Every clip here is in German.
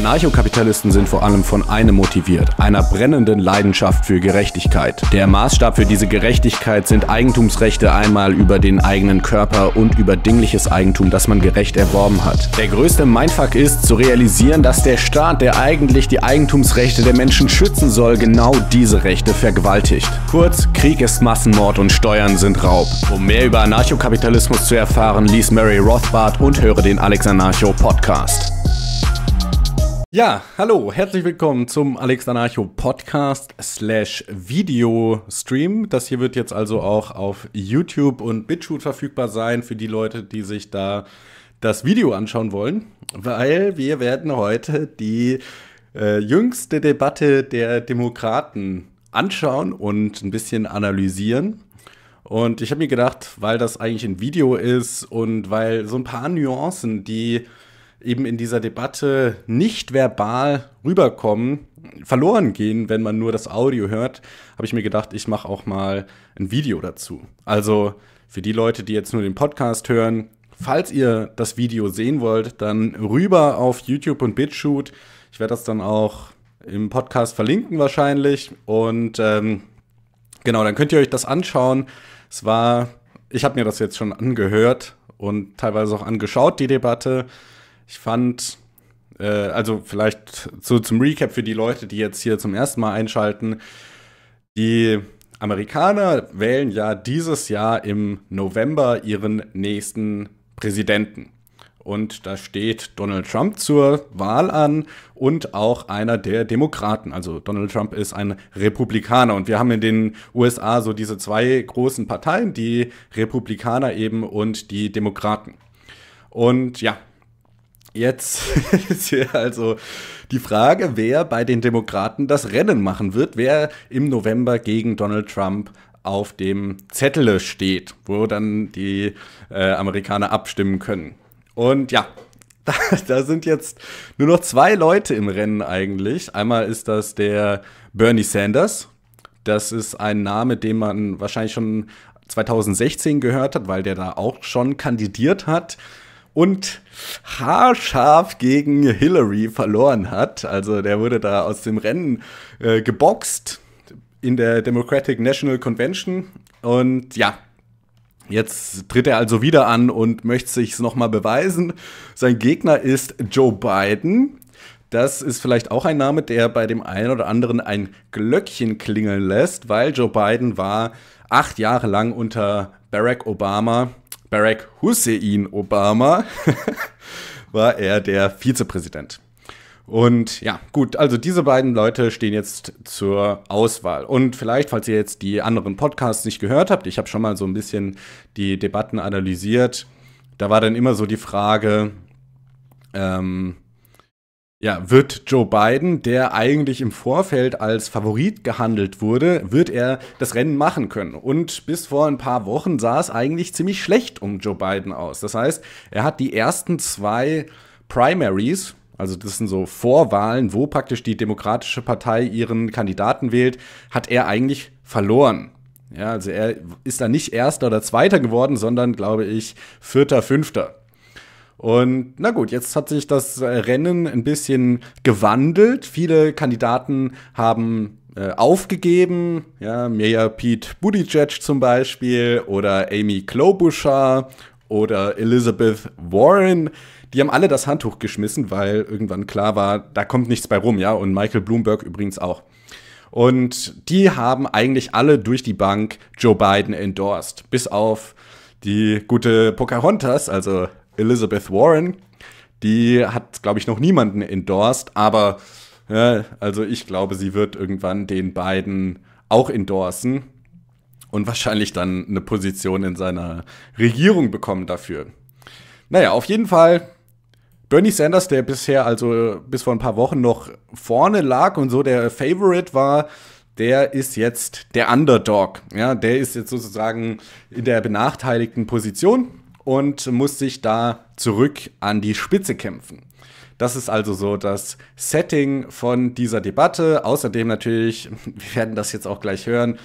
Anarchokapitalisten sind vor allem von einem motiviert, einer brennenden Leidenschaft für Gerechtigkeit. Der Maßstab für diese Gerechtigkeit sind Eigentumsrechte einmal über den eigenen Körper und über dingliches Eigentum, das man gerecht erworben hat. Der größte Mindfuck ist zu realisieren, dass der Staat, der eigentlich die Eigentumsrechte der Menschen schützen soll, genau diese Rechte vergewaltigt. Kurz, Krieg ist Massenmord und Steuern sind Raub. Um mehr über Anarchokapitalismus zu erfahren, lies Mary Rothbard und höre den Alexanarcho Podcast. Ja, hallo, herzlich willkommen zum Alex Anarcho Podcast slash Videostream. Das hier wird jetzt also auch auf YouTube und BitChute verfügbar sein für die Leute, die sich da das Video anschauen wollen, weil wir werden heute die äh, jüngste Debatte der Demokraten anschauen und ein bisschen analysieren. Und ich habe mir gedacht, weil das eigentlich ein Video ist und weil so ein paar Nuancen, die eben in dieser Debatte nicht verbal rüberkommen, verloren gehen, wenn man nur das Audio hört, habe ich mir gedacht, ich mache auch mal ein Video dazu. Also für die Leute, die jetzt nur den Podcast hören, falls ihr das Video sehen wollt, dann rüber auf YouTube und Bitshoot. Ich werde das dann auch im Podcast verlinken wahrscheinlich. Und ähm, genau, dann könnt ihr euch das anschauen. Es war, ich habe mir das jetzt schon angehört und teilweise auch angeschaut, die Debatte. Ich fand, äh, also vielleicht so zum Recap für die Leute, die jetzt hier zum ersten Mal einschalten, die Amerikaner wählen ja dieses Jahr im November ihren nächsten Präsidenten. Und da steht Donald Trump zur Wahl an und auch einer der Demokraten. Also Donald Trump ist ein Republikaner. Und wir haben in den USA so diese zwei großen Parteien, die Republikaner eben und die Demokraten. Und ja, Jetzt ist hier also die Frage, wer bei den Demokraten das Rennen machen wird, wer im November gegen Donald Trump auf dem Zettel steht, wo dann die äh, Amerikaner abstimmen können. Und ja, da, da, sind jetzt nur noch zwei Leute im Rennen eigentlich. Einmal ist das der Bernie Sanders. Das ist ein Name, den man wahrscheinlich schon 2016 gehört hat, weil der da auch schon kandidiert hat und haarscharf gegen Hillary verloren hat. Also der wurde da aus dem Rennen äh, geboxt in der Democratic National Convention. Und ja, Jetzt tritt er also wieder an und möchte sich nochmal beweisen. Sein Gegner ist Joe Biden. Das ist vielleicht auch ein Name, der bei dem einen oder anderen ein Glöckchen klingeln lässt, weil Joe Biden war acht Jahre lang unter Barack Obama Barack Hussein Obama war er der Vizepräsident. Und ja, gut, also diese beiden Leute stehen jetzt zur Auswahl. Und vielleicht, falls ihr jetzt die anderen Podcasts nicht gehört habt, ich habe schon mal so ein bisschen die Debatten analysiert, da war dann immer so die Frage, ähm, ja, wird Joe Biden, der eigentlich im Vorfeld als Favorit gehandelt wurde, wird er das Rennen machen können. Und bis vor ein paar Wochen sah es eigentlich ziemlich schlecht um Joe Biden aus. Das heißt, er hat die ersten zwei Primaries, also das sind so Vorwahlen, wo praktisch die Demokratische Partei ihren Kandidaten wählt, hat er eigentlich verloren. Ja, also er ist da nicht erster oder zweiter geworden, sondern, glaube ich, vierter, fünfter. Und na gut, jetzt hat sich das äh, Rennen ein bisschen gewandelt. Viele Kandidaten haben äh, aufgegeben. Ja, Mayor Pete Buttigieg zum Beispiel oder Amy Klobuchar oder Elizabeth Warren. Die haben alle das Handtuch geschmissen, weil irgendwann klar war, da kommt nichts bei rum, ja. Und Michael Bloomberg übrigens auch. Und die haben eigentlich alle durch die Bank Joe Biden endorsed. Bis auf die gute Pocahontas, also Elizabeth Warren. Die hat, glaube ich, noch niemanden endorsed, aber ja, äh, also ich glaube, sie wird irgendwann den beiden auch endorsen und wahrscheinlich dann eine Position in seiner Regierung bekommen dafür. Naja, auf jeden Fall Bernie Sanders, der bisher also bis vor ein paar Wochen noch vorne lag und so der Favorite war, der ist jetzt der Underdog. Ja, der ist jetzt sozusagen in der benachteiligten Position und muss sich da zurück an die Spitze kämpfen. Das ist also so das Setting von dieser Debatte. Außerdem natürlich, wir werden das jetzt auch gleich hören,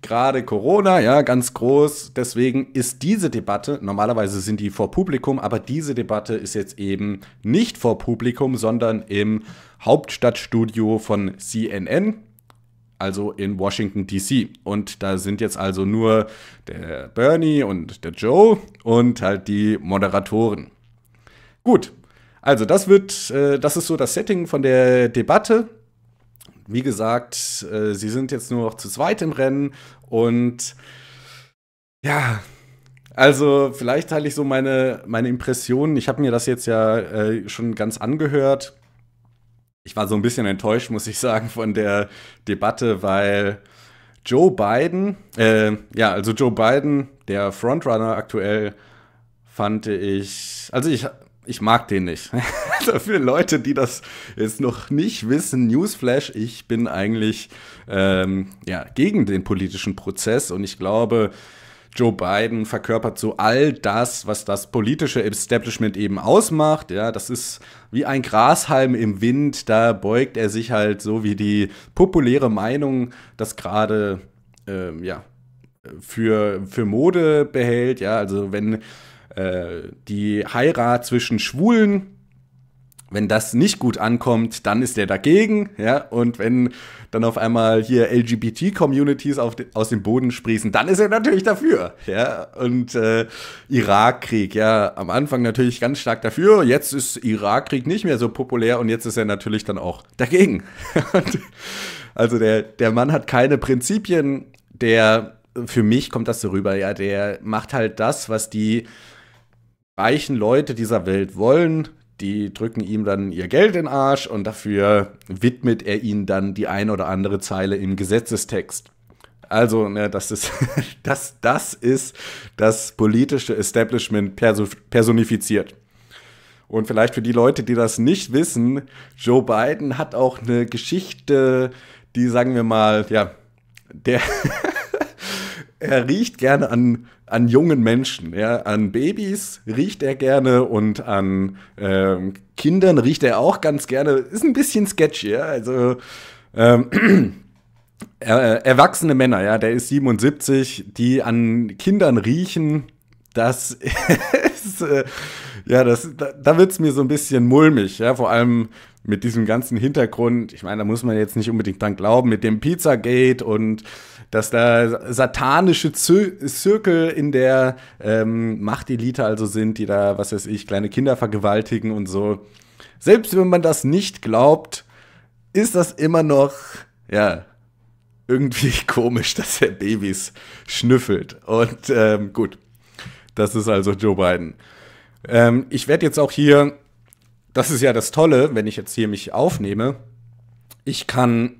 gerade Corona, ja, ganz groß. Deswegen ist diese Debatte, normalerweise sind die vor Publikum, aber diese Debatte ist jetzt eben nicht vor Publikum, sondern im Hauptstadtstudio von CNN also in Washington, DC. Und da sind jetzt also nur der Bernie und der Joe und halt die Moderatoren. Gut, also das wird, äh, das ist so das Setting von der Debatte. Wie gesagt, äh, sie sind jetzt nur noch zu zweit im Rennen und ja, also vielleicht teile ich so meine, meine Impressionen. Ich habe mir das jetzt ja äh, schon ganz angehört ich war so ein bisschen enttäuscht, muss ich sagen, von der Debatte, weil Joe Biden, äh, ja, also Joe Biden, der Frontrunner aktuell, fand ich, also ich, ich mag den nicht. also für Leute, die das jetzt noch nicht wissen, Newsflash, ich bin eigentlich ähm, ja, gegen den politischen Prozess und ich glaube, Joe Biden verkörpert so all das, was das politische Establishment eben ausmacht. Ja, das ist wie ein Grashalm im Wind. Da beugt er sich halt so wie die populäre Meinung, das gerade äh, ja für für Mode behält. Ja, also wenn äh, die Heirat zwischen Schwulen wenn das nicht gut ankommt, dann ist er dagegen, ja. Und wenn dann auf einmal hier LGBT-Communities aus dem Boden sprießen, dann ist er natürlich dafür, ja. Und äh, Irakkrieg, ja, am Anfang natürlich ganz stark dafür. Jetzt ist Irakkrieg nicht mehr so populär und jetzt ist er natürlich dann auch dagegen. also der, der Mann hat keine Prinzipien, der für mich kommt das so rüber, ja, der macht halt das, was die reichen Leute dieser Welt wollen, die drücken ihm dann ihr Geld in den Arsch und dafür widmet er ihnen dann die ein oder andere Zeile im Gesetzestext. Also, ne, das ist, das, das ist das politische Establishment personifiziert. Und vielleicht für die Leute, die das nicht wissen, Joe Biden hat auch eine Geschichte, die, sagen wir mal, ja, der, er riecht gerne an, an jungen Menschen. Ja? An Babys riecht er gerne und an ähm, Kindern riecht er auch ganz gerne. Ist ein bisschen sketchy, ja? Also ähm, äh, erwachsene Männer, ja, der ist 77, die an Kindern riechen, das ist, äh, ja, das, da, da wird es mir so ein bisschen mulmig, ja, vor allem mit diesem ganzen Hintergrund. Ich meine, da muss man jetzt nicht unbedingt dran glauben, mit dem Pizzagate und dass da satanische Zirkel in der ähm, Machtelite also sind, die da, was weiß ich, kleine Kinder vergewaltigen und so. Selbst wenn man das nicht glaubt, ist das immer noch, ja, irgendwie komisch, dass er Babys schnüffelt. Und ähm, gut, das ist also Joe Biden. Ähm, ich werde jetzt auch hier, das ist ja das Tolle, wenn ich jetzt hier mich aufnehme, ich kann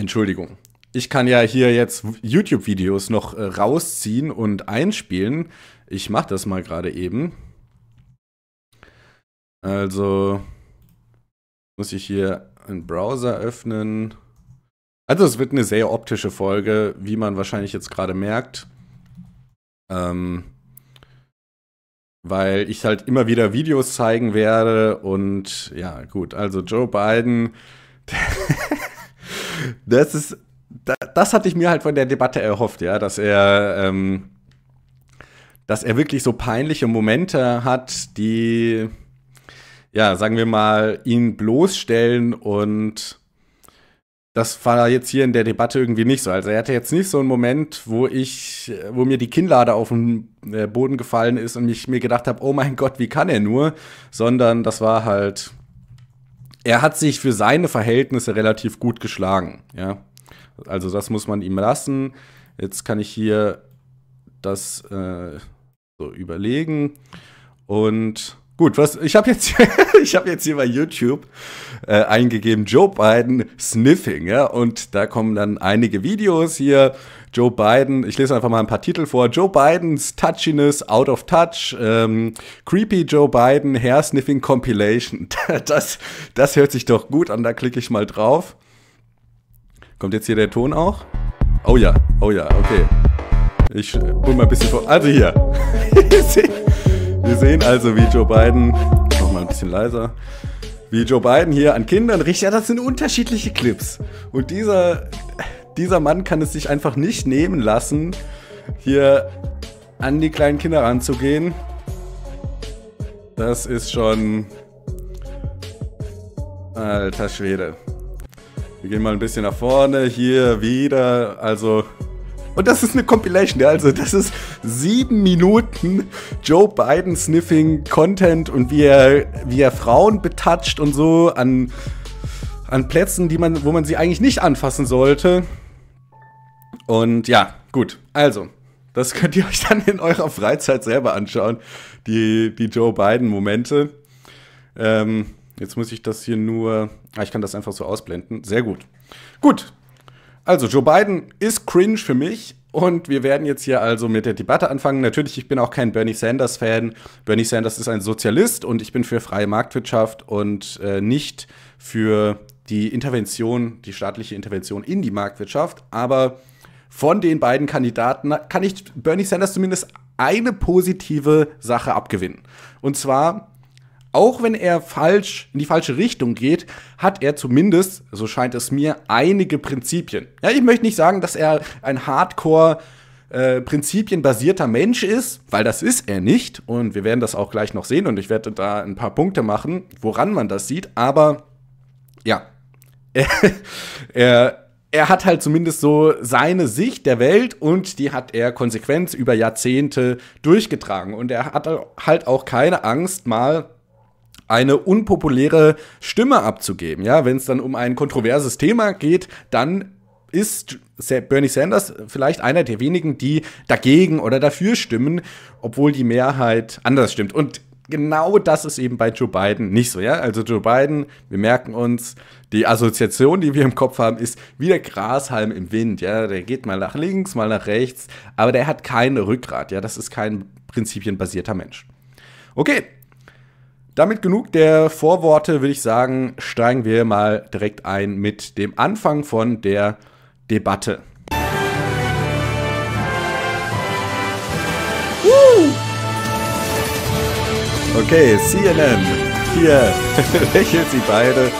Entschuldigung. Ich kann ja hier jetzt YouTube-Videos noch äh, rausziehen und einspielen. Ich mache das mal gerade eben. Also muss ich hier einen Browser öffnen. Also es wird eine sehr optische Folge, wie man wahrscheinlich jetzt gerade merkt. Ähm, weil ich halt immer wieder Videos zeigen werde und ja, gut, also Joe Biden. Das ist, das, das hatte ich mir halt von der Debatte erhofft, ja, dass er, ähm, dass er wirklich so peinliche Momente hat, die, ja, sagen wir mal, ihn bloßstellen und das war jetzt hier in der Debatte irgendwie nicht so. Also er hatte jetzt nicht so einen Moment, wo ich, wo mir die Kinnlade auf den äh, Boden gefallen ist und ich mir gedacht habe, oh mein Gott, wie kann er nur? Sondern das war halt er hat sich für seine Verhältnisse relativ gut geschlagen. Ja? Also das muss man ihm lassen. Jetzt kann ich hier das äh, so überlegen. Und gut, was ich habe jetzt, ich jetzt hier bei YouTube äh, eingegeben Joe Biden sniffing, ja, und da kommen dann einige Videos hier Joe Biden, ich lese einfach mal ein paar Titel vor. Joe Bidens Touchiness, Out of Touch, ähm, Creepy Joe Biden, Hair Sniffing Compilation. Das, das hört sich doch gut an, da klicke ich mal drauf. Kommt jetzt hier der Ton auch? Oh ja, oh ja, okay. Ich äh, hole mal ein bisschen vor. Also hier. Wir sehen also, wie Joe Biden. Mach mal ein bisschen leiser wie Joe Biden hier an Kindern riecht. ja, das sind unterschiedliche Clips. Und dieser dieser Mann kann es sich einfach nicht nehmen lassen, hier an die kleinen Kinder ranzugehen. Das ist schon... Alter Schwede. Wir gehen mal ein bisschen nach vorne, hier wieder, also... Und das ist eine Compilation, ja, also das ist sieben Minuten Joe Biden sniffing Content und wie er, wie er Frauen betatscht und so an, an Plätzen, die man, wo man sie eigentlich nicht anfassen sollte. Und ja, gut. Also, das könnt ihr euch dann in eurer Freizeit selber anschauen, die, die Joe Biden-Momente. Ähm, jetzt muss ich das hier nur. Ah, ich kann das einfach so ausblenden. Sehr gut. Gut. Also, Joe Biden ist cringe für mich. Und wir werden jetzt hier also mit der Debatte anfangen. Natürlich, ich bin auch kein Bernie Sanders-Fan. Bernie Sanders ist ein Sozialist und ich bin für freie Marktwirtschaft und äh, nicht für die Intervention, die staatliche Intervention in die Marktwirtschaft. Aber von den beiden Kandidaten kann ich Bernie Sanders zumindest eine positive Sache abgewinnen. Und zwar, auch wenn er falsch in die falsche Richtung geht, hat er zumindest, so scheint es mir, einige Prinzipien. Ja, ich möchte nicht sagen, dass er ein Hardcore äh, prinzipienbasierter Mensch ist, weil das ist er nicht. Und wir werden das auch gleich noch sehen und ich werde da ein paar Punkte machen, woran man das sieht. Aber ja, er, er er hat halt zumindest so seine Sicht der Welt und die hat er konsequent über Jahrzehnte durchgetragen. Und er hat halt auch keine Angst, mal eine unpopuläre Stimme abzugeben. Ja, wenn es dann um ein kontroverses Thema geht, dann ist Bernie Sanders vielleicht einer der wenigen, die dagegen oder dafür stimmen, obwohl die Mehrheit anders stimmt. Und genau das ist eben bei Joe Biden nicht so. Ja, also Joe Biden, wir merken uns, die Assoziation, die wir im Kopf haben, ist wie der Grashalm im Wind. Ja, der geht mal nach links, mal nach rechts, aber der hat kein Rückgrat. Ja, das ist kein prinzipienbasierter Mensch. Okay, damit genug der Vorworte, würde ich sagen, steigen wir mal direkt ein mit dem Anfang von der Debatte. Okay, CNN. Hier lächelt sie beide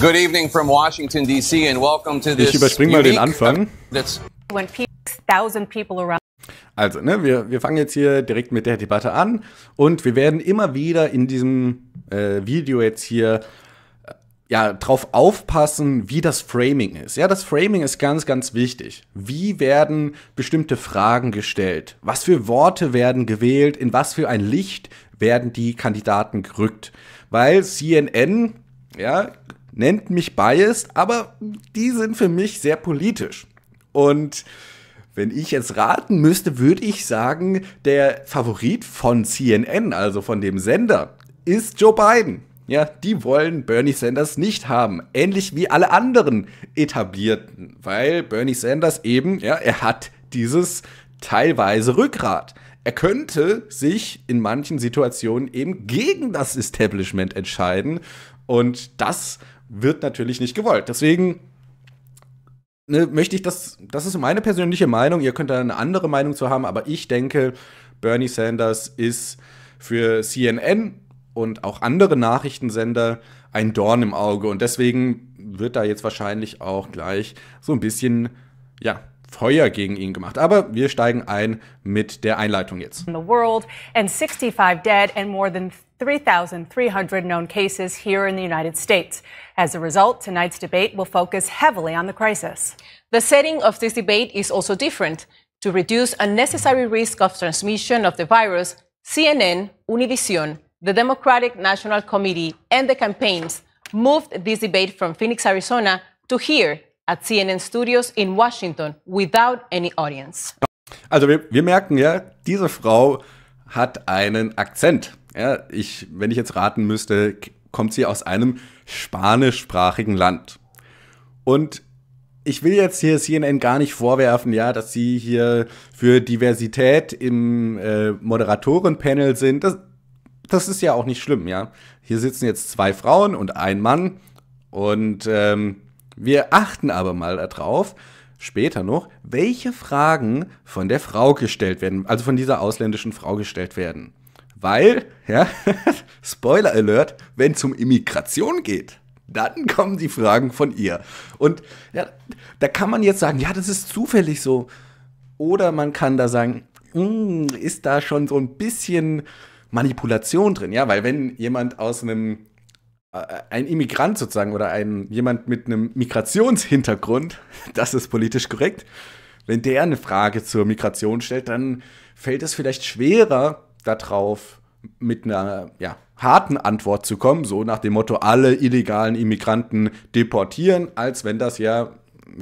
Good evening from Washington D.C. and welcome to this. Ich überspringe mal den Anfang. Also, ne, wir, wir fangen jetzt hier direkt mit der Debatte an und wir werden immer wieder in diesem äh, Video jetzt hier äh, ja, drauf aufpassen, wie das Framing ist. Ja, das Framing ist ganz, ganz wichtig. Wie werden bestimmte Fragen gestellt? Was für Worte werden gewählt? In was für ein Licht werden die Kandidaten gerückt? Weil CNN, ja, nennt mich biased, aber die sind für mich sehr politisch. Und wenn ich jetzt raten müsste, würde ich sagen, der Favorit von CNN, also von dem Sender, ist Joe Biden. Ja, die wollen Bernie Sanders nicht haben, ähnlich wie alle anderen etablierten, weil Bernie Sanders eben, ja, er hat dieses teilweise Rückgrat. Er könnte sich in manchen Situationen eben gegen das Establishment entscheiden und das wird natürlich nicht gewollt. Deswegen ne, möchte ich das, das ist meine persönliche Meinung, ihr könnt da eine andere Meinung zu haben, aber ich denke, Bernie Sanders ist für CNN und auch andere Nachrichtensender ein Dorn im Auge und deswegen wird da jetzt wahrscheinlich auch gleich so ein bisschen, ja, Feuer gegen ihn gemacht. Aber wir steigen ein mit der Einleitung jetzt. In the world and 65 dead and more than 3,300 known cases here in the United States. As a result, tonight's debate will focus heavily on the crisis. The setting of this debate is also different. To reduce unnecessary risk of transmission of the virus, CNN, Univision, the Democratic National Committee, and the campaigns moved this debate from Phoenix, Arizona to here at CNN Studios in Washington without any audience. Also wir, wir merken ja, diese Frau hat einen Akzent. Ja, ich, wenn ich jetzt raten müsste, kommt sie aus einem spanischsprachigen Land. Und ich will jetzt hier CNN gar nicht vorwerfen, ja, dass sie hier für Diversität im äh, Moderatorenpanel sind. Das, das ist ja auch nicht schlimm, ja. Hier sitzen jetzt zwei Frauen und ein Mann und ähm, wir achten aber mal darauf, später noch, welche Fragen von der Frau gestellt werden, also von dieser ausländischen Frau gestellt werden. Weil, ja, Spoiler Alert, wenn es um Immigration geht, dann kommen die Fragen von ihr. Und ja, da kann man jetzt sagen, ja, das ist zufällig so. Oder man kann da sagen, hm, ist da schon so ein bisschen Manipulation drin, ja, weil wenn jemand aus einem äh, ein Immigrant sozusagen oder ein jemand mit einem Migrationshintergrund, das ist politisch korrekt, wenn der eine Frage zur Migration stellt, dann fällt es vielleicht schwerer darauf, mit einer ja, harten Antwort zu kommen, so nach dem Motto, alle illegalen Immigranten deportieren, als wenn das ja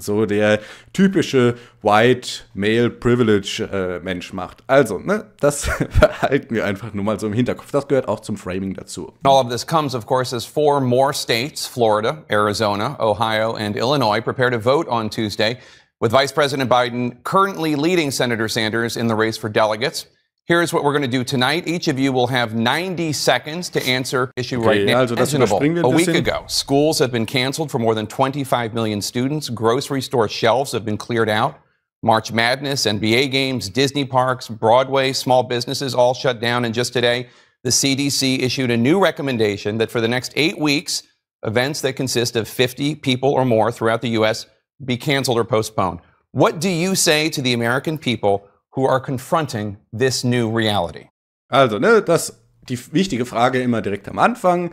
so der typische White Male Privilege äh, Mensch macht. Also, ne, das behalten wir einfach nur mal so im Hinterkopf. Das gehört auch zum Framing dazu. All of this comes, of course, as four more states, Florida, Arizona, Ohio, and Illinois, prepare to vote on Tuesday, with Vice President Biden currently leading Senator Sanders in the race for delegates. Here's what we're going to do tonight. Each of you will have 90 seconds to answer issue okay, right now. Also imaginable. A week ago, schools have been canceled for more than 25 million students. Grocery store shelves have been cleared out. March Madness, NBA games, Disney parks, Broadway, small businesses all shut down. And just today, the CDC issued a new recommendation that for the next eight weeks, events that consist of 50 people or more throughout the U.S. be canceled or postponed. What do you say to the American people who are confronting this new reality. Also, ne, das die wichtige Frage immer direkt am Anfang.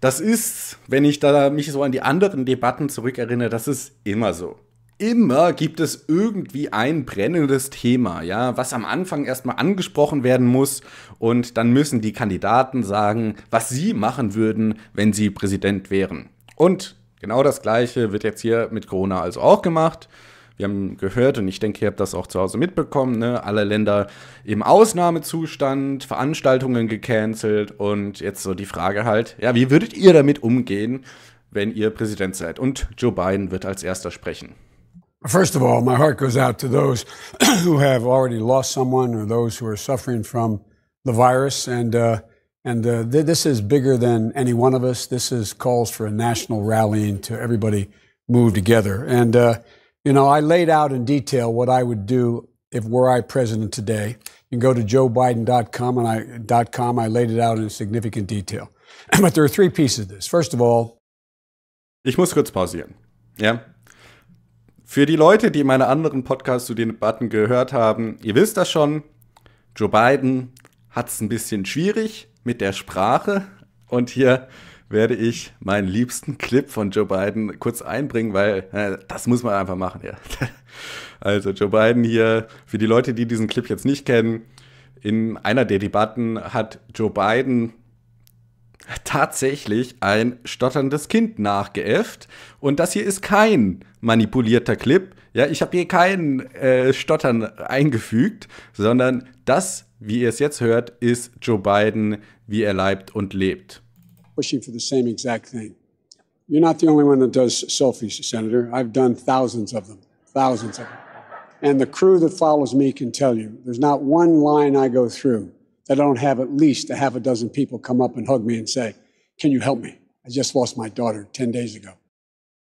Das ist, wenn ich da mich so an die anderen Debatten zurückerinnere, das ist immer so. Immer gibt es irgendwie ein brennendes Thema, ja, was am Anfang erstmal angesprochen werden muss und dann müssen die Kandidaten sagen, was sie machen würden, wenn sie Präsident wären. Und genau das gleiche wird jetzt hier mit Corona also auch gemacht. Wir haben gehört und ich denke, ihr habt das auch zu Hause mitbekommen, ne? alle Länder im Ausnahmezustand, Veranstaltungen gecancelt und jetzt so die Frage halt, ja, wie würdet ihr damit umgehen, wenn ihr Präsident seid? Und Joe Biden wird als erster sprechen. First of all, my heart goes out to those who have already lost someone or those who are suffering from the virus. And, uh, and uh, th this is bigger than any one of us. This is calls for a national rallying to everybody move together. And uh, You know, I laid out in detail what I would do if were I president today. You can go to joebiden.com and I, dot com, I laid it out in significant detail. But there are three pieces to this. First of all, ich muss kurz pausieren. Ja. Für die Leute, die meine anderen Podcasts zu den Debatten gehört haben, ihr wisst das schon, Joe Biden hat es ein bisschen schwierig mit der Sprache und hier werde ich meinen liebsten Clip von Joe Biden kurz einbringen, weil äh, das muss man einfach machen. Ja. Also Joe Biden hier, für die Leute, die diesen Clip jetzt nicht kennen, in einer der Debatten hat Joe Biden tatsächlich ein stotterndes Kind nachgeäfft. Und das hier ist kein manipulierter Clip. Ja, ich habe hier kein äh, Stottern eingefügt, sondern das, wie ihr es jetzt hört, ist Joe Biden, wie er leibt und lebt. pushing for the same exact thing. You're not the only one that does selfies, Senator. I've done thousands of them, thousands of them. And the crew that follows me can tell you there's not one line I go through that I don't have at least a half a dozen people come up and hug me and say, Can you help me? I just lost my daughter 10 days ago.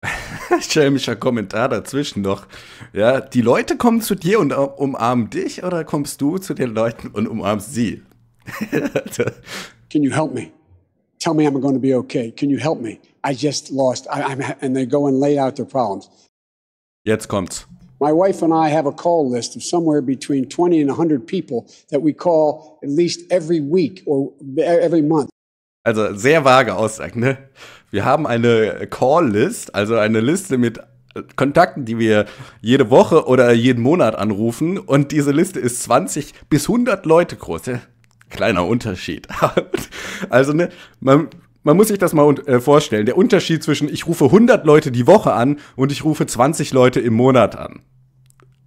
Schelmischer Kommentar dazwischen noch. Ja, die Leute kommen zu dir und umarmen dich oder kommst du zu den Leuten und umarmst sie? Can you help me? Tell me I'm going to be okay. Can you help me? I just lost. I, I'm, and they go and lay out their problems. Jetzt kommt's. My wife and I have a call list of somewhere between 20 and 100 people that we call at least every week or e-, every month. Also sehr vage Aussagen, ne? Wir haben eine Call-List, also eine Liste mit äh, Kontakten, die wir jede Woche oder jeden Monat anrufen. Und diese Liste ist 20 bis 100 Leute groß kleiner Unterschied. also, ne, man, man muss sich das mal äh, vorstellen. Der Unterschied zwischen ich rufe 100 Leute die Woche an und ich rufe 20 Leute im Monat an.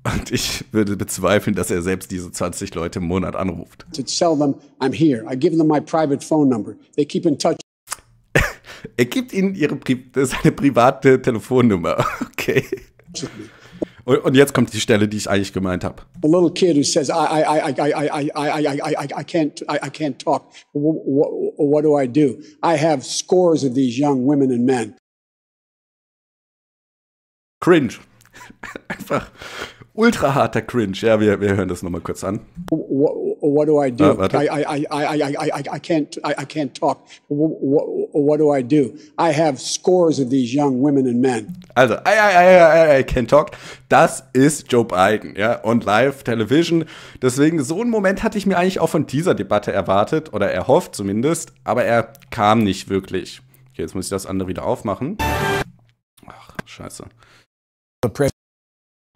Und ich würde bezweifeln, dass er selbst diese 20 Leute im Monat anruft. To tell them I'm here. I give them my private phone number. They keep in touch. er gibt ihnen ihre Pri seine private Telefonnummer. Okay. Und jetzt kommt die Stelle, die ich eigentlich gemeint habe. A little kid who says, I, I, I, I, I, I, I, I, can't, I, I can't talk. What, what do I do? I have scores of these young women and men. Cringe. Einfach ultra harter Cringe. Ja, wir, wir hören das nochmal kurz an. What, do I do? I, I, I, I, I, can't, I, can't talk. What, do I do? I have scores of these young women and men. Also, I, I, I, I, can't talk. Das ist Joe Biden, ja, on live television. Deswegen, so einen Moment hatte ich mir eigentlich auch von dieser Debatte erwartet oder erhofft zumindest, aber er kam nicht wirklich. Okay, jetzt muss ich das andere wieder aufmachen. Ach, scheiße. The press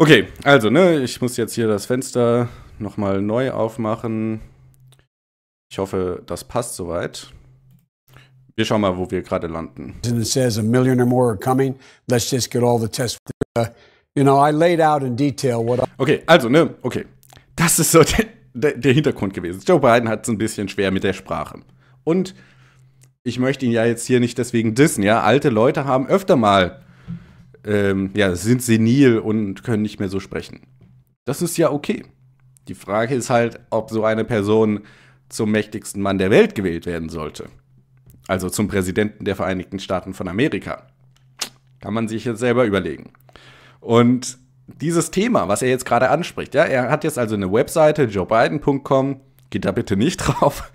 Okay, also, ne, ich muss jetzt hier das Fenster nochmal neu aufmachen. Ich hoffe, das passt soweit. Wir schauen mal, wo wir gerade landen. It says a million or more are coming. Let's just get all the tests. Uh, you know, I laid out in detail what. I okay, also ne, okay, das ist so der, der, der Hintergrund gewesen. Joe Biden hat es ein bisschen schwer mit der Sprache und ich möchte ihn ja jetzt hier nicht deswegen dissen. Ja, alte Leute haben öfter mal ähm, ja, sind senil und können nicht mehr so sprechen. Das ist ja okay. Die Frage ist halt, ob so eine Person zum mächtigsten Mann der Welt gewählt werden sollte. Also zum Präsidenten der Vereinigten Staaten von Amerika. Kann man sich jetzt selber überlegen. Und dieses Thema, was er jetzt gerade anspricht, ja, er hat jetzt also eine Webseite, joebiden.com, geht da bitte nicht drauf.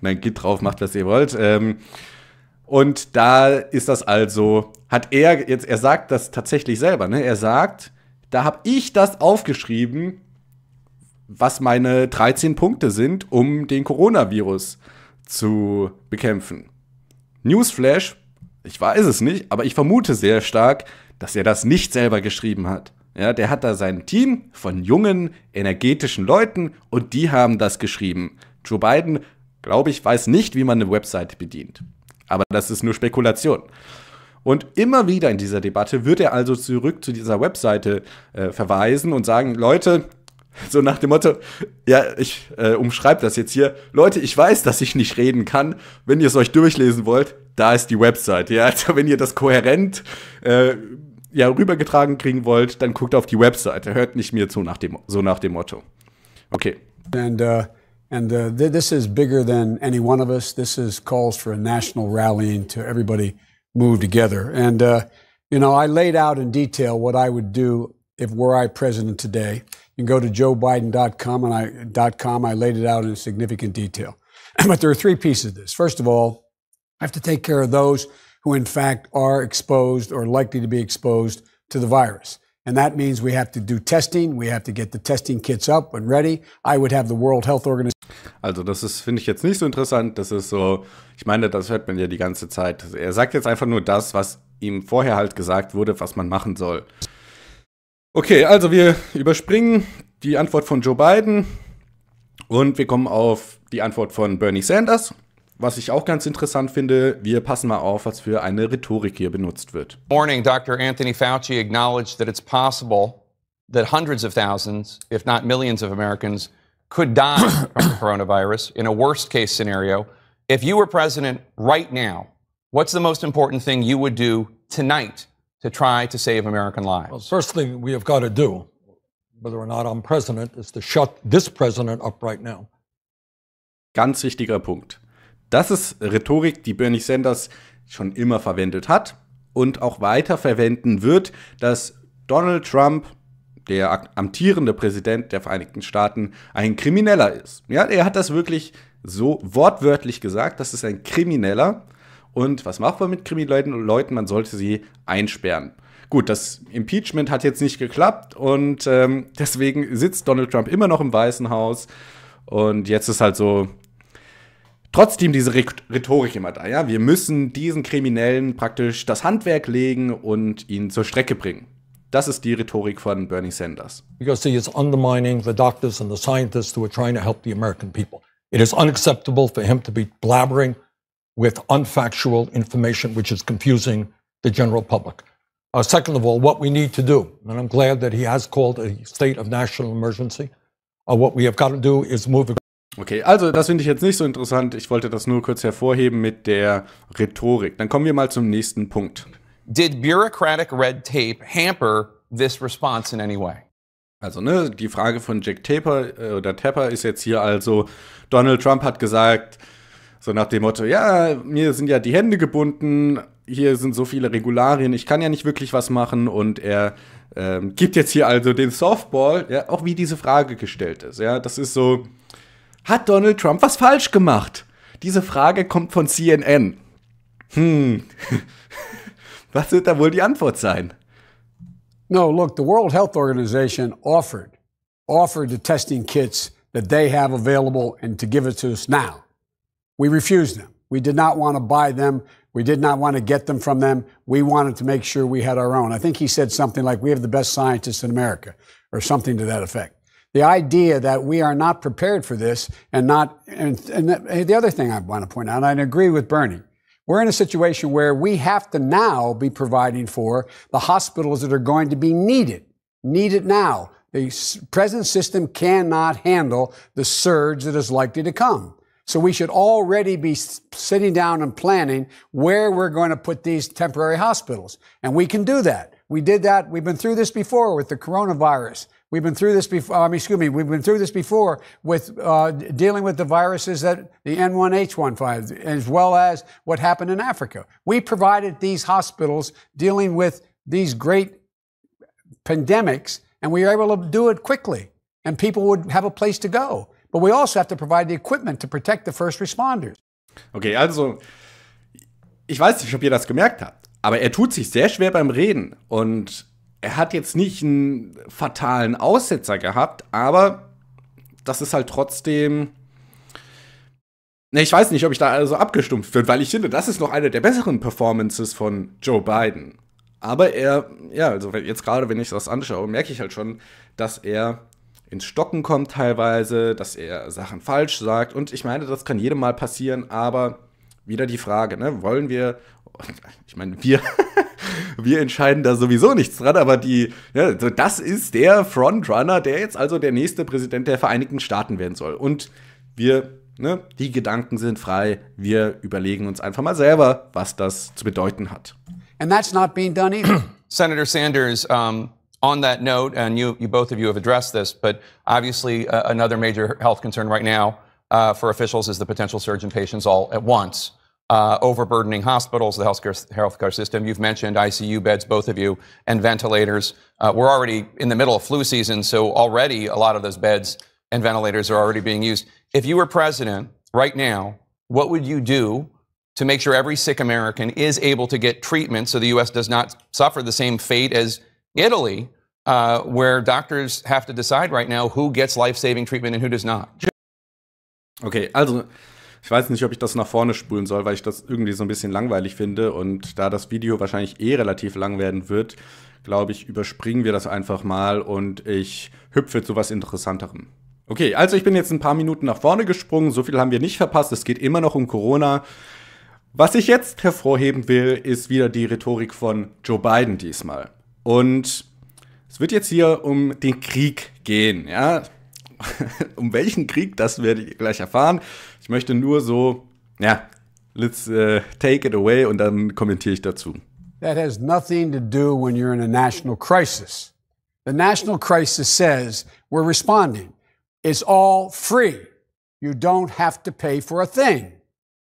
Nein, geht drauf, macht was ihr wollt. Ähm, und da ist das also, hat er jetzt, er sagt das tatsächlich selber, ne? Er sagt, da habe ich das aufgeschrieben, was meine 13 Punkte sind, um den Coronavirus zu bekämpfen. Newsflash, ich weiß es nicht, aber ich vermute sehr stark, dass er das nicht selber geschrieben hat. Ja, der hat da sein Team von jungen, energetischen Leuten und die haben das geschrieben. Joe Biden, glaube ich, weiß nicht, wie man eine Website bedient. Aber das ist nur Spekulation. Und immer wieder in dieser Debatte wird er also zurück zu dieser Webseite äh, verweisen und sagen, Leute, so nach dem Motto, ja, ich äh, umschreibe das jetzt hier. Leute, ich weiß, dass ich nicht reden kann. Wenn ihr es euch durchlesen wollt, da ist die Webseite. Ja, also wenn ihr das kohärent äh, ja, rübergetragen kriegen wollt, dann guckt auf die Webseite. Hört nicht mir zu nach dem, so nach dem Motto. Okay. And, uh And uh, th- this is bigger than any one of us. This is calls for a national rallying to everybody move together. And, uh, you know, I laid out in detail what I would do if were I president today. You can go to joebiden.com and I, dot com. I laid it out in significant detail. but there are three pieces to this. First of all, I have to take care of those who, in fact, are exposed or likely to be exposed to the virus. And that means we have to do testing, we have to get the testing kits up and ready. I would have the World Health Organization. Also, das ist finde ich jetzt nicht so interessant, das ist so, ich meine, das hört man ja die ganze Zeit. Er sagt jetzt einfach nur das, was ihm vorher halt gesagt wurde, was man machen soll. Okay, also wir überspringen die Antwort von Joe Biden und wir kommen auf die Antwort von Bernie Sanders. Was ich auch ganz interessant finde, wir passen mal auf, was für eine Rhetorik hier benutzt wird. Morning, Dr. Anthony Fauci acknowledged that it's possible that hundreds of thousands, if not millions of Americans could die from the coronavirus in a worst-case scenario. If you were president right now, what's the most important thing you would do tonight to try to save American lives? Well, first thing we have got to do, whether or not I'm president, is to shut this president up right now. Ganz wichtiger Punkt. Das ist Rhetorik, die Bernie Sanders schon immer verwendet hat und auch weiter verwenden wird, dass Donald Trump der amtierende Präsident der Vereinigten Staaten ein Krimineller ist. Ja, er hat das wirklich so wortwörtlich gesagt, das ist ein Krimineller. Und was macht man mit kriminellen Leuten? Man sollte sie einsperren. Gut, das Impeachment hat jetzt nicht geklappt und ähm, deswegen sitzt Donald Trump immer noch im Weißen Haus. Und jetzt ist halt so, trotzdem diese Rhetorik immer da, ja. Wir müssen diesen Kriminellen praktisch das Handwerk legen und ihn zur Strecke bringen. Das ist die Rhetorik von Bernie Sanders. Because he is undermining the doctors and the scientists who are trying to help the American people. It is unacceptable for him to be blabbering with unfactual information which is confusing the general public. Uh, second of all, what we need to do, and I'm glad that he has called a state of national emergency. Uh, what we have got to do is move. Okay, also das finde ich jetzt nicht so interessant. Ich wollte das nur kurz hervorheben mit der Rhetorik. Dann kommen wir mal zum nächsten Punkt. Did bureaucratic red tape hamper this response in any way? Also, ne, die Frage von Jack Taper äh, oder Tapper ist jetzt hier also, Donald Trump hat gesagt, so nach dem Motto, ja, mir sind ja die Hände gebunden, hier sind so viele Regularien, ich kann ja nicht wirklich was machen und er ähm, gibt jetzt hier also den Softball, ja, auch wie diese Frage gestellt ist, ja, das ist so, Hat Donald Trump was falsch gemacht? Diese Frage kommt von CNN. Hm. was wird da wohl die Antwort sein? No, look, the World Health Organization offered offered the testing kits that they have available and to give it to us now. We refused them. We did not want to buy them. We did not want to get them from them. We wanted to make sure we had our own. I think he said something like, We have the best scientists in America, or something to that effect. The idea that we are not prepared for this and not, and, and the other thing I want to point out, and I agree with Bernie, we're in a situation where we have to now be providing for the hospitals that are going to be needed. Need it now. The present system cannot handle the surge that is likely to come. So we should already be sitting down and planning where we're going to put these temporary hospitals. And we can do that. We did that. We've been through this before with the coronavirus. We've been through this before. Uh, I mean, excuse me. We've been through this before with uh, dealing with the viruses that the N1H15, as well as what happened in Africa. We provided these hospitals dealing with these great pandemics, and we were able to do it quickly, and people would have a place to go. But we also have to provide the equipment to protect the first responders. Okay, also, ich weiß nicht, ob ihr das gemerkt habt, aber er tut sich sehr schwer beim Reden und er hat jetzt nicht einen fatalen Aussetzer gehabt, aber das ist halt trotzdem. ich weiß nicht, ob ich da also abgestumpft bin, weil ich finde, das ist noch eine der besseren Performances von Joe Biden. Aber er, ja, also jetzt gerade, wenn ich das anschaue, merke ich halt schon, dass er ins Stocken kommt teilweise, dass er Sachen falsch sagt. Und ich meine, das kann jedem mal passieren, aber wieder die Frage, ne? wollen wir, ich meine, wir, wir entscheiden da sowieso nichts dran, aber die, ja, so das ist der Frontrunner, der jetzt also der nächste Präsident der Vereinigten Staaten werden soll. Und wir, ne, die Gedanken sind frei, wir überlegen uns einfach mal selber, was das zu bedeuten hat. And that's not being done either. Senator Sanders, um on that note, and you, you both of you have addressed this, but obviously uh, another major health concern right now uh, for officials is the potential surge in patients all at once. Uh, overburdening hospitals, the healthcare, healthcare system. You've mentioned ICU beds, both of you, and ventilators. Uh, we're already in the middle of flu season, so already a lot of those beds and ventilators are already being used. If you were president right now, what would you do to make sure every sick American is able to get treatment so the U.S. does not suffer the same fate as Italy, uh, where doctors have to decide right now who gets life saving treatment and who does not? Okay, also ich weiß nicht, ob ich das nach vorne spulen soll, weil ich das irgendwie so ein bisschen langweilig finde. Und da das Video wahrscheinlich eh relativ lang werden wird, glaube ich, überspringen wir das einfach mal und ich hüpfe zu was Interessanterem. Okay, also ich bin jetzt ein paar Minuten nach vorne gesprungen. So viel haben wir nicht verpasst. Es geht immer noch um Corona. Was ich jetzt hervorheben will, ist wieder die Rhetorik von Joe Biden diesmal. Und es wird jetzt hier um den Krieg gehen, ja? um welchen Krieg, das werdet ihr gleich erfahren. Ich möchte nur so, ja, let's uh, take it away und dann kommentiere ich dazu. That has nothing to do when you're in a national crisis. The national crisis says we're responding. It's all free. You don't have to pay for a thing.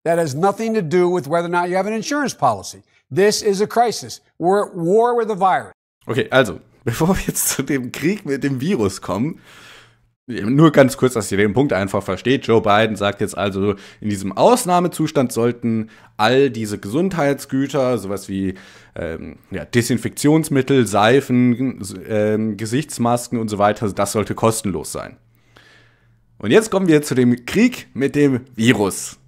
That has nothing to do with whether or not you have an insurance policy. This is a crisis. We're at war with a virus. Okay, also, bevor wir jetzt zu dem Krieg mit dem Virus kommen, nur ganz kurz, dass ihr den Punkt einfach versteht. Joe Biden sagt jetzt also, in diesem Ausnahmezustand sollten all diese Gesundheitsgüter, sowas wie ähm, ja, Desinfektionsmittel, Seifen, ähm, Gesichtsmasken und so weiter, das sollte kostenlos sein. Und jetzt kommen wir zu dem Krieg mit dem Virus.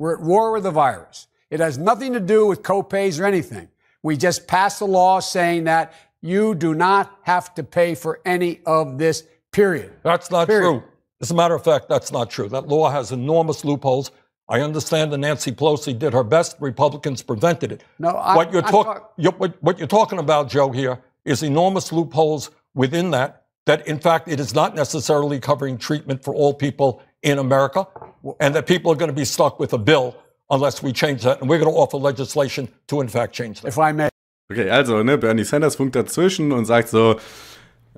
We're at war with the virus. It has nothing to do with copays or anything. We just passed a law saying that you do not have to pay for any of this Period. That's not Period. true. As a matter of fact, that's not true. That law has enormous loopholes. I understand that Nancy Pelosi did her best. Republicans prevented it. No, I, what you're, talk, you're, what, what you're talking about, Joe, here is enormous loopholes within that. That in fact, it is not necessarily covering treatment for all people in America, and that people are going to be stuck with a bill unless we change that. And we're going to offer legislation to in fact change that. If I may. Okay, also, ne, Bernie Sanders funkt dazwischen und sagt so,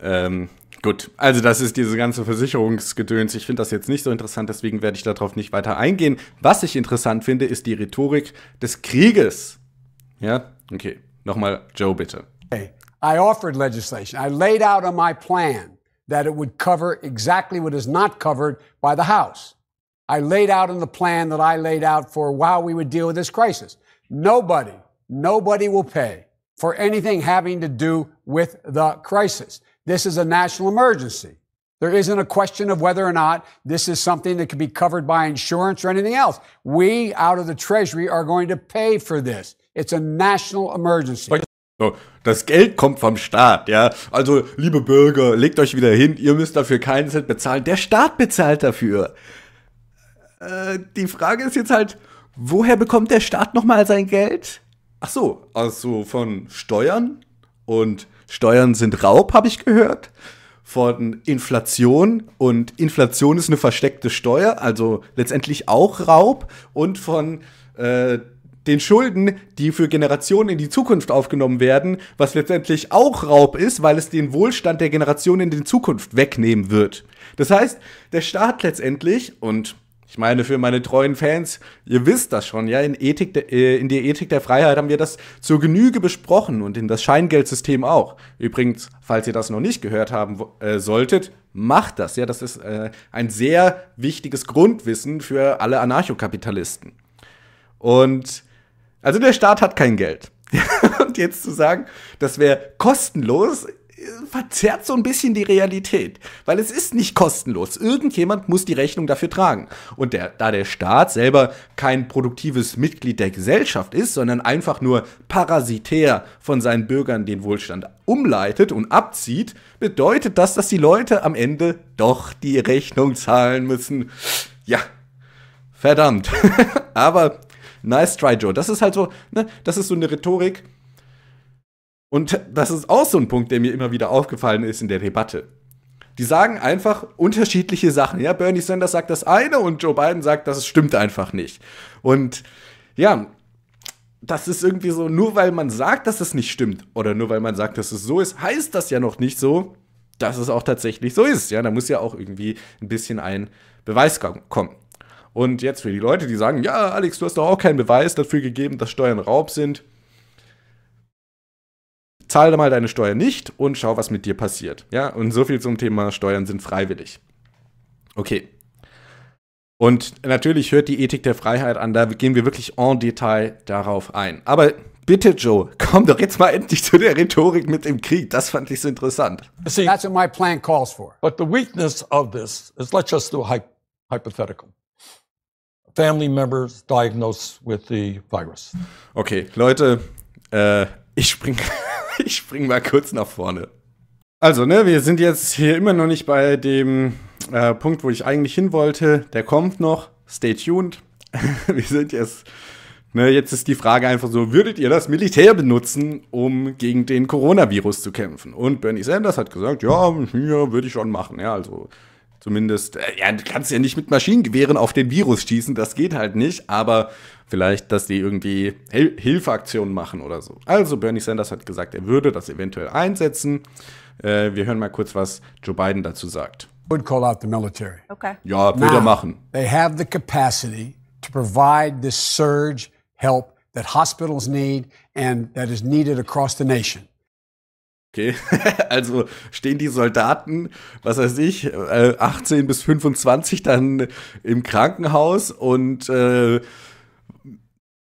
ähm, Gut, also das ist diese ganze Versicherungsgedöns. Ich finde das jetzt nicht so interessant, deswegen werde ich darauf nicht weiter eingehen. Was ich interessant finde, ist die Rhetorik des Krieges. Ja, okay. Nochmal Joe, bitte. Hey, I offered legislation. I laid out on my plan that it would cover exactly what is not covered by the House. I laid out on the plan that I laid out for how we would deal with this crisis. Nobody, nobody will pay for anything having to do with the crisis. This is a national emergency. There isn't a question of whether or not this is something that can be covered by insurance or anything else. We, out of the Treasury, are going to pay for this. It's a national emergency. So, das Geld kommt vom Staat, ja. Also, liebe Bürger, legt euch wieder hin, ihr müsst dafür keinen Cent bezahlen. Der Staat bezahlt dafür. Äh, die Frage ist jetzt halt, woher bekommt der Staat nochmal sein Geld? Ach so, also von Steuern und Steuern sind Raub, habe ich gehört. Von Inflation und Inflation ist eine versteckte Steuer, also letztendlich auch Raub. Und von äh, den Schulden, die für Generationen in die Zukunft aufgenommen werden, was letztendlich auch Raub ist, weil es den Wohlstand der Generationen in die Zukunft wegnehmen wird. Das heißt, der Staat letztendlich, und ich meine, für meine treuen Fans, ihr wisst das schon, ja, in, Ethik de, äh, in der Ethik der Freiheit haben wir das zur Genüge besprochen und in das Scheingeldsystem auch. Übrigens, falls ihr das noch nicht gehört haben äh, solltet, macht das, ja, das ist äh, ein sehr wichtiges Grundwissen für alle Anarchokapitalisten. Und also der Staat hat kein Geld. und jetzt zu sagen, das wäre kostenlos, verzerrt so ein bisschen die Realität, weil es ist nicht kostenlos. Irgendjemand muss die Rechnung dafür tragen. Und der, da der Staat selber kein produktives Mitglied der Gesellschaft ist, sondern einfach nur parasitär von seinen Bürgern den Wohlstand umleitet und abzieht, bedeutet das, dass die Leute am Ende doch die Rechnung zahlen müssen. Ja, verdammt. Aber nice try, Joe. Das ist halt so, ne, das ist so eine Rhetorik, und das ist auch so ein Punkt, der mir immer wieder aufgefallen ist in der Debatte. Die sagen einfach unterschiedliche Sachen. Ja, Bernie Sanders sagt das eine und Joe Biden sagt, das stimmt einfach nicht. Und ja, das ist irgendwie so, nur weil man sagt, dass es nicht stimmt oder nur weil man sagt, dass es so ist, heißt das ja noch nicht so, dass es auch tatsächlich so ist. Ja, da muss ja auch irgendwie ein bisschen ein Beweis kommen. Und jetzt für die Leute, die sagen, ja, Alex, du hast doch auch keinen Beweis dafür gegeben, dass Steuern Raub sind zahle mal deine Steuer nicht und schau, was mit dir passiert. Ja, und so viel zum Thema Steuern sind freiwillig. Okay. Und natürlich hört die Ethik der Freiheit an, da gehen wir wirklich en Detail darauf ein. Aber bitte, Joe, komm doch jetzt mal endlich zu der Rhetorik mit dem Krieg. Das fand ich so interessant. See, that's what my plan calls for. But the weakness of this is let's just do a hypothetical. Family members diagnosed with the virus. Okay, Leute, äh, ich springe ich spring mal kurz nach vorne. Also, ne, wir sind jetzt hier immer noch nicht bei dem äh, Punkt, wo ich eigentlich hin wollte. Der kommt noch. Stay tuned. wir sind jetzt. Ne, jetzt ist die Frage einfach so: Würdet ihr das Militär benutzen, um gegen den Coronavirus zu kämpfen? Und Bernie Sanders hat gesagt: Ja, ja würde ich schon machen. Ja, also zumindest. Äh, ja, du kannst ja nicht mit Maschinengewehren auf den Virus schießen, das geht halt nicht. Aber Vielleicht, dass die irgendwie Hil Hilfeaktionen machen oder so. Also Bernie Sanders hat gesagt, er würde das eventuell einsetzen. Äh, wir hören mal kurz, was Joe Biden dazu sagt. Would call out the military. Okay. Ja, würde er machen. They have the capacity to provide this surge help that hospitals need and that is needed across the nation. Okay, also stehen die Soldaten, was weiß ich, 18 äh, bis 25 dann im Krankenhaus und äh,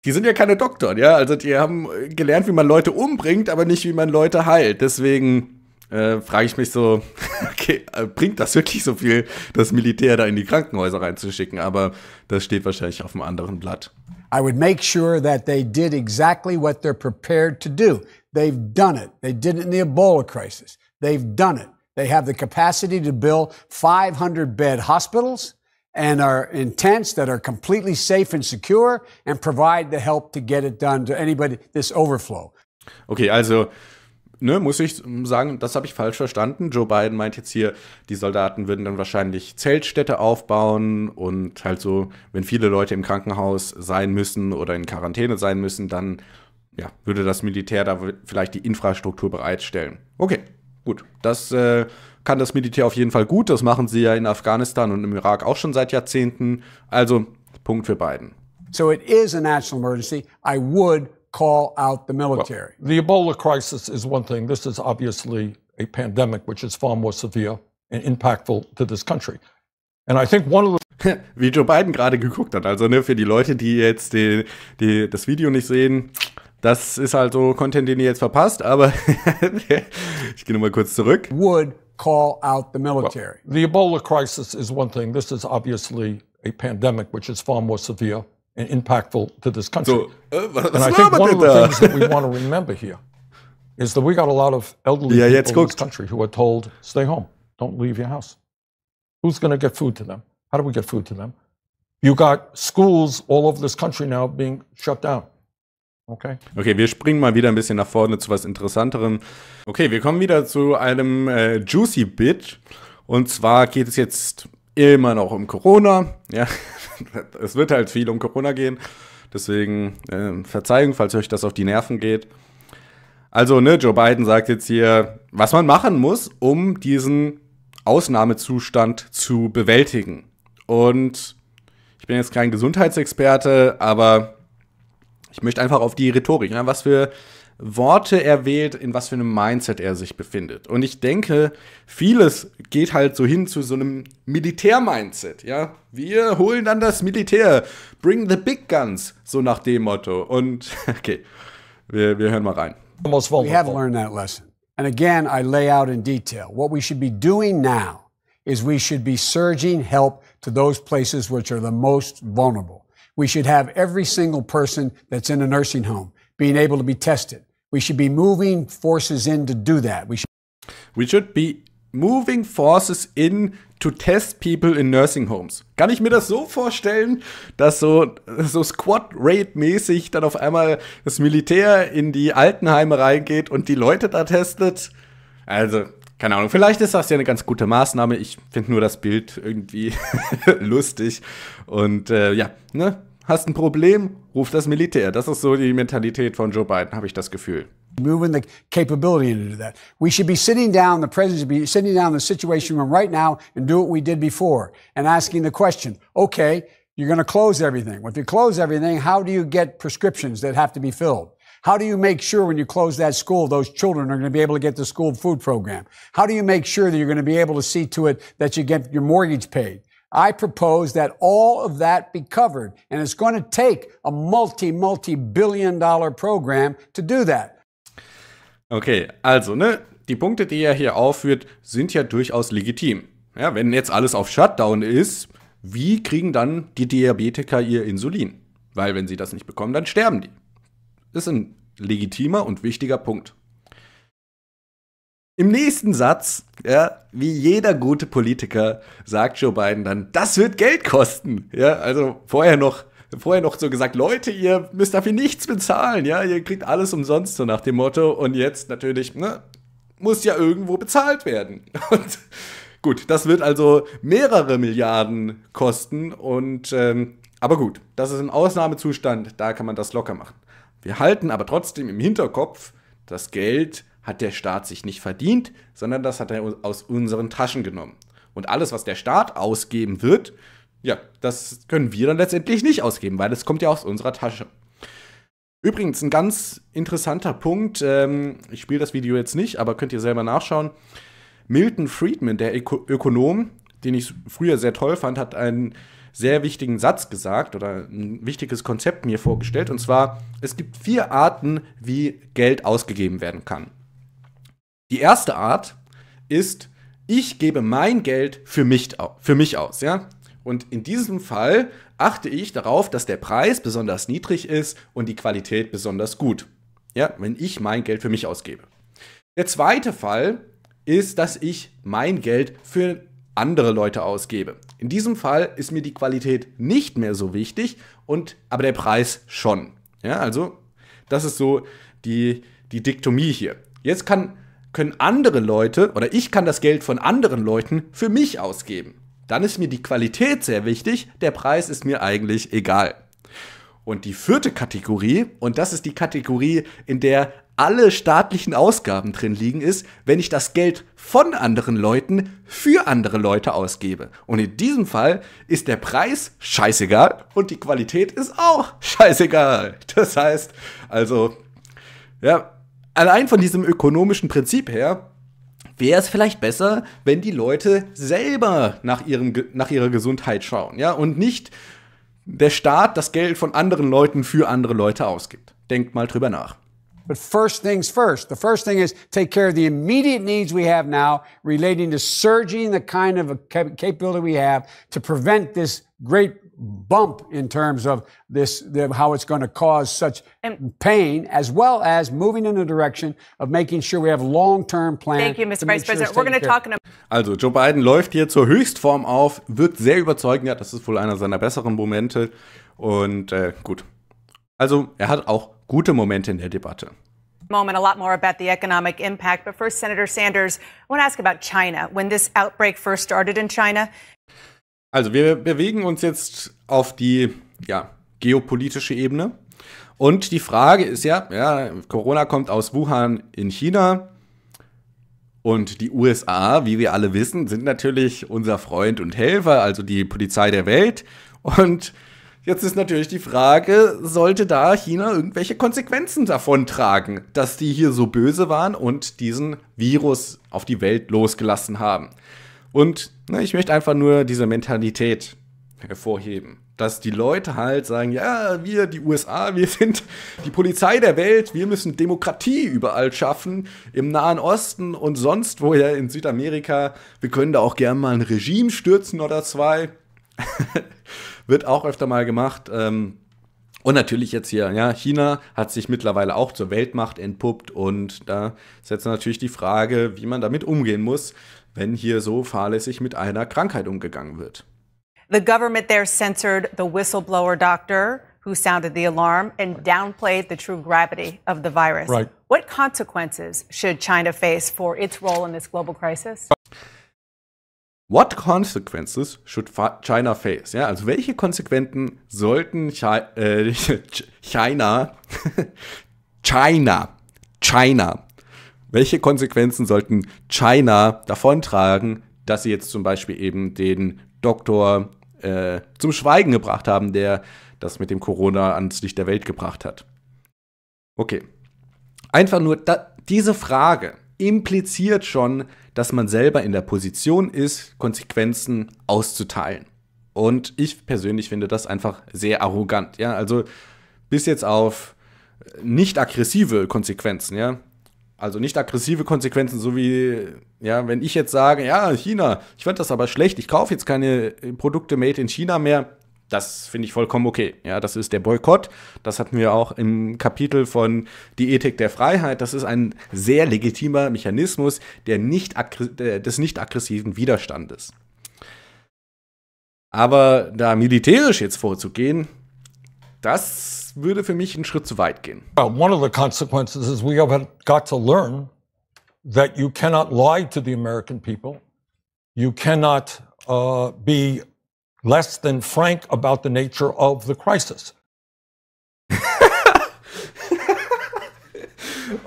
die sind ja keine Doktoren, ja. Also die haben äh, gelernt, wie man Leute umbringt, aber nicht, wie man Leute heilt. Deswegen äh, frage ich mich so, okay, äh, bringt das wirklich so viel, das Militär da in die Krankenhäuser reinzuschicken? Aber das steht wahrscheinlich auf einem anderen Blatt. I would make sure that they did exactly what they're prepared to do. They've done it. They did it in the Ebola crisis. They've done it. They have the capacity to build 500 bed hospitals and are in tents that are completely safe and secure and provide the help to get it done to anybody this overflow. Okay, also ne, muss ich sagen, das habe ich falsch verstanden. Joe Biden meint jetzt hier, die Soldaten würden dann wahrscheinlich Zeltstädte aufbauen und halt so, wenn viele Leute im Krankenhaus sein müssen oder in Quarantäne sein müssen, dann ja, würde das Militär da vielleicht die Infrastruktur bereitstellen. Okay, gut. Das äh, kann das Militär auf jeden Fall gut. Das machen sie ja in Afghanistan und im Irak auch schon seit Jahrzehnten. Also Punkt für Biden. So it is a national emergency. I would call out the military. Well, the Ebola crisis is one thing. This is obviously a pandemic which is far more severe and impactful to this country. And I think one of the wie Joe Biden gerade geguckt hat. Also ne, für die Leute, die jetzt die, die das Video nicht sehen, das ist halt so Content, den ihr jetzt verpasst, aber ich gehe nochmal kurz zurück. Would call out the military. Well, the Ebola crisis is one thing. This is obviously a pandemic which is far more severe and impactful to this country. So, uh, and I think one of the uh, things that we want to remember here is that we got a lot of elderly yeah, people in this country who are told, stay home, don't leave your house. Who's going to get food to them? How do we get food to them? You got schools all over this country now being shut down. Okay. Okay, wir springen mal wieder ein bisschen nach vorne zu was Interessanterem. Okay, wir kommen wieder zu einem äh, Juicy Bit. Und zwar geht es jetzt immer noch um Corona. Ja, es wird halt viel um Corona gehen. Deswegen äh, Verzeihung, falls euch das auf die Nerven geht. Also, ne, Joe Biden sagt jetzt hier, was man machen muss, um diesen Ausnahmezustand zu bewältigen. Und ich bin jetzt kein Gesundheitsexperte, aber ich möchte einfach auf die Rhetorik, ne, was für Worte er wählt, in was für einem Mindset er sich befindet. Und ich denke, vieles geht halt so hin zu so einem Militär-Mindset. Ja, wir holen dann das Militär, bring the big guns, so nach dem Motto. Und okay, wir, wir hören mal rein. We have learned that lesson. And again, I lay out in detail what we should be doing now is we should be surging help to those places which are the most vulnerable. We should have every single person that's in a nursing home being able to be tested. We should be moving forces in to do that. We should, we should be moving forces in to test people in nursing homes. Kann ich mir das so vorstellen, dass so, so Squad-Raid-mäßig dann auf einmal das Militär in die Altenheime reingeht und die Leute da testet? Also, keine Ahnung, vielleicht ist das ja eine ganz gute Maßnahme. Ich finde nur das Bild irgendwie lustig. Und äh, ja, ne? hast ein Problem, ruf das Militär. Das ist so die Mentalität von Joe Biden, habe ich das Gefühl. Moving the capability into that. We should be sitting down, the president should be sitting down in the situation room right now and do what we did before and asking the question, okay, you're going to close everything. Well, if you close everything, how do you get prescriptions that have to be filled? How do you make sure when you close that school, those children are going to be able to get the school food program? How do you make sure that you're going to be able to see to it that you get your mortgage paid? I propose that all of that be covered. And it's going to take a multi, multi billion dollar program to do that. Okay, also, ne, die Punkte, die er hier aufführt, sind ja durchaus legitim. Ja, wenn jetzt alles auf Shutdown ist, wie kriegen dann die Diabetiker ihr Insulin? Weil wenn sie das nicht bekommen, dann sterben die. Das ist ein legitimer und wichtiger Punkt. Im nächsten Satz, ja, wie jeder gute Politiker, sagt Joe Biden dann, das wird Geld kosten. Ja, also vorher noch, vorher noch so gesagt, Leute, ihr müsst dafür nichts bezahlen, ja, ihr kriegt alles umsonst, so nach dem Motto. Und jetzt natürlich, ne, muss ja irgendwo bezahlt werden. Und gut, das wird also mehrere Milliarden kosten und, ähm, aber gut, das ist ein Ausnahmezustand, da kann man das locker machen. Wir halten aber trotzdem im Hinterkopf, das Geld hat der Staat sich nicht verdient, sondern das hat er aus unseren Taschen genommen. Und alles, was der Staat ausgeben wird, ja, das können wir dann letztendlich nicht ausgeben, weil es kommt ja aus unserer Tasche. Übrigens, ein ganz interessanter Punkt, ähm, ich spiele das Video jetzt nicht, aber könnt ihr selber nachschauen. Milton Friedman, der Öko Ökonom, den ich früher sehr toll fand, hat einen sehr wichtigen Satz gesagt oder ein wichtiges Konzept mir vorgestellt. Und zwar, es gibt vier Arten, wie Geld ausgegeben werden kann. Die erste Art ist, ich gebe mein Geld für mich, für mich aus. Ja? Und in diesem Fall achte ich darauf, dass der Preis besonders niedrig ist und die Qualität besonders gut. Ja, wenn ich mein Geld für mich ausgebe. Der zweite Fall ist, dass ich mein Geld für andere Leute ausgebe. In diesem Fall ist mir die Qualität nicht mehr so wichtig und aber der Preis schon. Ja, also das ist so die die Diktomie hier. Jetzt kann können andere Leute oder ich kann das Geld von anderen Leuten für mich ausgeben. Dann ist mir die Qualität sehr wichtig, der Preis ist mir eigentlich egal. Und die vierte Kategorie, und das ist die Kategorie, in der alle staatlichen Ausgaben drin liegen, ist, wenn ich das Geld von anderen Leuten für andere Leute ausgebe. Und in diesem Fall ist der Preis scheißegal und die Qualität ist auch scheißegal. Das heißt, also, ja, allein von diesem ökonomischen Prinzip her wäre es vielleicht besser, wenn die Leute selber nach, ihrem, nach ihrer Gesundheit schauen, ja, und nicht der Staat das Geld von anderen Leuten für andere Leute ausgibt. Denkt mal drüber nach. But first things first. The first thing is take care of the immediate needs we have now relating to surging the kind of capability we have to prevent this great bump in terms of this, the, how it's going to cause such and pain, as well as moving in the direction of making sure we have long-term plans. Thank you, Mr. Vice President. We're going to talk in a also, Joe Biden läuft hier zur Höchstform auf, wirkt sehr überzeugend. Ja, das ist wohl einer seiner besseren Momente. Und äh, gut. Also, er hat auch gute Momente in der Debatte. moment a lot more about the economic impact. But first, Senator Sanders, I want to ask about China. When this outbreak first started in China, Also wir bewegen uns jetzt auf die ja, geopolitische Ebene. Und die Frage ist ja, ja, Corona kommt aus Wuhan in China. Und die USA, wie wir alle wissen, sind natürlich unser Freund und Helfer, also die Polizei der Welt. Und jetzt ist natürlich die Frage, sollte da China irgendwelche Konsequenzen davon tragen, dass die hier so böse waren und diesen Virus auf die Welt losgelassen haben? Und na, ne, ich möchte einfach nur diese Mentalität hervorheben. Dass die Leute halt sagen, ja, wir, die USA, wir sind die Polizei der Welt, wir müssen Demokratie überall schaffen, im Nahen Osten und sonst woher in Südamerika. Wir können da auch gerne mal ein Regime stürzen oder zwei. Wird auch öfter mal gemacht. Ähm. und natürlich jetzt hier, ja, China hat sich mittlerweile auch zur Weltmacht entpuppt und da ist jetzt natürlich die Frage, wie man damit umgehen muss wenn hier so fahrlässig mit einer Krankheit umgegangen wird. The government there censored the whistleblower doctor who sounded the alarm and downplayed the true gravity of the virus. Right. What consequences should China face for its role in this global crisis? What consequences should China face? Ja, also welche Konsequenzen sollten äh, China, China, China, China welche Konsequenzen sollten China davontragen, dass sie jetzt zum Beispiel eben den Doktor äh, zum Schweigen gebracht haben, der das mit dem Corona ans Licht der Welt gebracht hat? Okay. Einfach nur da, diese Frage impliziert schon, dass man selber in der Position ist, Konsequenzen auszuteilen. Und ich persönlich finde das einfach sehr arrogant. Ja, also bis jetzt auf nicht aggressive Konsequenzen, ja. Also nicht aggressive Konsequenzen, so wie, ja, wenn ich jetzt sage, ja, China, ich fand das aber schlecht, ich kaufe jetzt keine äh, Produkte made in China mehr, das finde ich vollkommen okay. Ja, das ist der Boykott. Das hatten wir auch im Kapitel von Die Ethik der Freiheit. Das ist ein sehr legitimer Mechanismus der nicht des nicht aggressiven Widerstandes. Aber da militärisch jetzt vorzugehen, das würde für mich einen Schritt zu weit gehen. Well, one of the consequences is we have got to learn that you cannot lie to the American people. You cannot uh, be less than frank about the nature of the crisis.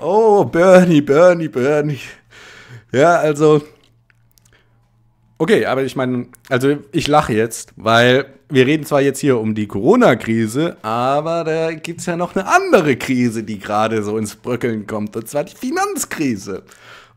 oh, Bernie, Bernie, Bernie. Ja, also Okay, aber ich meine, also ich lache jetzt, weil wir reden zwar jetzt hier um die Corona-Krise, aber da gibt es ja noch eine andere Krise, die gerade so ins Bröckeln kommt, und zwar die Finanzkrise.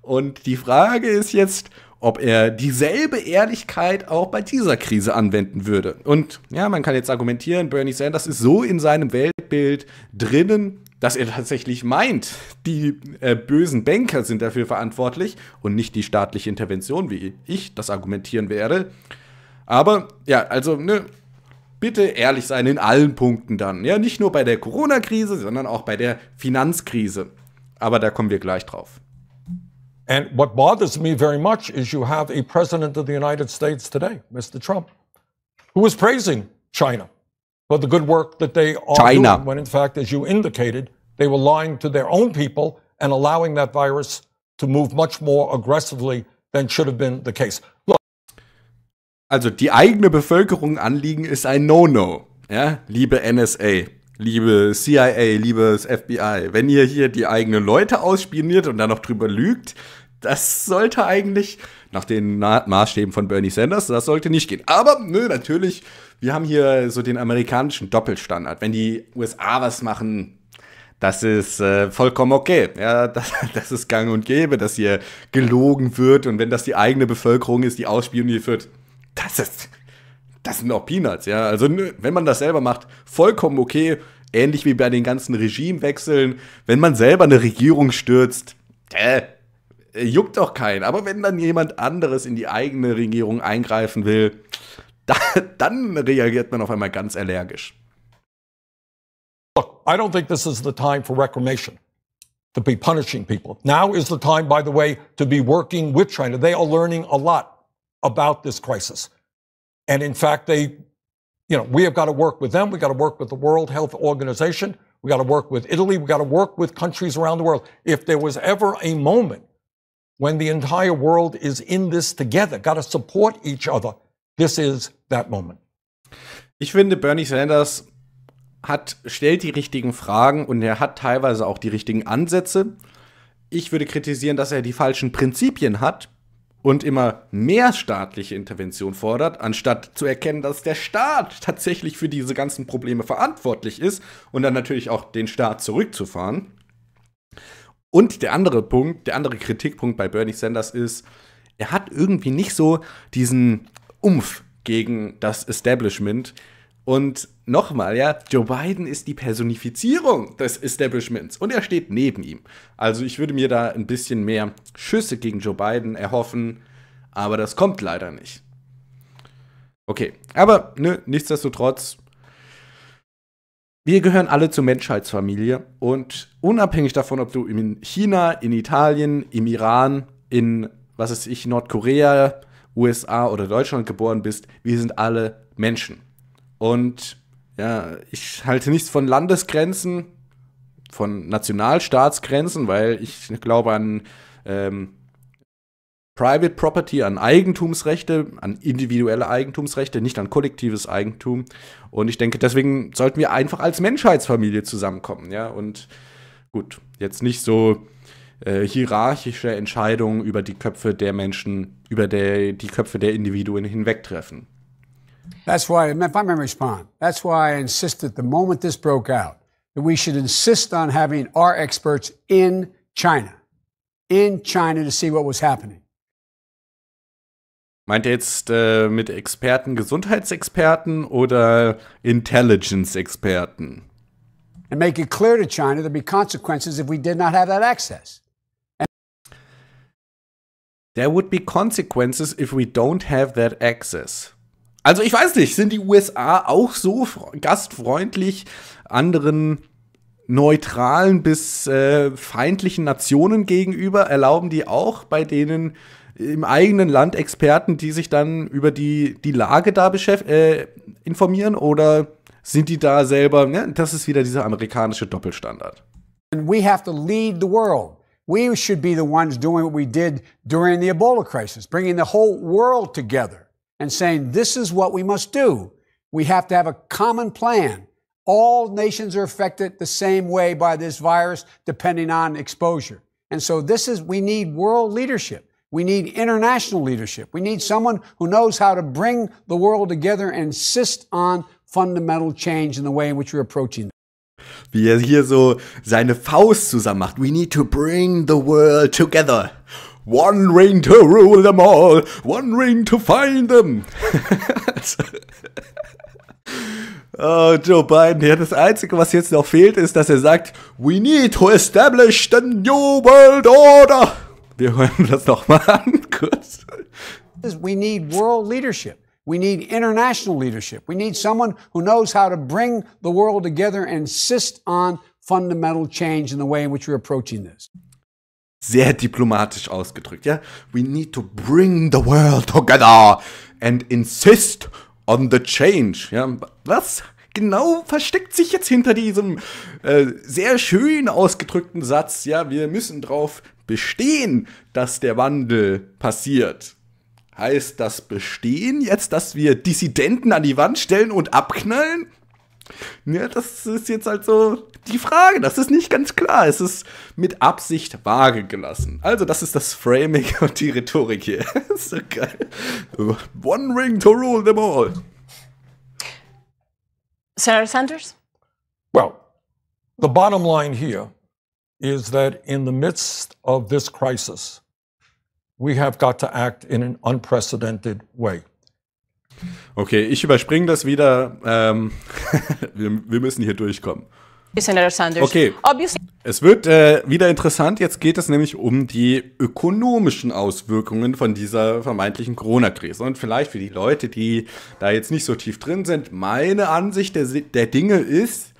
Und die Frage ist jetzt, ob er dieselbe Ehrlichkeit auch bei dieser Krise anwenden würde. Und ja, man kann jetzt argumentieren, Bernie Sanders ist so in seinem Weltbild drinnen, dass er tatsächlich meint, die äh, bösen Banker sind dafür verantwortlich und nicht die staatliche Intervention, wie ich das argumentieren werde. Aber ja, also ne, bitte ehrlich sein in allen Punkten dann. Ja, nicht nur bei der Corona-Krise, sondern auch bei der Finanzkrise. Aber da kommen wir gleich drauf. And what bothers me very much is you have a president of the United States today, Mr. Trump, who is praising China for the good work that they are China. doing, when in fact, as you indicated, they were lying to their own people and allowing that virus to move much more aggressively than should have been the case. Look. Also die eigene Bevölkerung anliegen ist ein No-No, ja, liebe NSA. Liebe CIA, liebes FBI, wenn ihr hier die eigenen Leute ausspioniert und dann noch drüber lügt, das sollte eigentlich nach den Na Maßstäben von Bernie Sanders. Das sollte nicht gehen. Aber nö, natürlich, wir haben hier so den amerikanischen Doppelstandard. Wenn die USA was machen, das ist äh, vollkommen okay. Ja, das, das, ist gang und gäbe, dass hier gelogen wird. Und wenn das die eigene Bevölkerung ist, die ausspioniert wird, das ist. Das sind auch Peanuts, ja. Also, wenn man das selber macht, vollkommen okay. Ähnlich wie bei den ganzen Regimewechseln. Wenn man selber eine Regierung stürzt, äh, Äh, juckt doch keinen. Aber wenn dann jemand anderes in die eigene Regierung eingreifen will, da, dann reagiert man auf einmal ganz allergisch. Look, I don't think this is the time for reclamation. To be punishing people. Now is the time, by the way, to be working with China. They are learning a lot about this crisis. And in fact, they, you know, we have got to work with them. We've got to work with the World Health Organization. We've got to work with Italy. We've got to work with countries around the world. If there was ever a moment when the entire world is in this together, got to support each other. This is that moment. Ich finde, Bernie Sanders hat, stellt die richtigen Fragen und er hat teilweise auch die richtigen Ansätze. Ich würde kritisieren, dass er die falschen Prinzipien hat und immer mehr staatliche Intervention fordert, anstatt zu erkennen, dass der Staat tatsächlich für diese ganzen Probleme verantwortlich ist und dann natürlich auch den Staat zurückzufahren. Und der andere Punkt, der andere Kritikpunkt bei Bernie Sanders ist, er hat irgendwie nicht so diesen Umf gegen das Establishment. Und nochmal, ja, Joe Biden ist die Personifizierung des Establishments und er steht neben ihm. Also ich würde mir da ein bisschen mehr Schüsse gegen Joe Biden erhoffen, aber das kommt leider nicht. Okay, aber ne, nichtsdestotrotz, wir gehören alle zur Menschheitsfamilie und unabhängig davon, ob du in China, in Italien, im Iran, in, was weiß ich, Nordkorea, USA oder Deutschland geboren bist, wir sind alle Menschen. Und ja, ich halte nichts von Landesgrenzen, von Nationalstaatsgrenzen, weil ich glaube an ähm, Private Property an Eigentumsrechte, an individuelle Eigentumsrechte, nicht an kollektives Eigentum. Und ich denke, deswegen sollten wir einfach als Menschheitsfamilie zusammenkommen, ja. Und gut, jetzt nicht so äh, hierarchische Entscheidungen über die Köpfe der Menschen, über der, die Köpfe der Individuen hinweg treffen. That's why, if I may respond, that's why I insisted the moment this broke out, that we should insist on having our experts in China, in China to see what was happening. Meint ihr jetzt äh, mit Experten Gesundheitsexperten oder Intelligence-Experten? And make it clear to China there'd be consequences if we did not have that access. There would be consequences if we don't have that access. Also ich weiß nicht, sind die USA auch so gastfreundlich anderen neutralen bis äh, feindlichen Nationen gegenüber? Erlauben die auch, bei denen im eigenen Land Experten, die sich dann über die, die Lage da äh, informieren oder sind die da selber? Ne? Das ist wieder dieser amerikanische Doppelstandard. And we have to lead the world. We should be the ones doing what we did during the Ebola crisis, bringing the whole world together and saying, this is what we must do. We have to have a common plan. All nations are affected the same way by this virus, depending on exposure. And so this is, we need world leadership. We need international leadership. We need someone who knows how to bring the world together and insist on fundamental change in the way in which we're approaching. Wie er hier so seine Faust zusammen macht. We need to bring the world together. One ring to rule them all. One ring to find them. oh, Joe Biden, ja, das Einzige, was jetzt noch fehlt, ist, dass er sagt, we need to establish the new world order. Wir hören das mal an, kurz. We need world leadership. We need international leadership. We need someone who knows how to bring the world together and insist on fundamental change in the way in which we're approaching this. Sehr diplomatisch ausgedrückt, ja? We need to bring the world together and insist on the change. Ja, was? Genau versteckt sich jetzt hinter diesem äh, sehr schön ausgedrückten Satz, ja, wir müssen drauf bestehen, dass der Wandel passiert. Heißt das Bestehen jetzt, dass wir Dissidenten an die Wand stellen und abknallen? Ja, das ist jetzt halt so die Frage. Das ist nicht ganz klar. Es ist mit Absicht vage gelassen. Also, das ist das Framing und die Rhetorik hier. so geil. One ring to rule them all. Sarah Sanders? Well, the bottom line here is that in the midst of this crisis, we have got to act in an unprecedented way. Okay, ich überspringe das wieder. Ähm, wir, wir, müssen hier durchkommen. Okay. es wird äh, wieder interessant. Jetzt geht es nämlich um die ökonomischen Auswirkungen von dieser vermeintlichen Corona-Krise. Und vielleicht für die Leute, die da jetzt nicht so tief drin sind, meine Ansicht der, der Dinge ist,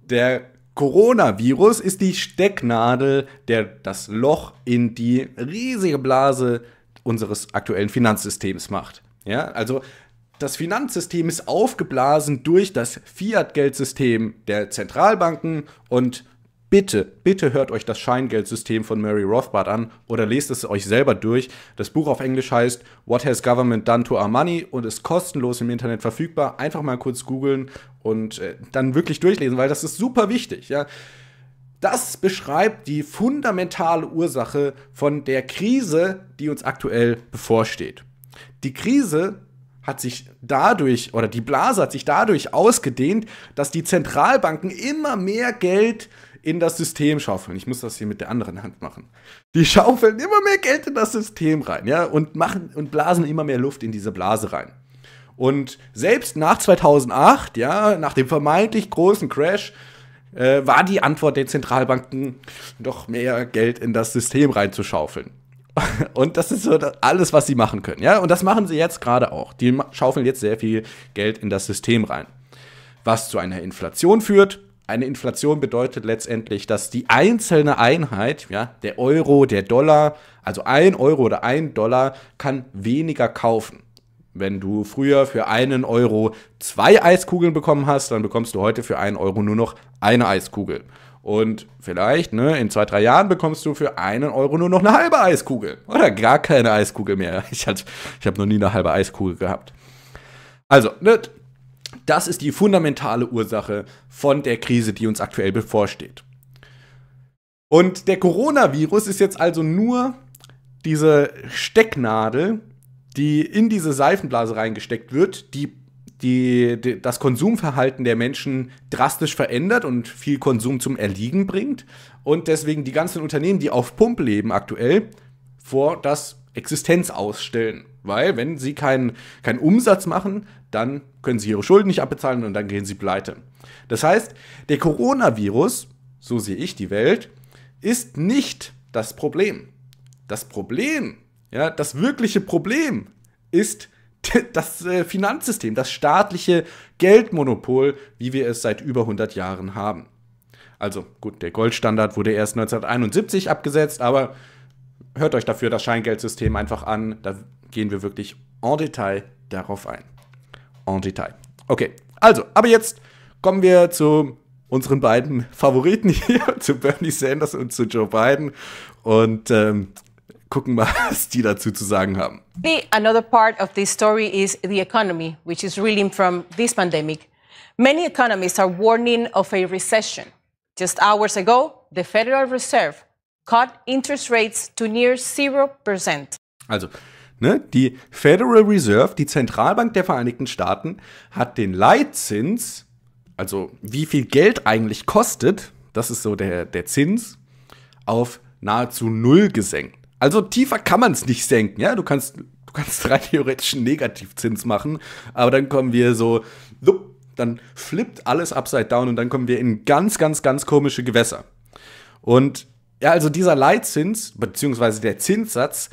der Coronavirus ist die Stecknadel, der das Loch in die riesige Blase unseres aktuellen Finanzsystems macht. Ja, also das Finanzsystem ist aufgeblasen durch das Fiat-Geldsystem der Zentralbanken und Bitte, bitte hört euch das Scheingeldsystem von Mary Rothbard an oder lest es euch selber durch. Das Buch auf Englisch heißt What Has Government Done to Our Money und ist kostenlos im Internet verfügbar. Einfach mal kurz googeln und äh, dann wirklich durchlesen, weil das ist super wichtig. Ja? Das beschreibt die fundamentale Ursache von der Krise, die uns aktuell bevorsteht. Die Krise hat sich dadurch, oder die Blase hat sich dadurch ausgedehnt, dass die Zentralbanken immer mehr Geld in das System schaufeln. Ich muss das hier mit der anderen Hand machen. Die schaufeln immer mehr Geld in das System rein, ja, und machen und blasen immer mehr Luft in diese Blase rein. Und selbst nach 2008, ja, nach dem vermeintlich großen Crash, äh, war die Antwort der Zentralbanken, noch mehr Geld in das System reinzuschaufeln. Und das ist so alles, was sie machen können, ja. Und das machen sie jetzt gerade auch. Die schaufeln jetzt sehr viel Geld in das System rein, was zu einer Inflation führt eine Inflation bedeutet letztendlich, dass die einzelne Einheit, ja, der Euro, der Dollar, also ein Euro oder ein Dollar kann weniger kaufen. Wenn du früher für einen Euro zwei Eiskugeln bekommen hast, dann bekommst du heute für einen Euro nur noch eine Eiskugel. Und vielleicht, ne, in zwei, drei Jahren bekommst du für einen Euro nur noch eine halbe Eiskugel. Oder gar keine Eiskugel mehr. Ich, ich habe noch nie eine halbe Eiskugel gehabt. Also, ne, das ist die fundamentale Ursache von der Krise, die uns aktuell bevorsteht. Und der Coronavirus ist jetzt also nur diese Stecknadel, die in diese Seifenblase reingesteckt wird, die, die, die, das Konsumverhalten der Menschen drastisch verändert und viel Konsum zum Erliegen bringt. Und deswegen die ganzen Unternehmen, die auf Pump leben aktuell, vor das Existenz ausstellen. Weil, wenn sie keinen, keinen Umsatz machen, dann können sie ihre Schulden nicht abbezahlen und dann gehen sie pleite. Das heißt, der Coronavirus, so sehe ich die Welt, ist nicht das Problem. Das Problem, ja, das wirkliche Problem ist das äh, Finanzsystem, das staatliche Geldmonopol, wie wir es seit über 100 Jahren haben. Also gut, der Goldstandard wurde erst 1971 abgesetzt, aber hört euch dafür das Scheingeldsystem einfach an. Da gehen wir wirklich en Detail darauf ein. En Detail. Okay, also, aber jetzt kommen wir zu unseren beiden Favoriten hier, zu Bernie Sanders und zu Joe Biden. Und ähm, gucken mal, was die dazu zu sagen haben. Another part of this story is the economy, which is reeling from this pandemic. Many economists are warning of a recession. Just hours ago, the Federal Reserve cut interest rates to near 0%. Also, Ne? Die Federal Reserve, die Zentralbank der Vereinigten Staaten, hat den Leitzins, also wie viel Geld eigentlich kostet, das ist so der, der Zins, auf nahezu null gesenkt. Also tiefer kann man es nicht senken, ja. Du kannst, du kannst rein theoretisch einen Negativzins machen, aber dann kommen wir so, dann flippt alles upside down und dann kommen wir in ganz, ganz, ganz komische Gewässer. Und ja, also dieser Leitzins, beziehungsweise der Zinssatz,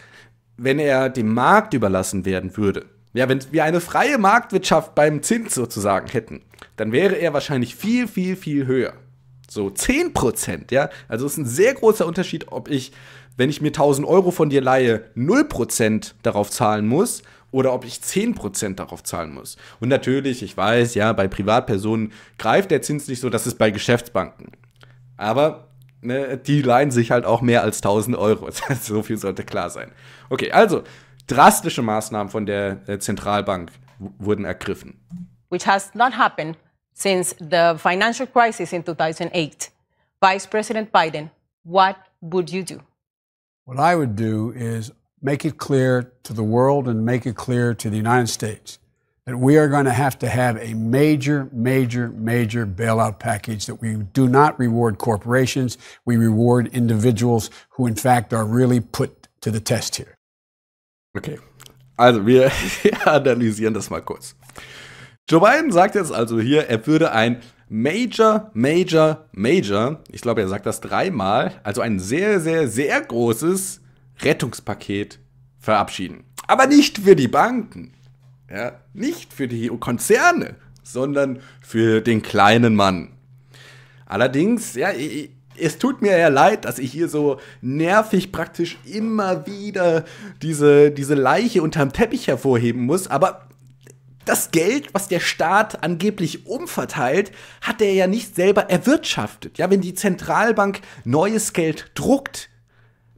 wenn er dem Markt überlassen werden würde, ja, wenn wir eine freie Marktwirtschaft beim Zins sozusagen hätten, dann wäre er wahrscheinlich viel, viel, viel höher. So 10%, ja. Also ist ein sehr großer Unterschied, ob ich, wenn ich mir 1000 Euro von dir leihe, 0% darauf zahlen muss oder ob ich 10% darauf zahlen muss. Und natürlich, ich weiß, ja, bei Privatpersonen greift der Zins nicht so, das ist bei Geschäftsbanken. Aber ne, die leihen sich halt auch mehr als 1000 Euro. so viel sollte klar sein. Okay, also drastische Maßnahmen von der Zentralbank wurden ergriffen. Which has not happened since the financial crisis in 2008. Vice President Biden, what would you do? What I would do is make it clear to the world and make it clear to the United States that we are going to have to have a major, major, major bailout package that we do not reward corporations. We reward individuals who, in fact, are really put to the test here. Okay. Also, wir analysieren das mal kurz. Joe Biden sagt jetzt also hier, er würde ein Major, Major, Major, ich glaube, er sagt das dreimal, also ein sehr, sehr, sehr großes Rettungspaket verabschieden. Aber nicht für die Banken. Ja, nicht für die Konzerne, sondern für den kleinen Mann. Allerdings, ja, es tut mir ja leid, dass ich hier so nervig praktisch immer wieder diese, diese Leiche unterm Teppich hervorheben muss, aber das Geld, was der Staat angeblich umverteilt, hat er ja nicht selber erwirtschaftet. Ja, wenn die Zentralbank neues Geld druckt,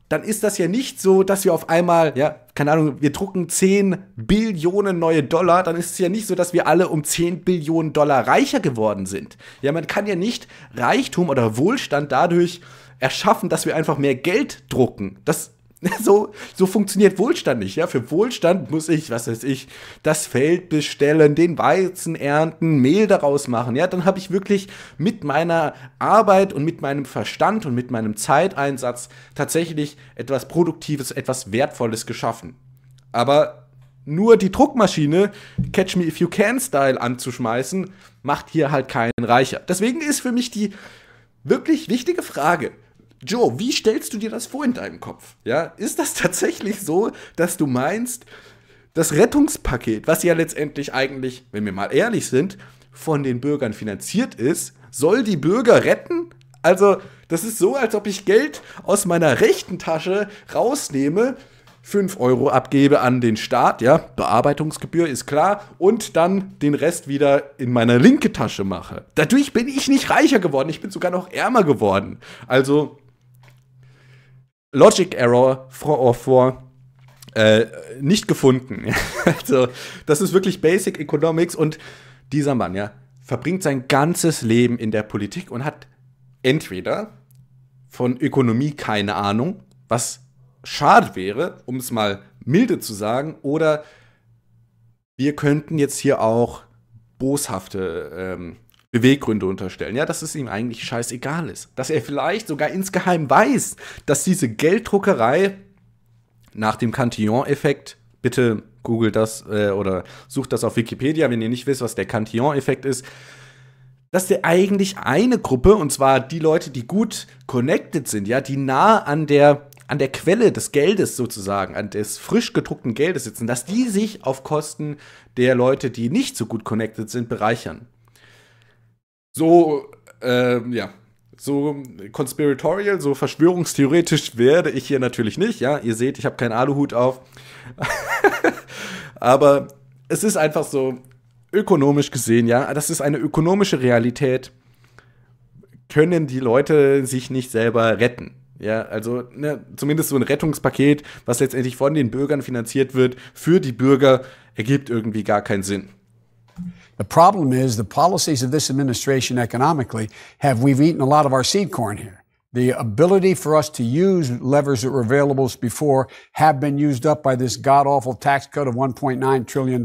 dann ist das ja nicht so, dass wir auf einmal, ja, keine Ahnung, wir drucken 10 Billionen neue Dollar, dann ist es ja nicht so, dass wir alle um 10 Billionen Dollar reicher geworden sind. Ja, man kann ja nicht Reichtum oder Wohlstand dadurch erschaffen, dass wir einfach mehr Geld drucken. Das So, so funktioniert Wohlstand nicht. Ja? Für Wohlstand muss ich, was weiß ich, das Feld bestellen, den Weizen ernten, Mehl daraus machen. Ja? Dann habe ich wirklich mit meiner Arbeit und mit meinem Verstand und mit meinem Zeiteinsatz tatsächlich etwas Produktives, etwas Wertvolles geschaffen. Aber nur die Druckmaschine Catch Me If You Can Style anzuschmeißen, macht hier halt keinen reicher. Deswegen ist für mich die wirklich wichtige Frage, Joe, wie stellst du dir das vor in deinem Kopf? Ja, ist das tatsächlich so, dass du meinst, das Rettungspaket, was ja letztendlich eigentlich, wenn wir mal ehrlich sind, von den Bürgern finanziert ist, soll die Bürger retten? Also, das ist so, als ob ich Geld aus meiner rechten Tasche rausnehme, 5 Euro abgebe an den Staat, ja, Bearbeitungsgebühr ist klar, und dann den Rest wieder in meine linke Tasche mache. Dadurch bin ich nicht reicher geworden, ich bin sogar noch ärmer geworden. Also Logic Error vor, oh, vor äh, nicht gefunden. also, das ist wirklich Basic Economics und dieser Mann, ja, verbringt sein ganzes Leben in der Politik und hat entweder von Ökonomie keine Ahnung, was schade wäre, um es mal milde zu sagen, oder wir könnten jetzt hier auch boshafte ähm, Beweggründe unterstellen. Ja, dass es ihm eigentlich scheißegal ist. Dass er vielleicht sogar insgeheim weiß, dass diese Gelddruckerei nach dem Cantillon-Effekt, bitte googelt das äh, oder sucht das auf Wikipedia, wenn ihr nicht wisst, was der Cantillon-Effekt ist, dass der eigentlich eine Gruppe, und zwar die Leute, die gut connected sind, ja, die nah an der an der Quelle des Geldes sozusagen, an des frisch gedruckten Geldes sitzen, dass die sich auf Kosten der Leute, die nicht so gut connected sind, bereichern. So, äh, ja, so conspiratorial, so verschwörungstheoretisch werde ich hier natürlich nicht. Ja, ihr seht, ich habe keinen Aluhut auf. Aber es ist einfach so, ökonomisch gesehen, ja, das ist eine ökonomische Realität, können die Leute sich nicht selber retten. Ja, also ne, zumindest so ein Rettungspaket, was letztendlich von den Bürgern finanziert wird, für die Bürger, ergibt irgendwie gar keinen Sinn. The problem is the policies of this administration economically have we've eaten a lot of our seed corn here. The ability for us to use levers that were available before have been used up by this god awful tax cut of $1.9 trillion,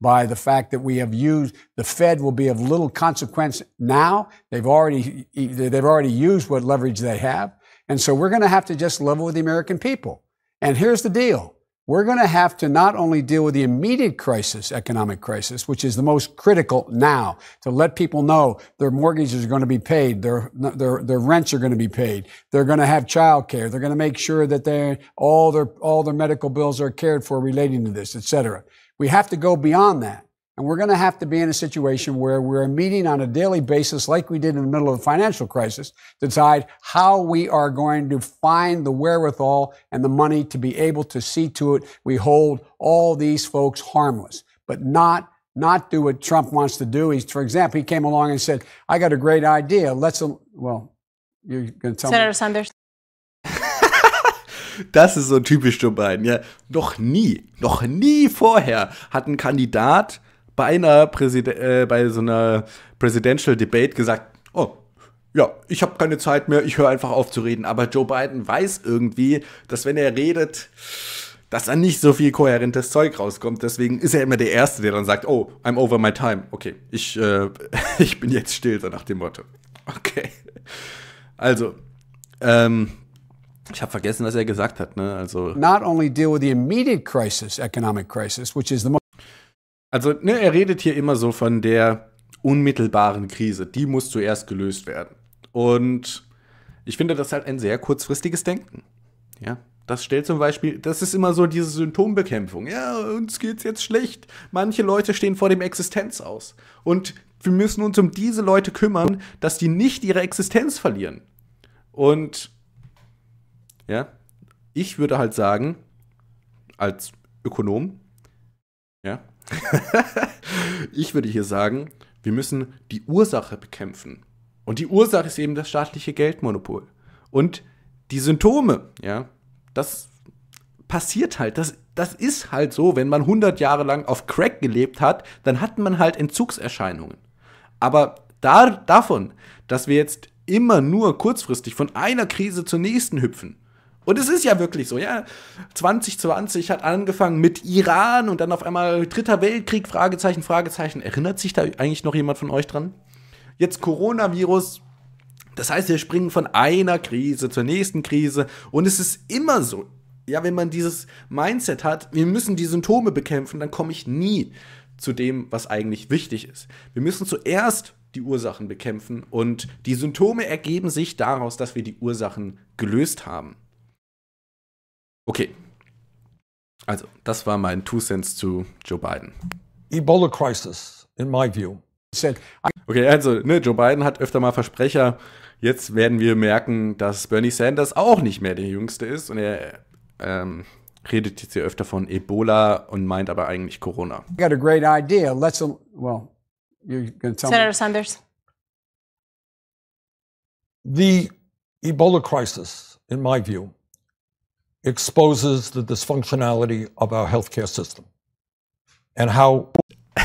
by the fact that we have used the Fed will be of little consequence now. They've already, they've already used what leverage they have. And so we're going to have to just level with the American people. And here's the deal we're going to have to not only deal with the immediate crisis, economic crisis, which is the most critical now, to let people know their mortgages are going to be paid, their, their, their rents are going to be paid, they're going to have child care, they're going to make sure that they, all, their, all their medical bills are cared for relating to this, etc. We have to go beyond that. And we're going to have to be in a situation where we're meeting on a daily basis, like we did in the middle of the financial crisis, to decide how we are going to find the wherewithal and the money to be able to see to it we hold all these folks harmless, but not not do what Trump wants to do. He's, for example, he came along and said, "I got a great idea. Let's." Well, you're going to tell Senator me. Sanders. Das ist so typisch Joe Biden. Ja, noch nie, noch nie vorher hat ein Kandidat bei einer Präsid äh, bei so einer Presidential Debate gesagt, oh, ja, ich habe keine Zeit mehr, ich höre einfach auf zu reden. Aber Joe Biden weiß irgendwie, dass wenn er redet, dass da nicht so viel kohärentes Zeug rauskommt. Deswegen ist er immer der Erste, der dann sagt, oh, I'm over my time. Okay, ich, äh, ich bin jetzt still, so nach dem Motto. Okay. Also, ähm, ich habe vergessen, was er gesagt hat. Ne? Also, Not only deal with the immediate crisis, economic crisis, which is the most also, ne, er redet hier immer so von der unmittelbaren Krise. Die muss zuerst gelöst werden. Und ich finde das halt ein sehr kurzfristiges Denken. Ja, das stellt zum Beispiel, das ist immer so diese Symptombekämpfung. Ja, uns geht's jetzt schlecht. Manche Leute stehen vor dem Existenz aus. Und wir müssen uns um diese Leute kümmern, dass die nicht ihre Existenz verlieren. Und ja, ich würde halt sagen, als Ökonom, ja, ich würde hier sagen, wir müssen die Ursache bekämpfen. Und die Ursache ist eben das staatliche Geldmonopol. Und die Symptome, ja, das passiert halt. Das, das ist halt so, wenn man 100 Jahre lang auf Crack gelebt hat, dann hat man halt Entzugserscheinungen. Aber da, davon, dass wir jetzt immer nur kurzfristig von einer Krise zur nächsten hüpfen, und es ist ja wirklich so, ja. 2020 hat angefangen mit Iran und dann auf einmal Dritter Weltkrieg, Fragezeichen, Fragezeichen. Erinnert sich da eigentlich noch jemand von euch dran? Jetzt Coronavirus. Das heißt, wir springen von einer Krise zur nächsten Krise und es ist immer so. Ja, wenn man dieses Mindset hat, wir müssen die Symptome bekämpfen, dann komme ich nie zu dem, was eigentlich wichtig ist. Wir müssen zuerst die Ursachen bekämpfen und die Symptome ergeben sich daraus, dass wir die Ursachen gelöst haben. Okay. Also, das war mein Two Cents zu Joe Biden. Ebola Crisis, in my view. Okay, also ne, Joe Biden hat öfter mal Versprecher. Jetzt werden wir merken, dass Bernie Sanders auch nicht mehr der Jüngste ist und er ähm, redet jetzt hier öfter von Ebola und meint aber eigentlich Corona. I got a great idea. Let's well, you're gonna tell Senator me. Sanders. The Ebola crisis, in my view, exposes the dysfunctionality of our healthcare system and how.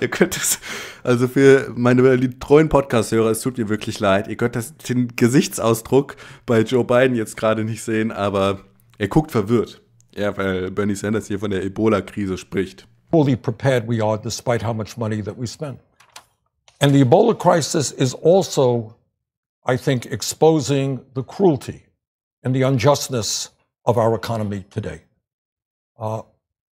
Ihr könnt das, also für meine treuen Podcast-Hörer, es tut mir wirklich leid. Ihr könnt das, den Gesichtsausdruck bei Joe Biden jetzt gerade nicht sehen, aber er guckt verwirrt. Ja, weil Bernie Sanders hier von der Ebola-Krise spricht. Fully prepared we are, despite how much money that we spend. And the Ebola crisis is also, I think, exposing the cruelty and the unjustness of our economy today. Uh,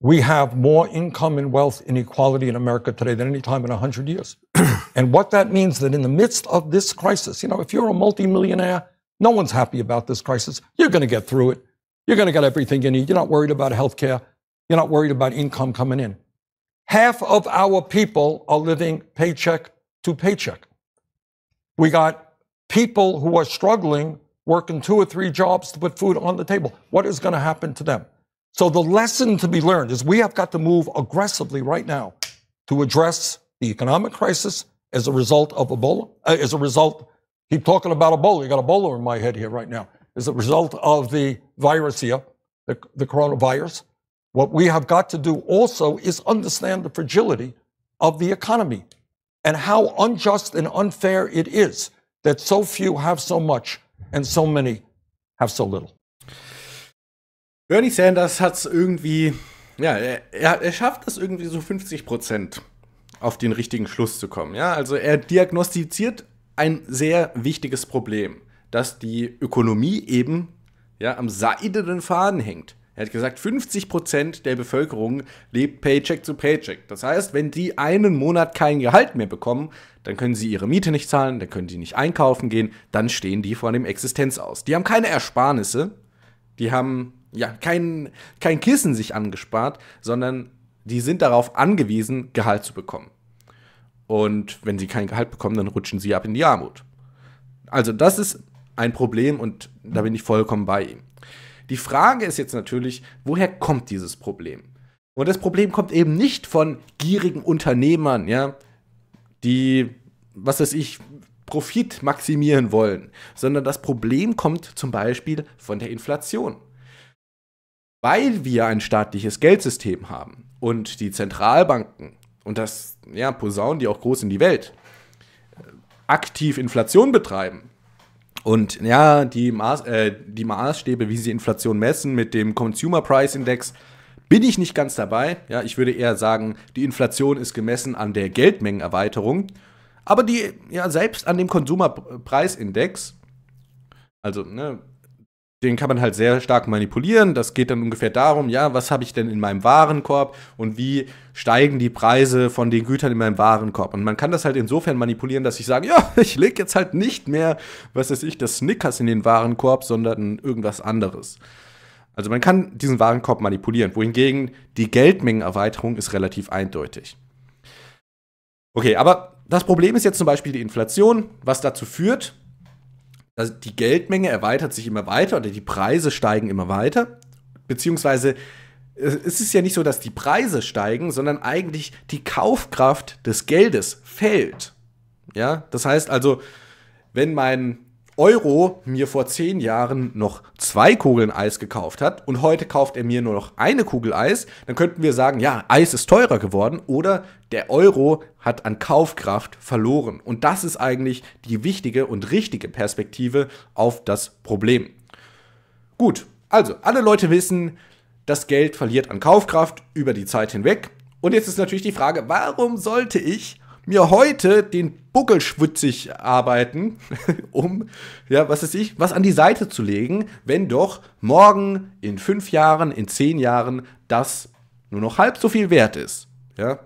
we have more income and wealth inequality in America today than any time in 100 years. and what that means that in the midst of this crisis, you know, if you're a multimillionaire, no one's happy about this crisis. You're going to get through it. You're going to get everything you need. You're not worried about health care. You're not worried about income coming in. Half of our people are living paycheck to paycheck. We got people who are struggling working two or three jobs to put food on the table. What is going to happen to them? So the lesson to be learned is we have got to move aggressively right now to address the economic crisis as a result of Ebola, uh, as a result, keep talking about Ebola. You got Ebola in my head here right now. As a result of the virus here, the, the coronavirus, what we have got to do also is understand the fragility of the economy and how unjust and unfair it is that so few have so much and so many have so little. Bernie Sanders hat es irgendwie, ja, er, er schafft es irgendwie so 50 Prozent auf den richtigen Schluss zu kommen. Ja, also er diagnostiziert ein sehr wichtiges Problem, dass die Ökonomie eben ja, am seidenen Faden hängt. Er hat gesagt, 50 der Bevölkerung lebt Paycheck zu Paycheck. Das heißt, wenn die einen Monat kein Gehalt mehr bekommen, dann können sie ihre Miete nicht zahlen, dann können sie nicht einkaufen gehen, dann stehen die vor dem Existenz aus. Die haben keine Ersparnisse, die haben ja kein, kein Kissen sich angespart, sondern die sind darauf angewiesen, Gehalt zu bekommen. Und wenn sie kein Gehalt bekommen, dann rutschen sie ab in die Armut. Also das ist ein Problem und da bin ich vollkommen bei ihm. Die Frage ist jetzt natürlich, woher kommt dieses Problem? Und das Problem kommt eben nicht von gierigen Unternehmern, ja, die, was weiß ich, Profit maximieren wollen, sondern das Problem kommt zum Beispiel von der Inflation. Weil wir ein staatliches Geldsystem haben und die Zentralbanken, und das ja, posaunen die auch groß in die Welt, äh, aktiv Inflation betreiben, und ja, die, Maß, äh, die Maßstäbe, wie sie Inflation messen mit dem Consumer Price Index, bin ich nicht ganz dabei. Ja, ich würde eher sagen, die Inflation ist gemessen an der Geldmengenerweiterung. Aber die, ja, selbst an dem Consumer Konsumerpreisindex, also ne, den kann man halt sehr stark manipulieren. Das geht dann ungefähr darum, ja, was habe ich denn in meinem Warenkorb und wie steigen die Preise von den Gütern in meinem Warenkorb. Und man kann das halt insofern manipulieren, dass ich sage, ja, ich lege jetzt halt nicht mehr, was weiß ich, das Snickers in den Warenkorb, sondern irgendwas anderes. Also man kann diesen Warenkorb manipulieren, wohingegen die Geldmengenerweiterung ist relativ eindeutig. Okay, aber das Problem ist jetzt zum Beispiel die Inflation, was dazu führt, also die Geldmenge erweitert sich immer weiter oder die Preise steigen immer weiter, beziehungsweise äh, es ist ja nicht so, dass die Preise steigen, sondern eigentlich die Kaufkraft des Geldes fällt. Ja, das heißt also, wenn mein Euro mir vor zehn Jahren noch zwei Kugeln Eis gekauft hat und heute kauft er mir nur noch eine Kugel Eis, dann könnten wir sagen, ja, Eis ist teurer geworden oder der Euro hat an Kaufkraft verloren. Und das ist eigentlich die wichtige und richtige Perspektive auf das Problem. Gut, also alle Leute wissen, das Geld verliert an Kaufkraft über die Zeit hinweg. Und jetzt ist natürlich die Frage, warum sollte ich mir heute den Buckel schwitzig arbeiten, um, ja, was weiß ich, was an die Seite zu legen, wenn doch morgen, in fünf Jahren, in zehn Jahren das nur noch halb so viel wert ist. Ja?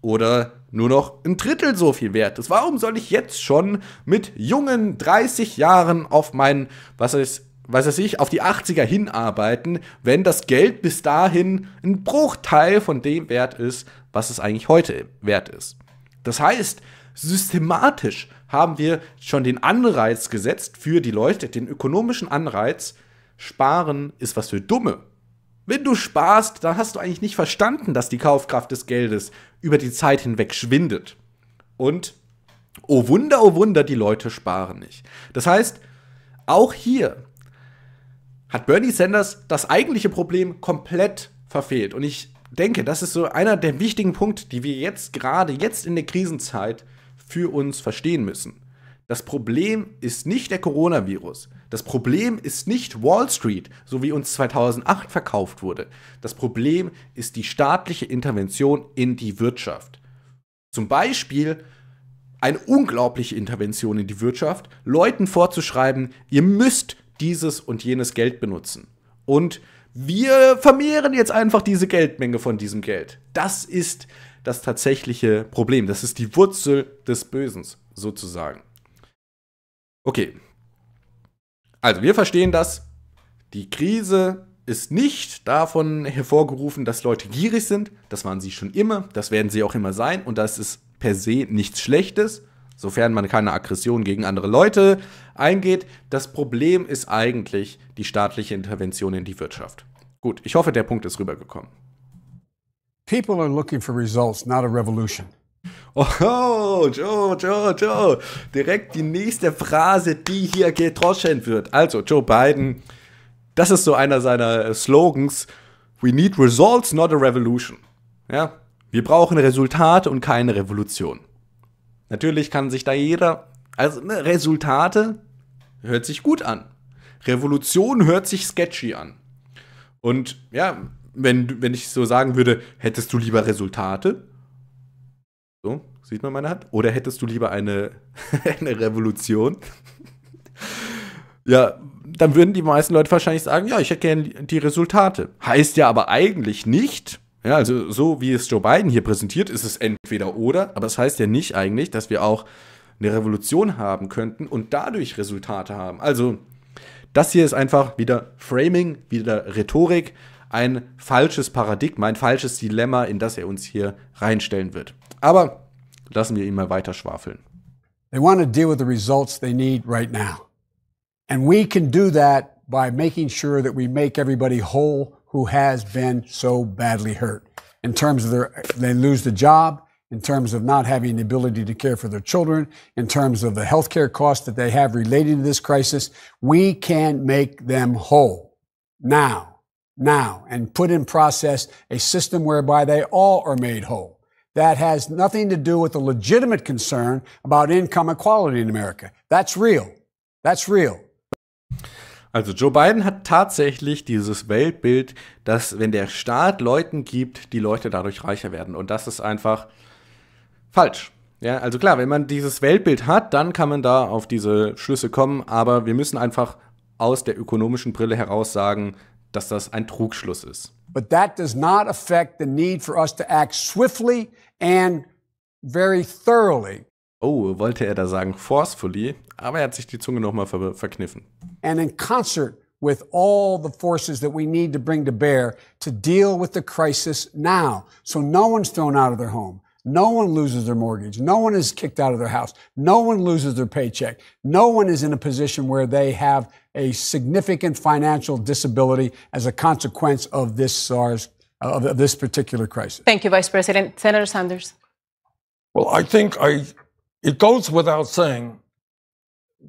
Oder nur noch ein Drittel so viel wert ist. Warum soll ich jetzt schon mit jungen 30 Jahren auf meinen, was weiß, was weiß ich, auf die 80er hinarbeiten, wenn das Geld bis dahin ein Bruchteil von dem wert ist, was es eigentlich heute wert ist? Das heißt, systematisch haben wir schon den Anreiz gesetzt für die Leute, den ökonomischen Anreiz, sparen ist was für Dumme. Wenn du sparst, dann hast du eigentlich nicht verstanden, dass die Kaufkraft des Geldes über die Zeit hinweg schwindet. Und, oh Wunder, oh Wunder, die Leute sparen nicht. Das heißt, auch hier hat Bernie Sanders das eigentliche Problem komplett verfehlt. Und ich denke, das ist so einer der wichtigen Punkte, die wir jetzt gerade, jetzt in der Krisenzeit für uns verstehen müssen. Das Problem ist nicht der Coronavirus. Das Problem ist nicht Wall Street, so wie uns 2008 verkauft wurde. Das Problem ist die staatliche Intervention in die Wirtschaft. Zum Beispiel eine unglaubliche Intervention in die Wirtschaft, Leuten vorzuschreiben, ihr müsst dieses und jenes Geld benutzen. Und wir vermehren jetzt einfach diese Geldmenge von diesem Geld. Das ist das tatsächliche Problem. Das ist die Wurzel des Bösen, sozusagen. Okay. Also, wir verstehen das. Die Krise ist nicht davon hervorgerufen, dass Leute gierig sind. Das waren sie schon immer. Das werden sie auch immer sein. Und das ist per se nichts Schlechtes, sofern man keine Aggression gegen andere Leute eingeht. Das Problem ist eigentlich die staatliche Intervention in die Wirtschaft. Gut, ich hoffe, der Punkt ist rübergekommen. People are looking for results, not a revolution. Oh, Joe, Joe, Joe. Direkt die nächste Phrase, die hier gedroschen wird. Also, Joe Biden, das ist so einer seiner äh, Slogans. We need results, not a revolution. Ja, wir brauchen Resultate und keine Revolution. Natürlich kann sich da jeder. Also, ne, Resultate hört sich gut an. Revolution hört sich sketchy an. Und ja, wenn, wenn ich so sagen würde, hättest du lieber Resultate? So, sieht man meine Hand? Oder hättest du lieber eine, eine Revolution? ja, dann würden die meisten Leute wahrscheinlich sagen, ja, ich hätte gerne die Resultate. Heißt ja aber eigentlich nicht, ja, also so wie es Joe Biden hier präsentiert, ist es entweder oder, aber es das heißt ja nicht eigentlich, dass wir auch eine Revolution haben könnten und dadurch Resultate haben. Also das hier ist einfach wieder Framing, wieder Rhetorik, ein falsches Paradigma, ein falsches Dilemma, in das er uns hier reinstellen wird. Aber lassen wir ihn mal weiter schwafeln. They want to deal with the results they need right now. And we can do that by making sure that we make everybody whole who has been so badly hurt. In terms of their, they lose the job, in terms of not having the ability to care for their children, in terms of the health care costs that they have related to this crisis. We can make them whole now, now, and put in process a system whereby they all are made whole. That has nothing to do with the legitimate concern about income equality in America. That's real. That's real. Also Joe Biden hat tatsächlich dieses Weltbild, dass wenn der Staat Leuten gibt, die Leute dadurch reicher werden. Und das ist einfach falsch. Ja, also klar, wenn man dieses Weltbild hat, dann kann man da auf diese Schlüsse kommen, aber wir müssen einfach aus der ökonomischen Brille heraus sagen, dass das ein Trugschluss ist. But that does not affect the need for us to act swiftly and very thoroughly. Oh, wollte er da sagen forcefully, aber er hat sich die Zunge nochmal ver verkniffen. And in concert with all the forces that we need to bring to bear to deal with the crisis now. So no one's thrown out of their home. No one loses their mortgage. No one is kicked out of their house. No one loses their paycheck. No one is in a position where they have a significant financial disability as a consequence of this SARS, of this particular crisis. Thank you, Vice President. Senator Sanders. Well, I think I, it goes without saying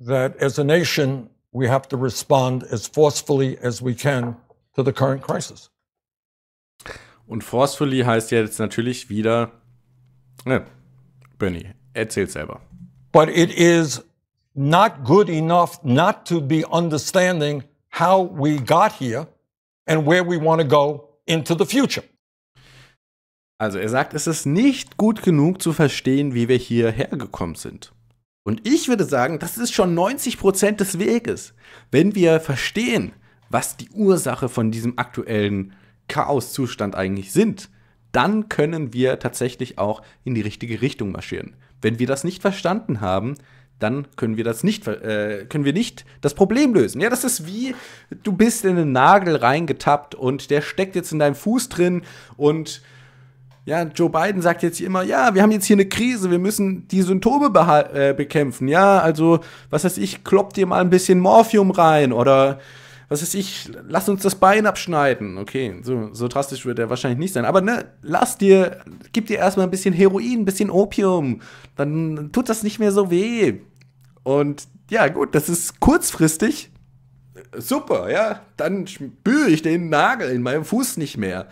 that as a nation, we have to respond as forcefully as we can to the current crisis. Und forcefully heißt jetzt natürlich wieder Ne, Bernie, erzähl selber. But it is not good enough not to be understanding how we got here and where we want to go into the future. Also er sagt, es ist nicht gut genug zu verstehen, wie wir hierher gekommen sind. Und ich würde sagen, das ist schon 90% des Weges, wenn wir verstehen, was die Ursache von diesem aktuellen Chaoszustand eigentlich sind dann können wir tatsächlich auch in die richtige Richtung marschieren. Wenn wir das nicht verstanden haben, dann können wir das nicht, äh, können wir nicht das Problem lösen. Ja, das ist wie, du bist in einen Nagel reingetappt und der steckt jetzt in deinem Fuß drin und ja, Joe Biden sagt jetzt immer, ja, wir haben jetzt hier eine Krise, wir müssen die Symptome äh, bekämpfen. Ja, also, was weiß ich, klopp dir mal ein bisschen Morphium rein oder was weiß ich, lass uns das Bein abschneiden. Okay, so, so drastisch wird er wahrscheinlich nicht sein. Aber ne, lass dir, gib dir erstmal ein bisschen Heroin, ein bisschen Opium. Dann tut das nicht mehr so weh. Und ja, gut, das ist kurzfristig. Super, ja. Dann spüre ich den Nagel in meinem Fuß nicht mehr.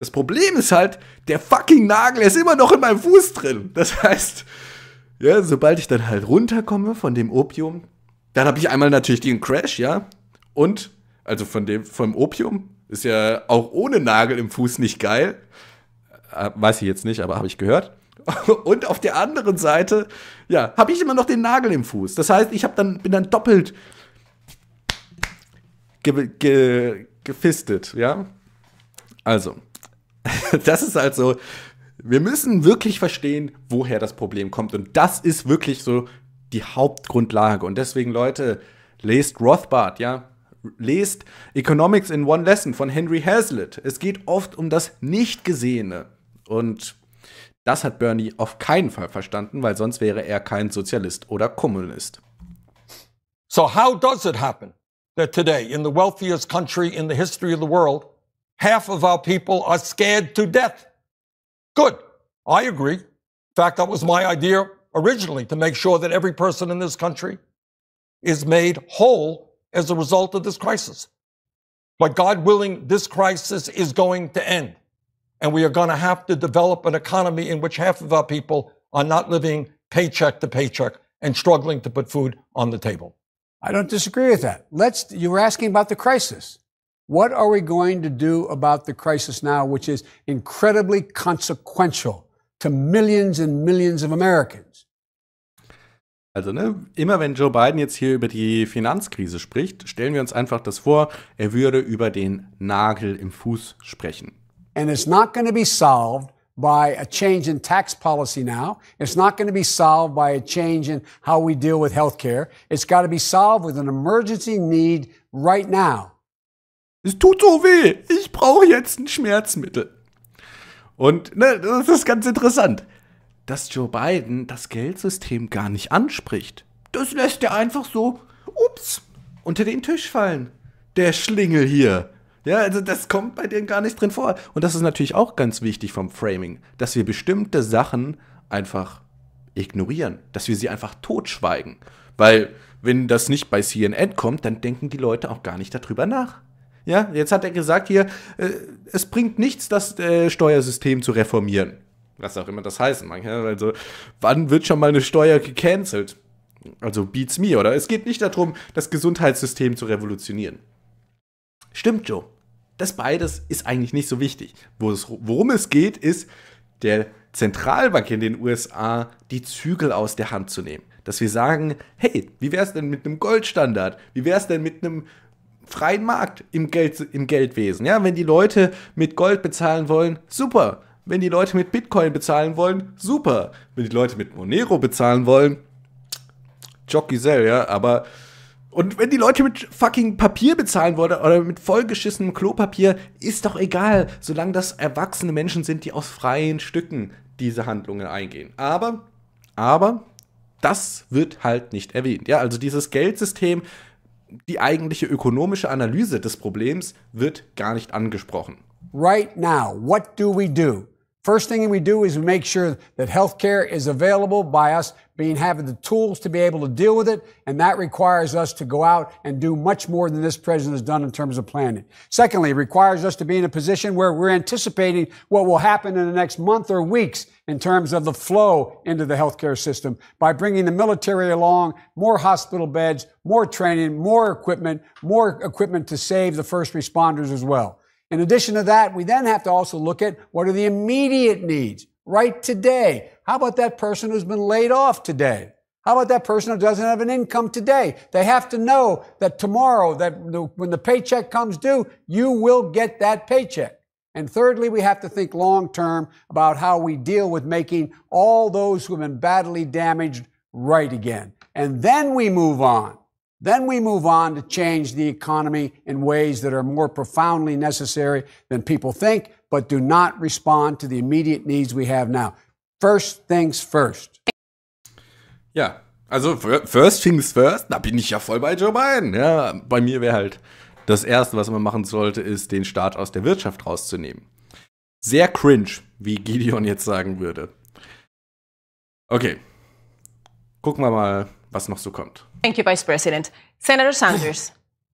Das Problem ist halt, der fucking Nagel ist immer noch in meinem Fuß drin. Das heißt, ja, sobald ich dann halt runterkomme von dem Opium, dann habe ich einmal natürlich den Crash, ja. Und, also von dem, vom Opium, ist ja auch ohne Nagel im Fuß nicht geil. Äh, weiß ich jetzt nicht, aber habe ich gehört. Und auf der anderen Seite, ja, habe ich immer noch den Nagel im Fuß. Das heißt, ich dann, bin dann doppelt ge, ge, gefistet, ja. Also, das ist halt so, wir müssen wirklich verstehen, woher das Problem kommt. Und das ist wirklich so die Hauptgrundlage. Und deswegen, Leute, lest Rothbard, ja. Lest Economics in One Lesson von Henry Hazlitt. Es geht oft um das Nichtgesehene. Und das hat Bernie auf keinen Fall verstanden, weil sonst wäre er kein Sozialist oder Kommunist. So how does it happen that today in the wealthiest country in the history of the world, half of our people are scared to death? Good. I agree. In fact, that was my idea originally to make sure that every person in this country is made whole as a result of this crisis. But God willing, this crisis is going to end. And we are going to have to develop an economy in which half of our people are not living paycheck to paycheck and struggling to put food on the table. I don't disagree with that. Let's, you were asking about the crisis. What are we going to do about the crisis now, which is incredibly consequential to millions and millions of Americans? Also, ne, immer wenn Joe Biden jetzt hier über die Finanzkrise spricht, stellen wir uns einfach das vor, er würde über den Nagel im Fuß sprechen. And it's not going to be solved by a change in tax policy now. It's not going to be solved by a change in how we deal with health It's got to be solved with an emergency need right now. Es tut so weh. Ich brauche jetzt ein Schmerzmittel. Und ne, das ist ganz interessant dass Joe Biden das Geldsystem gar nicht anspricht. Das lässt er einfach so, ups, unter den Tisch fallen. Der Schlingel hier. Ja, also das kommt bei denen gar nicht drin vor. Und das ist natürlich auch ganz wichtig vom Framing, dass wir bestimmte Sachen einfach ignorieren, dass wir sie einfach totschweigen. Weil, wenn das nicht bei CNN kommt, dann denken die Leute auch gar nicht darüber nach. Ja, jetzt hat er gesagt hier, äh, es bringt nichts, das äh, Steuersystem zu reformieren was auch immer das heißen mag. Also, wann wird schon mal eine Steuer gecancelt? Also beats me, oder? Es geht nicht darum, das Gesundheitssystem zu revolutionieren. Stimmt, Joe. Das beides ist eigentlich nicht so wichtig. Worum es geht, ist, der Zentralbank in den USA die Zügel aus der Hand zu nehmen. Dass wir sagen, hey, wie wäre es denn mit einem Goldstandard? Wie wäre es denn mit einem freien Markt im, Geld, im Geldwesen? Ja, wenn die Leute mit Gold bezahlen wollen, super wenn die Leute mit Bitcoin bezahlen wollen, super. Wenn die Leute mit Monero bezahlen wollen, Jockey ja, aber. Und wenn die Leute mit fucking Papier bezahlen wollen oder mit vollgeschissenem Klopapier, ist doch egal, solange das erwachsene Menschen sind, die aus freien Stücken diese Handlungen eingehen. Aber, aber, das wird halt nicht erwähnt. Ja, also dieses Geldsystem, die eigentliche ökonomische Analyse des Problems wird gar nicht angesprochen. Right now, what do we do? First thing we do is we make sure that health care is available by us being having the tools to be able to deal with it, and that requires us to go out and do much more than this president has done in terms of planning. Secondly, it requires us to be in a position where we're anticipating what will happen in the next month or weeks in terms of the flow into the healthcare system by bringing the military along, more hospital beds, more training, more equipment, more equipment to save the first responders as well. In addition to that, we then have to also look at what are the immediate needs right today? How about that person who's been laid off today? How about that person who doesn't have an income today? They have to know that tomorrow, that the, when the paycheck comes due, you will get that paycheck. And thirdly, we have to think long term about how we deal with making all those who have been badly damaged right again. And then we move on Then we move on to change the economy in ways that are more profoundly necessary than people think, but do not respond to the immediate needs we have now. First things first. Ja, also first things first, da bin ich ja voll bei Joe Biden. Ja, bei mir wäre halt das Erste, was man machen sollte, ist, den Staat aus der Wirtschaft rauszunehmen. Sehr cringe, wie Gideon jetzt sagen würde. Okay, gucken wir mal, was noch so kommt. Thank you, Vice President. Senator Sanders,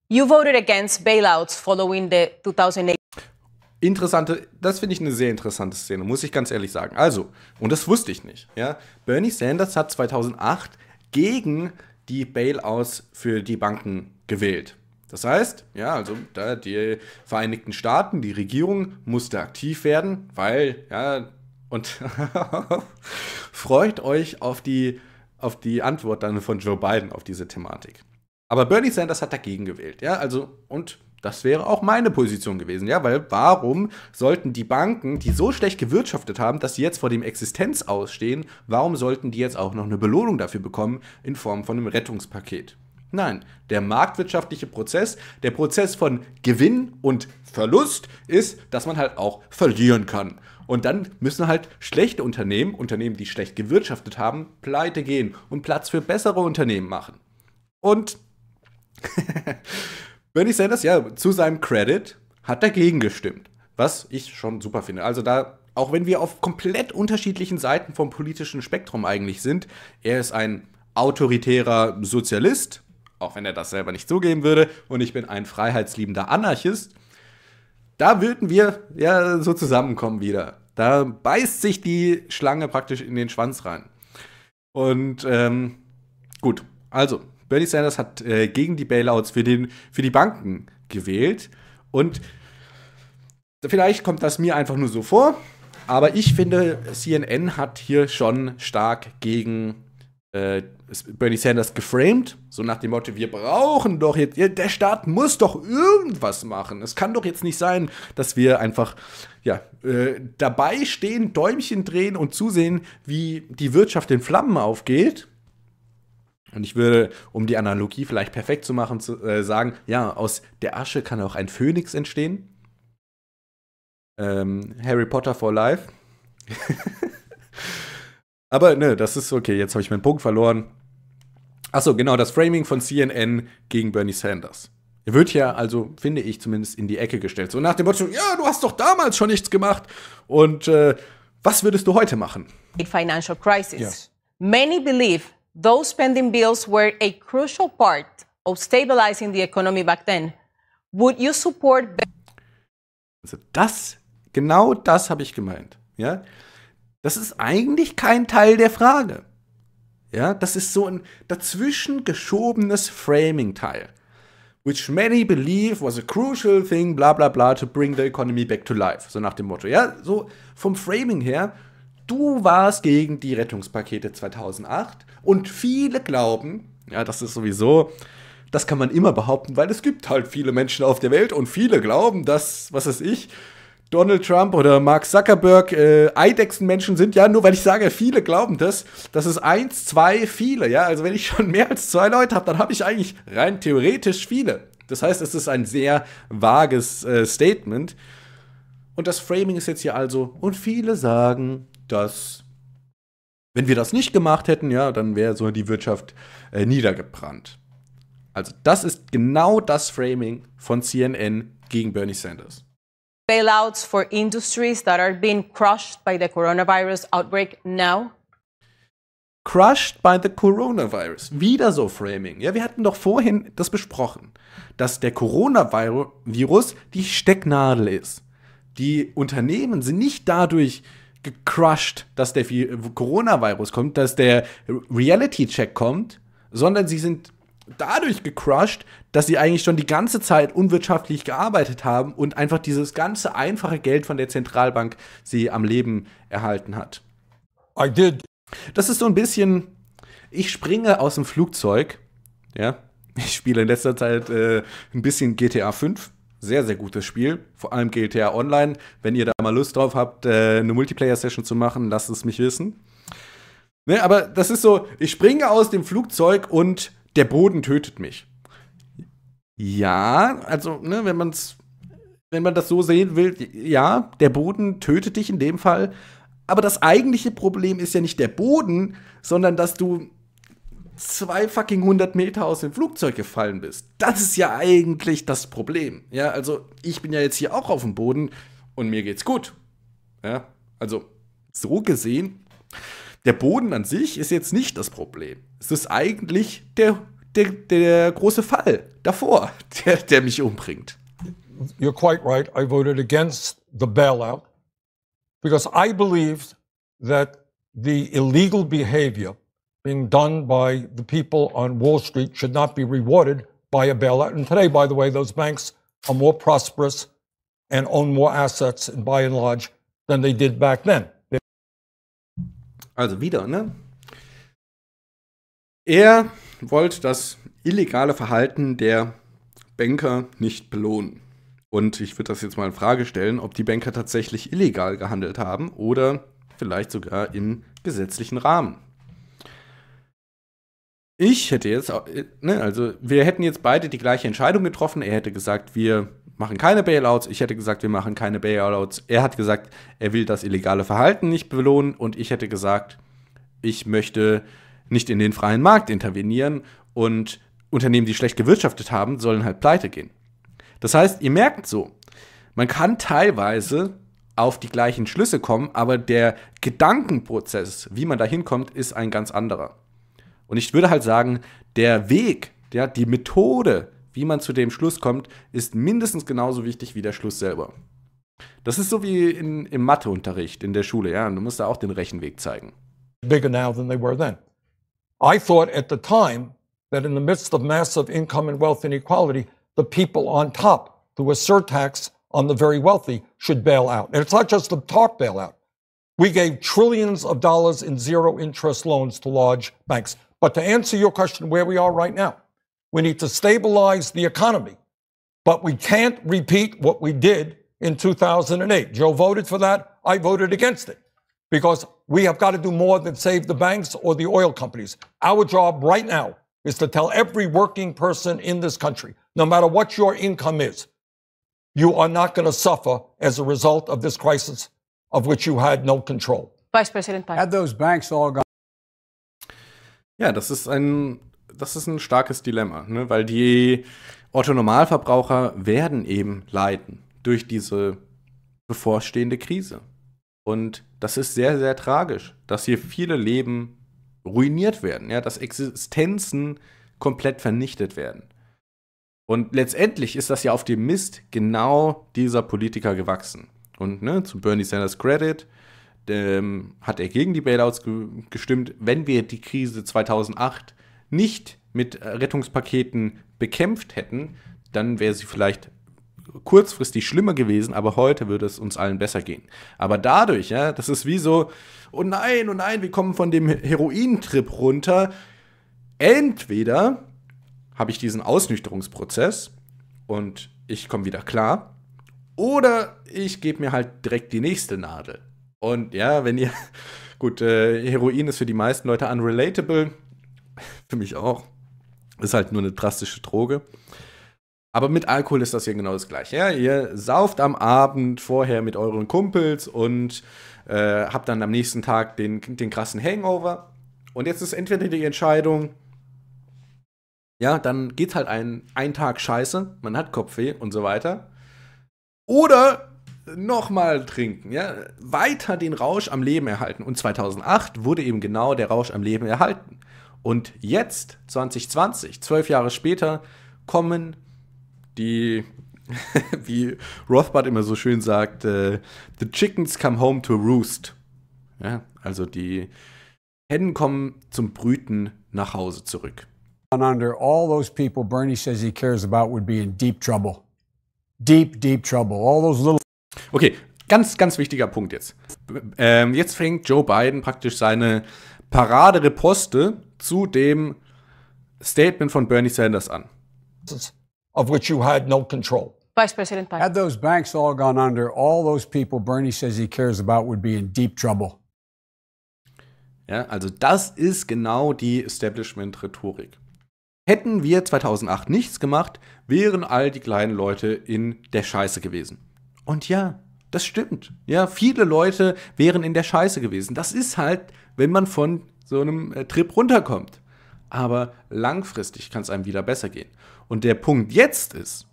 you voted against bailouts following the 2008. Interessante, das finde ich eine sehr interessante Szene, muss ich ganz ehrlich sagen. Also, und das wusste ich nicht, ja. Bernie Sanders hat 2008 gegen die Bailouts für die Banken gewählt. Das heißt, ja, also da die Vereinigten Staaten, die Regierung musste aktiv werden, weil, ja, und freut euch auf die auf die Antwort dann von Joe Biden auf diese Thematik. Aber Bernie Sanders hat dagegen gewählt, ja, also und das wäre auch meine Position gewesen, ja, weil warum sollten die Banken, die so schlecht gewirtschaftet haben, dass sie jetzt vor dem Existenz ausstehen, warum sollten die jetzt auch noch eine Belohnung dafür bekommen in Form von einem Rettungspaket? Nein, der marktwirtschaftliche Prozess, der Prozess von Gewinn und Verlust ist, dass man halt auch verlieren kann. Und dann müssen halt schlechte Unternehmen, Unternehmen, die schlecht gewirtschaftet haben, pleite gehen und Platz für bessere Unternehmen machen. Und Bernie Sanders, ja, zu seinem Credit hat dagegen gestimmt, was ich schon super finde. Also da, auch wenn wir auf komplett unterschiedlichen Seiten vom politischen Spektrum eigentlich sind, er ist ein autoritärer Sozialist auch wenn er das selber nicht zugeben würde, und ich bin ein freiheitsliebender Anarchist, da würden wir ja so zusammenkommen wieder. Da beißt sich die Schlange praktisch in den Schwanz rein. Und ähm, gut, also Bernie Sanders hat äh, gegen die Bailouts für, den, für die Banken gewählt. Und vielleicht kommt das mir einfach nur so vor, aber ich finde, CNN hat hier schon stark gegen äh, Bernie Sanders geframed, so nach dem Motto, wir brauchen doch jetzt, der Staat muss doch irgendwas machen. Es kann doch jetzt nicht sein, dass wir einfach ja, äh, dabei stehen, Däumchen drehen und zusehen, wie die Wirtschaft in Flammen aufgeht. Und ich würde, um die Analogie vielleicht perfekt zu machen, zu, äh, sagen, ja, aus der Asche kann auch ein Phönix entstehen. Ähm, Harry Potter for Life. Aber ne, das ist okay, jetzt habe ich meinen Punkt verloren. Achso, genau, das Framing von CNN gegen Bernie Sanders. Er wird ja, also finde ich, zumindest in die Ecke gestellt. So nach dem Motto, ja, du hast doch damals schon nichts gemacht und äh, was würdest du heute machen? The financial crisis. Yes. Many believe those spending bills were a crucial part of stabilizing the economy back then. Would you support... Also das, genau das habe ich gemeint, ja. Das ist eigentlich kein Teil der Frage. Ja, das ist so ein dazwischen geschobenes Framing-Teil. Which many believe was a crucial thing, bla bla bla, to bring the economy back to life. So nach dem Motto. Ja, so vom Framing her, du warst gegen die Rettungspakete 2008 und viele glauben, ja, das ist sowieso, das kann man immer behaupten, weil es gibt halt viele Menschen auf der Welt und viele glauben, dass, was weiß ich, Donald Trump oder Mark Zuckerberg äh, Eidechsenmenschen sind, ja, nur weil ich sage, viele glauben das, das ist eins, zwei, viele, ja, also wenn ich schon mehr als zwei Leute habe, dann habe ich eigentlich rein theoretisch viele. Das heißt, es ist ein sehr vages äh, Statement. Und das Framing ist jetzt hier also, und viele sagen, dass wenn wir das nicht gemacht hätten, ja, dann wäre so die Wirtschaft äh, niedergebrannt. Also das ist genau das Framing von CNN gegen Bernie Sanders bailouts for industries that are being crushed by the coronavirus outbreak now? Crushed by the coronavirus. Wieder so Framing. Ja, wir hatten doch vorhin das besprochen, dass der Coronavirus die Stecknadel ist. Die Unternehmen sind nicht dadurch gecrushed, dass der Coronavirus kommt, dass der Reality-Check kommt, sondern sie sind dadurch gecrushed, dass sie eigentlich schon die ganze Zeit unwirtschaftlich gearbeitet haben und einfach dieses ganze einfache Geld von der Zentralbank sie am Leben erhalten hat. I did. Das ist so ein bisschen, ich springe aus dem Flugzeug, ja, ich spiele in letzter Zeit äh, ein bisschen GTA 5. Sehr, sehr gutes Spiel. Vor allem GTA Online. Wenn ihr da mal Lust drauf habt, äh, eine Multiplayer-Session zu machen, lasst es mich wissen. Ne, aber das ist so, ich springe aus dem Flugzeug und der Boden tötet mich. Ja, also, ne, wenn man's, wenn man das so sehen will, ja, der Boden tötet dich in dem Fall. Aber das eigentliche Problem ist ja nicht der Boden, sondern dass du zwei fucking 100 Meter aus dem Flugzeug gefallen bist. Das ist ja eigentlich das Problem. Ja, also ich bin ja jetzt hier auch auf dem Boden und mir geht's gut. Ja, also so gesehen, der Boden an sich ist jetzt nicht das Problem es ist eigentlich der, der, der große Fall davor, der, der mich umbringt. You're quite right. I voted against the bailout because I believed that the illegal behavior being done by the people on Wall Street should not be rewarded by a bailout. And today, by the way, those banks are more prosperous and own more assets, and by and large, than they did back then. Also wieder, ne? Er wollte das illegale Verhalten der Banker nicht belohnen. Und ich würde das jetzt mal in Frage stellen, ob die Banker tatsächlich illegal gehandelt haben oder vielleicht sogar im gesetzlichen Rahmen. Ich hätte jetzt, ne, also wir hätten jetzt beide die gleiche Entscheidung getroffen. Er hätte gesagt, wir machen keine Bailouts. Ich hätte gesagt, wir machen keine Bailouts. Er hat gesagt, er will das illegale Verhalten nicht belohnen. Und ich hätte gesagt, ich möchte nicht in den freien Markt intervenieren und Unternehmen, die schlecht gewirtschaftet haben, sollen halt pleite gehen. Das heißt, ihr merkt so, man kann teilweise auf die gleichen Schlüsse kommen, aber der Gedankenprozess, wie man da hinkommt, ist ein ganz anderer. Und ich würde halt sagen, der Weg, ja, die Methode, wie man zu dem Schluss kommt, ist mindestens genauso wichtig wie der Schluss selber. Das ist so wie in, im Matheunterricht in der Schule, ja. Du musst da auch den Rechenweg zeigen. Bigger now than they were then. I thought at the time that in the midst of massive income and wealth inequality, the people on top, through a surtax on the very wealthy, should bail out. And it's not just the top bailout. We gave trillions of dollars in zero interest loans to large banks. But to answer your question, where we are right now, we need to stabilize the economy, but we can't repeat what we did in 2008. Joe voted for that. I voted against it because we have got to do more than save the banks or the oil companies. Our job right now is to tell every working person in this country, no matter what your income is, you are not going to suffer as a result of this crisis of which you had no control. Vice President Biden. Had those banks all gone. Yeah, das ist ein, das ist ein starkes Dilemma, ne? weil die otto werden eben leiden durch diese bevorstehende Krise. Und das ist sehr, sehr tragisch, dass hier viele Leben ruiniert werden, ja, dass Existenzen komplett vernichtet werden. Und letztendlich ist das ja auf dem Mist genau dieser Politiker gewachsen. Und ne, zu Bernie Sanders Credit ähm, hat er gegen die Bailouts ge gestimmt. Wenn wir die Krise 2008 nicht mit Rettungspaketen bekämpft hätten, dann wäre sie vielleicht kurzfristig schlimmer gewesen, aber heute würde es uns allen besser gehen. Aber dadurch, ja, das ist wie so, oh nein, oh nein, wir kommen von dem Herointrip runter. Entweder habe ich diesen Ausnüchterungsprozess und ich komme wieder klar, oder ich gebe mir halt direkt die nächste Nadel. Und ja, wenn ihr, gut, äh, Heroin ist für die meisten Leute unrelatable, für mich auch, ist halt nur eine drastische Droge. Aber mit Alkohol ist das hier genau das gleiche. Ja, ihr sauft am Abend vorher mit euren Kumpels und äh, habt dann am nächsten Tag den, den krassen Hangover. Und jetzt ist entweder die Entscheidung, ja, dann geht halt ein, ein Tag scheiße, man hat Kopfweh und so weiter. Oder nochmal trinken, ja, weiter den Rausch am Leben erhalten. Und 2008 wurde eben genau der Rausch am Leben erhalten. Und jetzt, 2020, zwölf Jahre später, kommen die, wie Rothbard immer so schön sagt, äh, The chickens come home to roost. Ja, also die Hennen kommen zum Brüten nach Hause zurück. Under all those people Bernie says he cares about would be in deep trouble. Deep, deep trouble. All those little. Okay, ganz, ganz wichtiger Punkt jetzt. Ähm, jetzt fängt Joe Biden praktisch seine Paradereposte zu dem Statement von Bernie Sanders an of which you had no control. Vice President Biden. Had those banks all gone under, all those people Bernie says he cares about would be in deep trouble. Ja, also das ist genau die Establishment-Rhetorik. Hätten wir 2008 nichts gemacht, wären all die kleinen Leute in der Scheiße gewesen. Und ja, das stimmt. Ja, viele Leute wären in der Scheiße gewesen. Das ist halt, wenn man von so einem äh, Trip runterkommt. Aber langfristig kann es einem wieder besser gehen. Und der Punkt jetzt ist,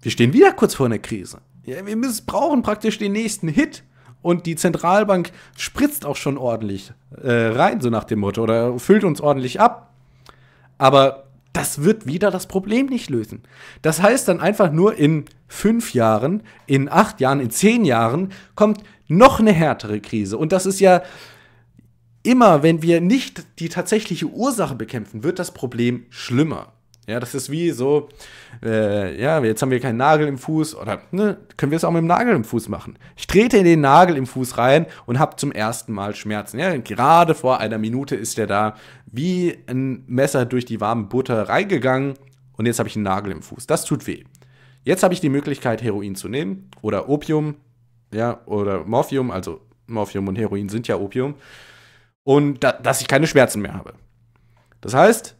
wir stehen wieder kurz vor einer Krise. Ja, wir müssen, brauchen praktisch den nächsten Hit. Und die Zentralbank spritzt auch schon ordentlich äh, rein, so nach dem Motto, oder füllt uns ordentlich ab. Aber das wird wieder das Problem nicht lösen. Das heißt dann einfach nur in fünf Jahren, in acht Jahren, in zehn Jahren kommt noch eine härtere Krise. Und das ist ja immer, wenn wir nicht die tatsächliche Ursache bekämpfen, wird das Problem schlimmer. Ja, das ist wie so, äh, ja, jetzt haben wir keinen Nagel im Fuß oder ne, können wir es auch mit dem Nagel im Fuß machen. Ich trete in den Nagel im Fuß rein und habe zum ersten Mal Schmerzen. Ja, gerade vor einer Minute ist der da wie ein Messer durch die warme Butter reingegangen und jetzt habe ich einen Nagel im Fuß. Das tut weh. Jetzt habe ich die Möglichkeit, Heroin zu nehmen oder Opium, ja, oder Morphium, also Morphium und Heroin sind ja Opium, und da, dass ich keine Schmerzen mehr habe. Das heißt,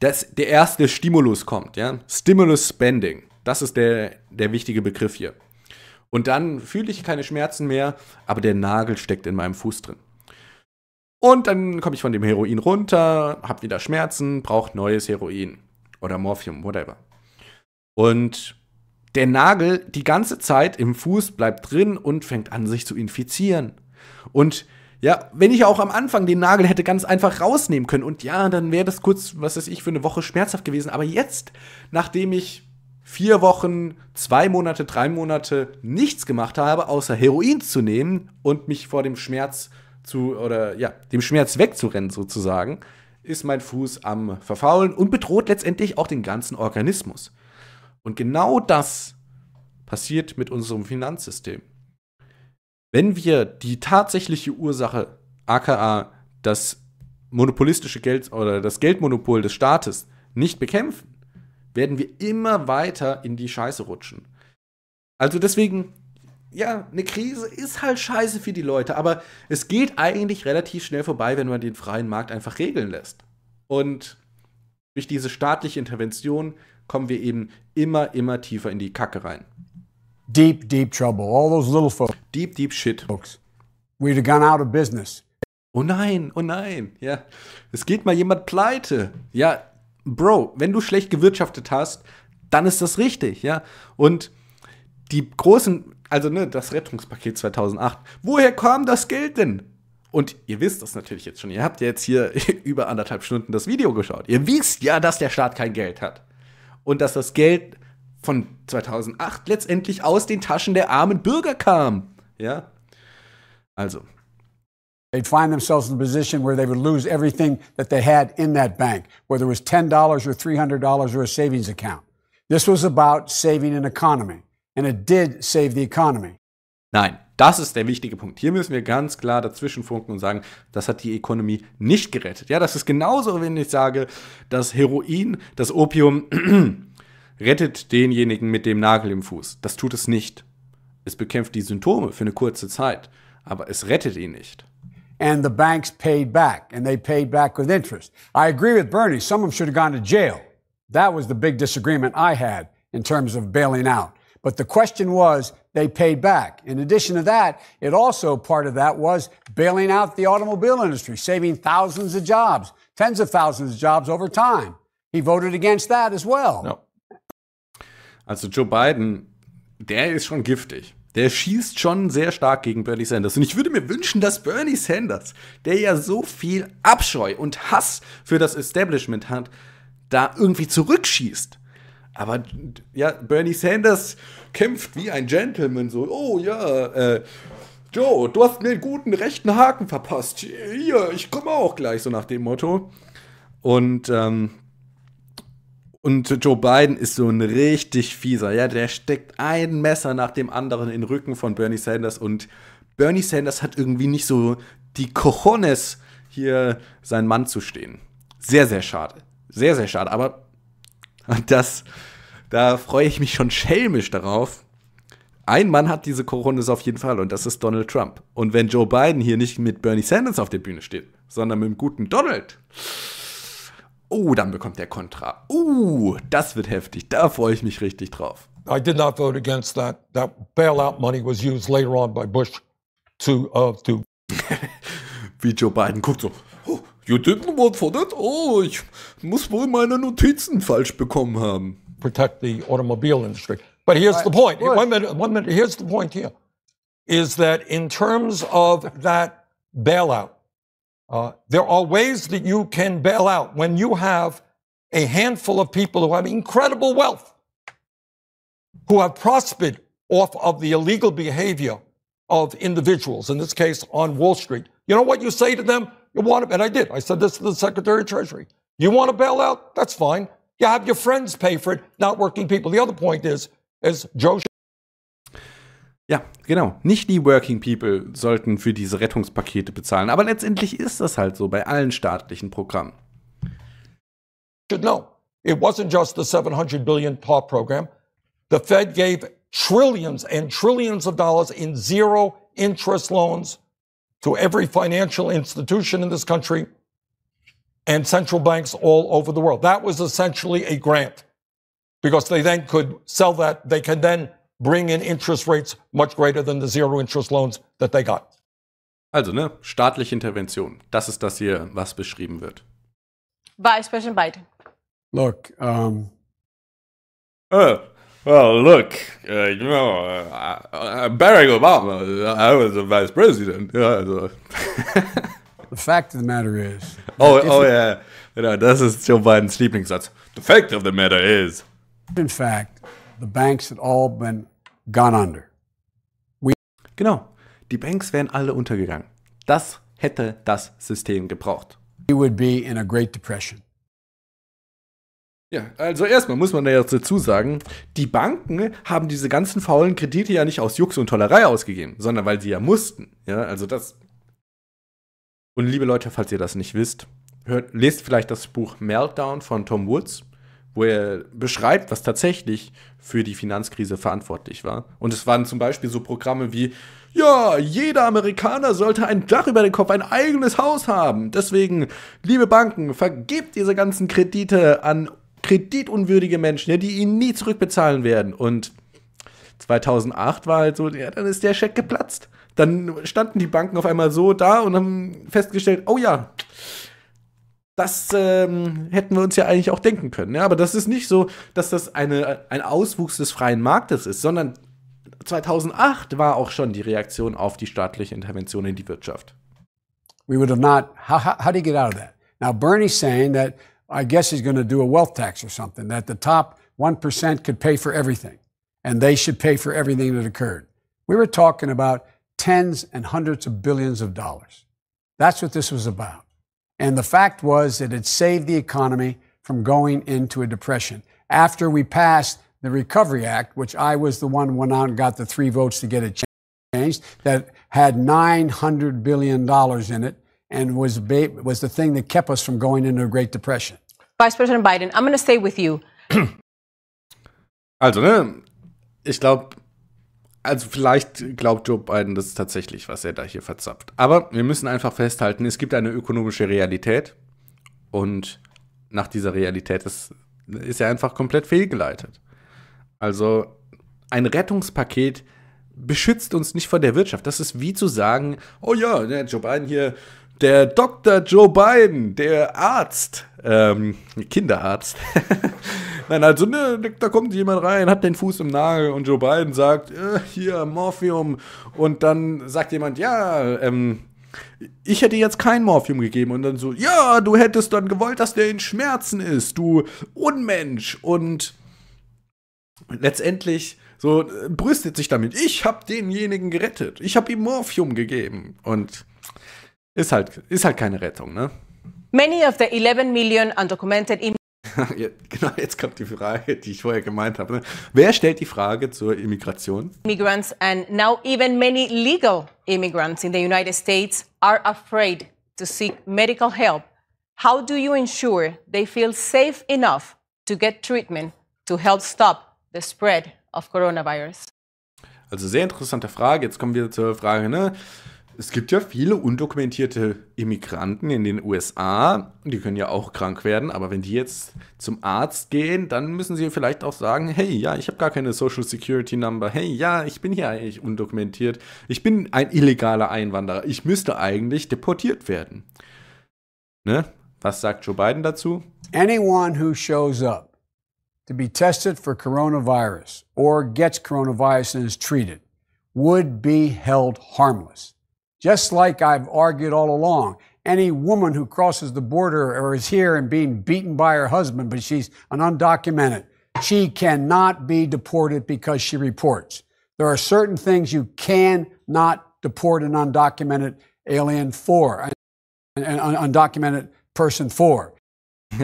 dass der erste Stimulus kommt. Ja? Stimulus Spending. Das ist der, der wichtige Begriff hier. Und dann fühle ich keine Schmerzen mehr, aber der Nagel steckt in meinem Fuß drin. Und dann komme ich von dem Heroin runter, habe wieder Schmerzen, brauche neues Heroin oder Morphium, whatever. Und der Nagel die ganze Zeit im Fuß bleibt drin und fängt an, sich zu infizieren. Und ja, wenn ich auch am Anfang den Nagel hätte ganz einfach rausnehmen können und ja, dann wäre das kurz, was weiß ich, für eine Woche schmerzhaft gewesen. Aber jetzt, nachdem ich vier Wochen, zwei Monate, drei Monate nichts gemacht habe, außer Heroin zu nehmen und mich vor dem Schmerz zu, oder ja, dem Schmerz wegzurennen sozusagen, ist mein Fuß am Verfaulen und bedroht letztendlich auch den ganzen Organismus. Und genau das passiert mit unserem Finanzsystem. Wenn wir die tatsächliche Ursache, aka das monopolistische Geld oder das Geldmonopol des Staates, nicht bekämpfen, werden wir immer weiter in die Scheiße rutschen. Also deswegen, ja, eine Krise ist halt scheiße für die Leute, aber es geht eigentlich relativ schnell vorbei, wenn man den freien Markt einfach regeln lässt. Und durch diese staatliche Intervention kommen wir eben immer, immer tiefer in die Kacke rein deep, deep trouble. All those little folks. Deep, deep shit. Folks. We'd have gone out of business. Oh nein, oh nein, ja. Es geht mal jemand pleite. Ja, Bro, wenn du schlecht gewirtschaftet hast, dann ist das richtig, ja. Und die großen, also ne, das Rettungspaket 2008, woher kam das Geld denn? Und ihr wisst das natürlich jetzt schon. Ihr habt ja jetzt hier über anderthalb Stunden das Video geschaut. Ihr wisst ja, dass der Staat kein Geld hat. Und dass das Geld von 2008 letztendlich aus den Taschen der armen Bürger kam. Ja? Also. They'd find themselves in a position where they would lose everything that they had in that bank, whether it was $10 or $300 or a savings account. This was about saving an economy, and it did save the economy. Nein, das ist der wichtige Punkt. Hier müssen wir ganz klar dazwischen funken und sagen, das hat die Ökonomie nicht gerettet. Ja, das ist genauso, wenn ich sage, dass Heroin, das Opium rettet denjenigen mit dem Nagel im Fuß. Das tut es nicht. Es bekämpft die Symptome für eine kurze Zeit, aber es rettet ihn nicht. And the banks paid back, and they paid back with interest. I agree with Bernie. Some of them should have gone to jail. That was the big disagreement I had in terms of bailing out. But the question was, they paid back. In addition to that, it also part of that was bailing out the automobile industry, saving thousands of jobs, tens of thousands of jobs over time. He voted against that as well. No. Also Joe Biden, der ist schon giftig. Der schießt schon sehr stark gegen Bernie Sanders. Und ich würde mir wünschen, dass Bernie Sanders, der ja so viel Abscheu und Hass für das Establishment hat, da irgendwie zurückschießt. Aber ja, Bernie Sanders kämpft wie ein Gentleman, so, oh ja, äh, Joe, du hast mir einen guten rechten Haken verpasst. Hier, ich komme auch gleich, so nach dem Motto. Und ähm, und Joe Biden ist so ein richtig fieser, ja, der steckt ein Messer nach dem anderen in den Rücken von Bernie Sanders und Bernie Sanders hat irgendwie nicht so die Cojones, hier sein Mann zu stehen. Sehr, sehr schade. Sehr, sehr schade. Aber das, da freue ich mich schon schelmisch darauf. Ein Mann hat diese Cojones auf jeden Fall und das ist Donald Trump. Und wenn Joe Biden hier nicht mit Bernie Sanders auf der Bühne steht, sondern mit dem guten Donald, Oh, dann bekommt der Kontra. Uh, das wird heftig. Da freue ich mich richtig drauf. I did not vote against that. That bailout money was used later on by Bush to uh, to. Wie Joe Biden guckt so. Oh, you didn't vote for that? Oh, ich muss wohl meine Notizen falsch bekommen haben. Protect the automobile industry. But here's the point. One minute, one minute. Here's the point here, is that in terms of that bailout, Uh, there are ways that you can bail out when you have a handful of people who have incredible wealth, who have prospered off of the illegal behavior of individuals, in this case on Wall Street. You know what you say to them? You want to, and I did. I said this to the Secretary of Treasury. You want to bail out? That's fine. You have your friends pay for it, not working people. The other point is, as Joe Ja, genau. Nicht die Working People sollten für diese Rettungspakete bezahlen. Aber letztendlich ist das halt so bei allen staatlichen Programmen. Should know. It wasn't just the 700 billion PAW program. The Fed gave trillions and trillions of dollars in zero interest loans to every financial institution in this country and central banks all over the world. That was essentially a grant because they then could sell that. They can then bring in interest rates much greater than the zero interest loans that they got. Also, ne, staatliche Intervention. Das ist das hier, was beschrieben wird. Vice President Biden. Look, um uh, well, look, uh, you know, uh, uh Barack Obama, I was a vice president. Also. the fact of the matter is. Oh, oh yeah. Genau, das ist Joe Bidens Lieblingssatz. The fact of the matter is. In fact, the banks had all been gone under. We genau, die Banks wären alle untergegangen. Das hätte das System gebraucht. We would be in a Great Depression. Ja, also erstmal muss man da jetzt dazu sagen, die Banken haben diese ganzen faulen Kredite ja nicht aus Jux und Tollerei ausgegeben, sondern weil sie ja mussten. Ja, also das. Und liebe Leute, falls ihr das nicht wisst, hört, lest vielleicht das Buch Meltdown von Tom Woods wo er beschreibt, was tatsächlich für die Finanzkrise verantwortlich war. Und es waren zum Beispiel so Programme wie, ja, jeder Amerikaner sollte ein Dach über den Kopf, ein eigenes Haus haben. Deswegen, liebe Banken, vergebt diese ganzen Kredite an kreditunwürdige Menschen, ja, die ihn nie zurückbezahlen werden. Und 2008 war halt so, ja, dann ist der Scheck geplatzt. Dann standen die Banken auf einmal so da und haben festgestellt, oh ja, das ähm, hätten wir uns ja eigentlich auch denken können. Ja? Aber das ist nicht so, dass das eine, ein Auswuchs des freien Marktes ist, sondern 2008 war auch schon die Reaktion auf die staatliche Intervention in die Wirtschaft. We would have not. How, how, how do you get out of that? Now Bernie's saying that I guess he's going to do a wealth tax or something that the top 1% could pay for everything and they should pay for everything that occurred. We were talking about tens and hundreds of billions of dollars. That's what this was about. And the fact was that it saved the economy from going into a depression. After we passed the Recovery Act, which I was the one went out and got the three votes to get it changed, that had $900 billion in it and was, was the thing that kept us from going into a Great Depression. Vice President Biden, I'm going to stay with you. also, ne, ich glaube, also vielleicht glaubt Joe Biden das tatsächlich, was er da hier verzapft. Aber wir müssen einfach festhalten, es gibt eine ökonomische Realität und nach dieser Realität ist, ist er einfach komplett fehlgeleitet. Also ein Rettungspaket beschützt uns nicht vor der Wirtschaft. Das ist wie zu sagen, oh ja, Joe Biden hier, der Dr. Joe Biden, der Arzt, ähm, Kinderarzt. Nein, also ne, ne, da kommt jemand rein, hat den Fuß im Nagel und Joe Biden sagt, äh, hier, Morphium. Und dann sagt jemand, ja, ähm, ich hätte jetzt kein Morphium gegeben und dann so, ja, du hättest dann gewollt, dass der in Schmerzen ist, du Unmensch. Und letztendlich so äh, brüstet sich damit, ich habe denjenigen gerettet, ich habe ihm Morphium gegeben. Und ist halt, ist halt keine Rettung, ne? Many of the 11 million undocumented genau, jetzt kommt die Frage, die ich vorher gemeint habe. Ne? Wer stellt die Frage zur Immigration? Immigrants and now even many legal immigrants in the United States are afraid to seek medical help. How do you ensure they feel safe enough to get treatment to help stop the spread of coronavirus? Also sehr interessante Frage. Jetzt kommen wir zur Frage, ne? Es gibt ja viele undokumentierte Immigranten in den USA, die können ja auch krank werden, aber wenn die jetzt zum Arzt gehen, dann müssen sie vielleicht auch sagen, hey, ja, ich habe gar keine Social Security Number, hey, ja, ich bin hier eigentlich undokumentiert, ich bin ein illegaler Einwanderer, ich müsste eigentlich deportiert werden. Ne? Was sagt Joe Biden dazu? Anyone who shows up to be tested for coronavirus or gets coronavirus and is treated would be held harmless. Just like I've argued all along, any woman who crosses the border or is here and being beaten by her husband, but she's an undocumented, she cannot be deported because she reports. There are certain things you cannot deport an undocumented alien for, an, an undocumented person for.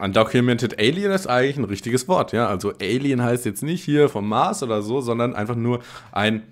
Undocumented Alien ist eigentlich ein richtiges Wort, ja. Also Alien heißt jetzt nicht hier vom Mars oder so, sondern einfach nur ein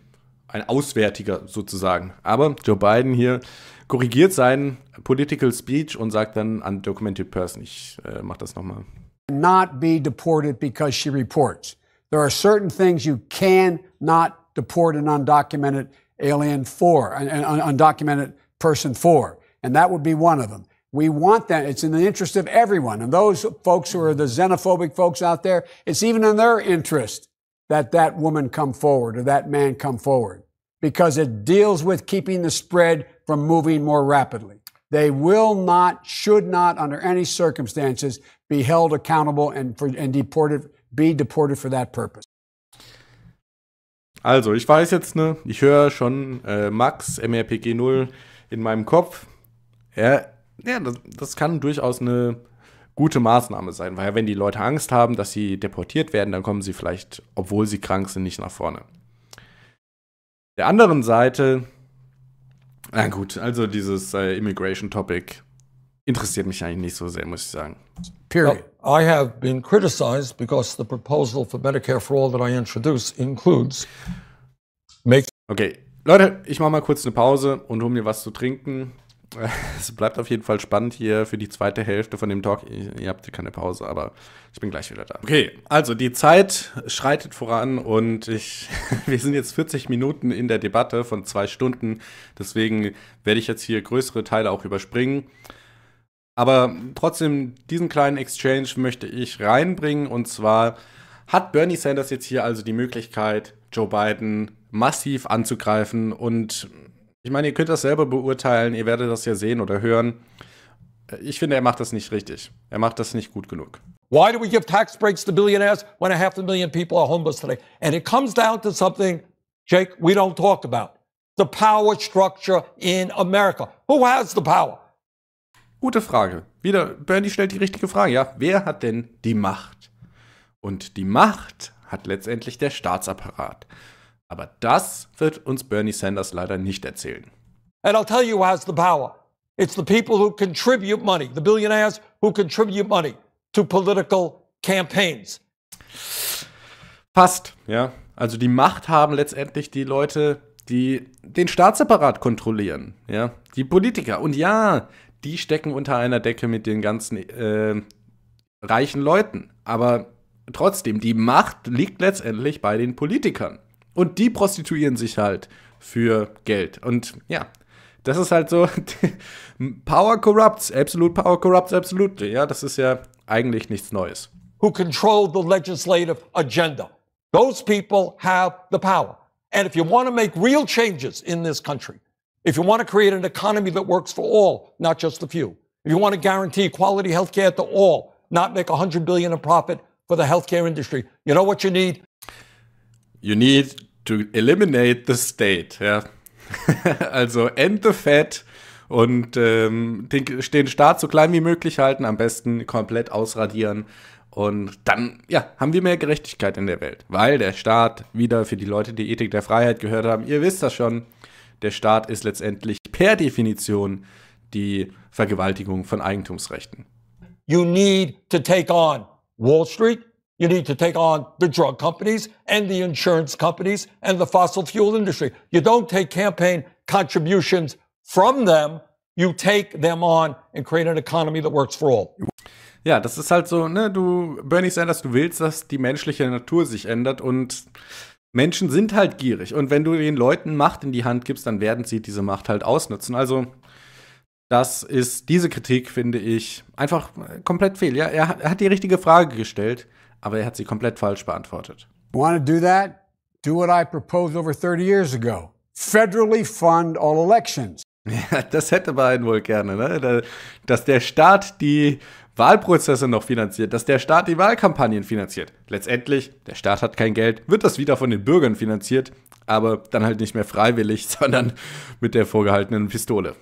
ein Auswärtiger sozusagen. Aber Joe Biden hier korrigiert seinen Political Speech und sagt dann Documented person. Ich äh, mache das nochmal. Not be deported because she reports. There are certain things you can not deport an undocumented alien for, an undocumented person for, and that would be one of them. We want that. It's in the interest of everyone. And those folks who are the xenophobic folks out there, it's even in their interest that that woman come forward or that man come forward because it deals with keeping the spread from moving more rapidly. They will not, should not, under any circumstances, be held accountable and, for, and deported, be deported for that purpose. Also, ich weiß jetzt, ne, ich höre schon äh, Max MRPG 0 in meinem Kopf. Ja, ja, das, das kann durchaus eine gute Maßnahme sein, weil wenn die Leute Angst haben, dass sie deportiert werden, dann kommen sie vielleicht, obwohl sie krank sind, nicht nach vorne. Der anderen Seite, na gut, also dieses äh, Immigration Topic interessiert mich eigentlich nicht so sehr, muss ich sagen. Period. Well, I have been criticized because the proposal for Medicare for All that I introduce includes making Okay, Leute, ich mache mal kurz eine Pause und hol mir was zu trinken. es bleibt auf jeden Fall spannend hier für die zweite Hälfte von dem Talk. Ihr habt hier keine Pause, aber ich bin gleich wieder da. Okay, also die Zeit schreitet voran und ich, wir sind jetzt 40 Minuten in der Debatte von zwei Stunden. Deswegen werde ich jetzt hier größere Teile auch überspringen. Aber trotzdem, diesen kleinen Exchange möchte ich reinbringen. Und zwar hat Bernie Sanders jetzt hier also die Möglichkeit, Joe Biden massiv anzugreifen und ich meine, ihr könnt das selber beurteilen, ihr werdet das ja sehen oder hören. Ich finde, er macht das nicht richtig. Er macht das nicht gut genug. Why do we give tax breaks to billionaires when a half a million people are homeless today? And it comes down to something, Jake, we don't talk about. The power structure in America. Who has the power? Gute Frage. Wieder, Bernie stellt die richtige Frage, ja. Wer hat denn die Macht? Und die Macht hat letztendlich der Staatsapparat. Aber das wird uns Bernie Sanders leider nicht erzählen. And I'll tell you who has the power. It's the people who contribute money, the billionaires who contribute money to political campaigns. Fast, ja. Also die Macht haben letztendlich die Leute, die den Staatsapparat kontrollieren, ja. Die Politiker. Und ja, die stecken unter einer Decke mit den ganzen äh, reichen Leuten. Aber trotzdem, die Macht liegt letztendlich bei den Politikern. Und die prostituieren sich halt für Geld. Und ja, das ist halt so, Power corrupts, absolut Power corrupts, absolut. Ja, das ist ja eigentlich nichts Neues. Who control the legislative agenda. Those people have the power. And if you want to make real changes in this country, if you want to create an economy that works for all, not just the few, if you want to guarantee quality healthcare to all, not make 100 billion in profit for the healthcare industry, you know what you need? You need to eliminate the state, ja. also end the fat und ähm, den, den Staat so klein wie möglich halten, am besten komplett ausradieren. Und dann, ja, haben wir mehr Gerechtigkeit in der Welt, weil der Staat wieder für die Leute, die Ethik der Freiheit gehört haben, ihr wisst das schon, der Staat ist letztendlich per Definition die Vergewaltigung von Eigentumsrechten. You need to take on Wall Street, You need to take on the drug companies and the insurance companies and the fossil fuel industry. You don't take campaign contributions from them, you take them on and create an economy that works for all. Ja, das ist halt so, ne, du, Bernie Sanders, du willst, dass die menschliche Natur sich ändert und Menschen sind halt gierig. Und wenn du den Leuten Macht in die Hand gibst, dann werden sie diese Macht halt ausnutzen. Also, das ist diese Kritik, finde ich, einfach komplett fehl. Ja, er, er hat die richtige Frage gestellt aber er hat sie komplett falsch beantwortet. Want to do that? Do what I proposed over 30 years ago. Federally fund all elections. Ja, das hätte Biden wohl gerne, ne? dass der Staat die Wahlprozesse noch finanziert, dass der Staat die Wahlkampagnen finanziert. Letztendlich, der Staat hat kein Geld, wird das wieder von den Bürgern finanziert, aber dann halt nicht mehr freiwillig, sondern mit der vorgehaltenen Pistole.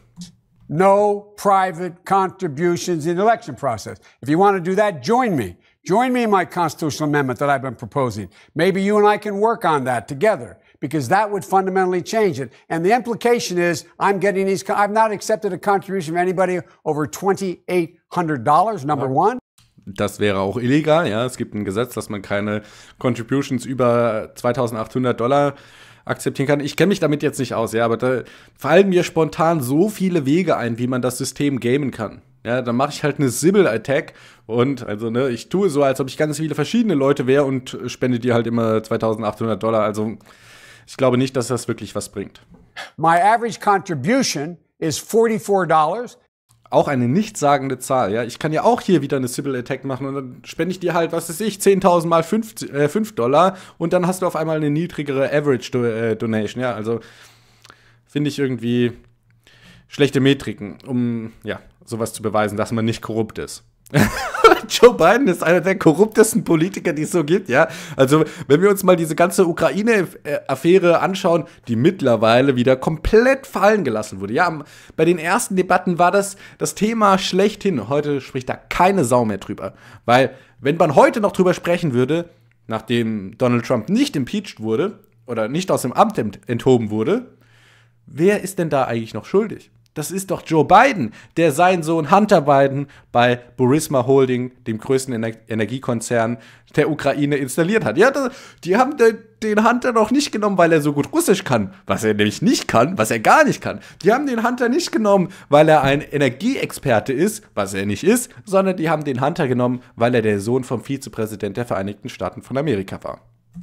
No private contributions in the election process. If you want to do that, join me. Join me in my constitutional amendment that I've been proposing. Maybe you and I can work on that together because that would fundamentally change it. And the implication is I'm getting these, I've not accepted a contribution from anybody over $2,800, number one. Das wäre auch illegal, ja. Es gibt ein Gesetz, dass man keine Contributions über 2800 Dollar akzeptieren kann. Ich kenne mich damit jetzt nicht aus, ja, aber da fallen mir spontan so viele Wege ein, wie man das System gamen kann ja, dann mache ich halt eine Sybil-Attack und also, ne, ich tue so, als ob ich ganz viele verschiedene Leute wäre und spende dir halt immer 2800 Dollar. Also, ich glaube nicht, dass das wirklich was bringt. My average contribution is 44 dollars. Auch eine nichtssagende Zahl, ja. Ich kann ja auch hier wieder eine Sybil-Attack machen und dann spende ich dir halt, was weiß ich, 10.000 mal 5, äh, 5 Dollar und dann hast du auf einmal eine niedrigere Average-Donation, äh, ja. Also, finde ich irgendwie schlechte Metriken, um, ja, sowas zu beweisen, dass man nicht korrupt ist. Joe Biden ist einer der korruptesten Politiker, die es so gibt, ja. Also, wenn wir uns mal diese ganze Ukraine-Affäre anschauen, die mittlerweile wieder komplett fallen gelassen wurde. Ja, bei den ersten Debatten war das das Thema schlechthin. Heute spricht da keine Sau mehr drüber. Weil, wenn man heute noch drüber sprechen würde, nachdem Donald Trump nicht impeached wurde oder nicht aus dem Amt enthoben wurde, wer ist denn da eigentlich noch schuldig? Das ist doch Joe Biden, der seinen Sohn Hunter Biden bei Burisma Holding, dem größten Ener Energiekonzern der Ukraine, installiert hat. Ja, das, die haben den, den Hunter noch nicht genommen, weil er so gut Russisch kann, was er nämlich nicht kann, was er gar nicht kann. Die haben den Hunter nicht genommen, weil er ein Energieexperte ist, was er nicht ist, sondern die haben den Hunter genommen, weil er der Sohn vom Vizepräsident der Vereinigten Staaten von Amerika war.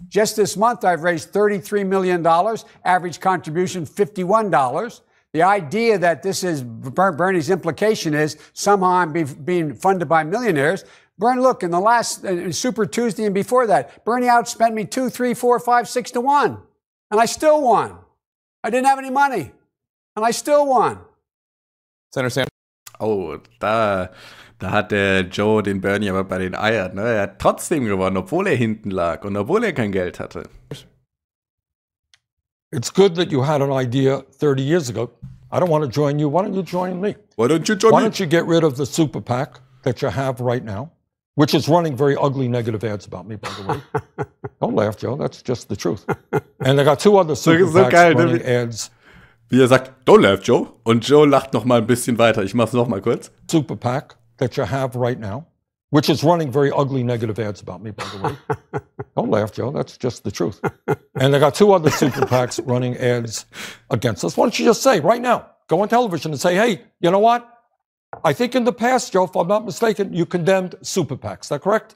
Just this month I've raised $33 million, dollars, average contribution $51. dollars. The idea that this is Bernie's implication is somehow I'm be, being funded by millionaires. Bernie, look, in the last Super Tuesday and before that, Bernie outspent me two, three, four, five, six to one. And I still won. I didn't have any money. And I still won. Senator Sanders. Oh, da, da hat der Joe den Bernie aber bei den Eiern. Ne? Er hat trotzdem gewonnen, obwohl er hinten lag und obwohl er kein Geld hatte. It's good that you had an idea 30 years ago. I don't want to join you. Why don't you join me? Why don't you join Why me? don't you get rid of the super PAC that you have right now, which is running very ugly negative ads about me, by the way. don't laugh, Joe. That's just the truth. And they got two other super so PACs geil, running ne? ads. Wie er sagt, don't laugh, Joe. Und Joe lacht noch mal ein bisschen weiter. Ich mach's noch mal kurz. Super PAC that you have right now, which is running very ugly negative ads about me, by the way. Don't laugh, Joe. That's just the truth. And they got two other super PACs running ads against us. Why don't you just say right now, go on television and say, hey, you know what? I think in the past, Joe, if I'm not mistaken, you condemned super PACs. Is that correct?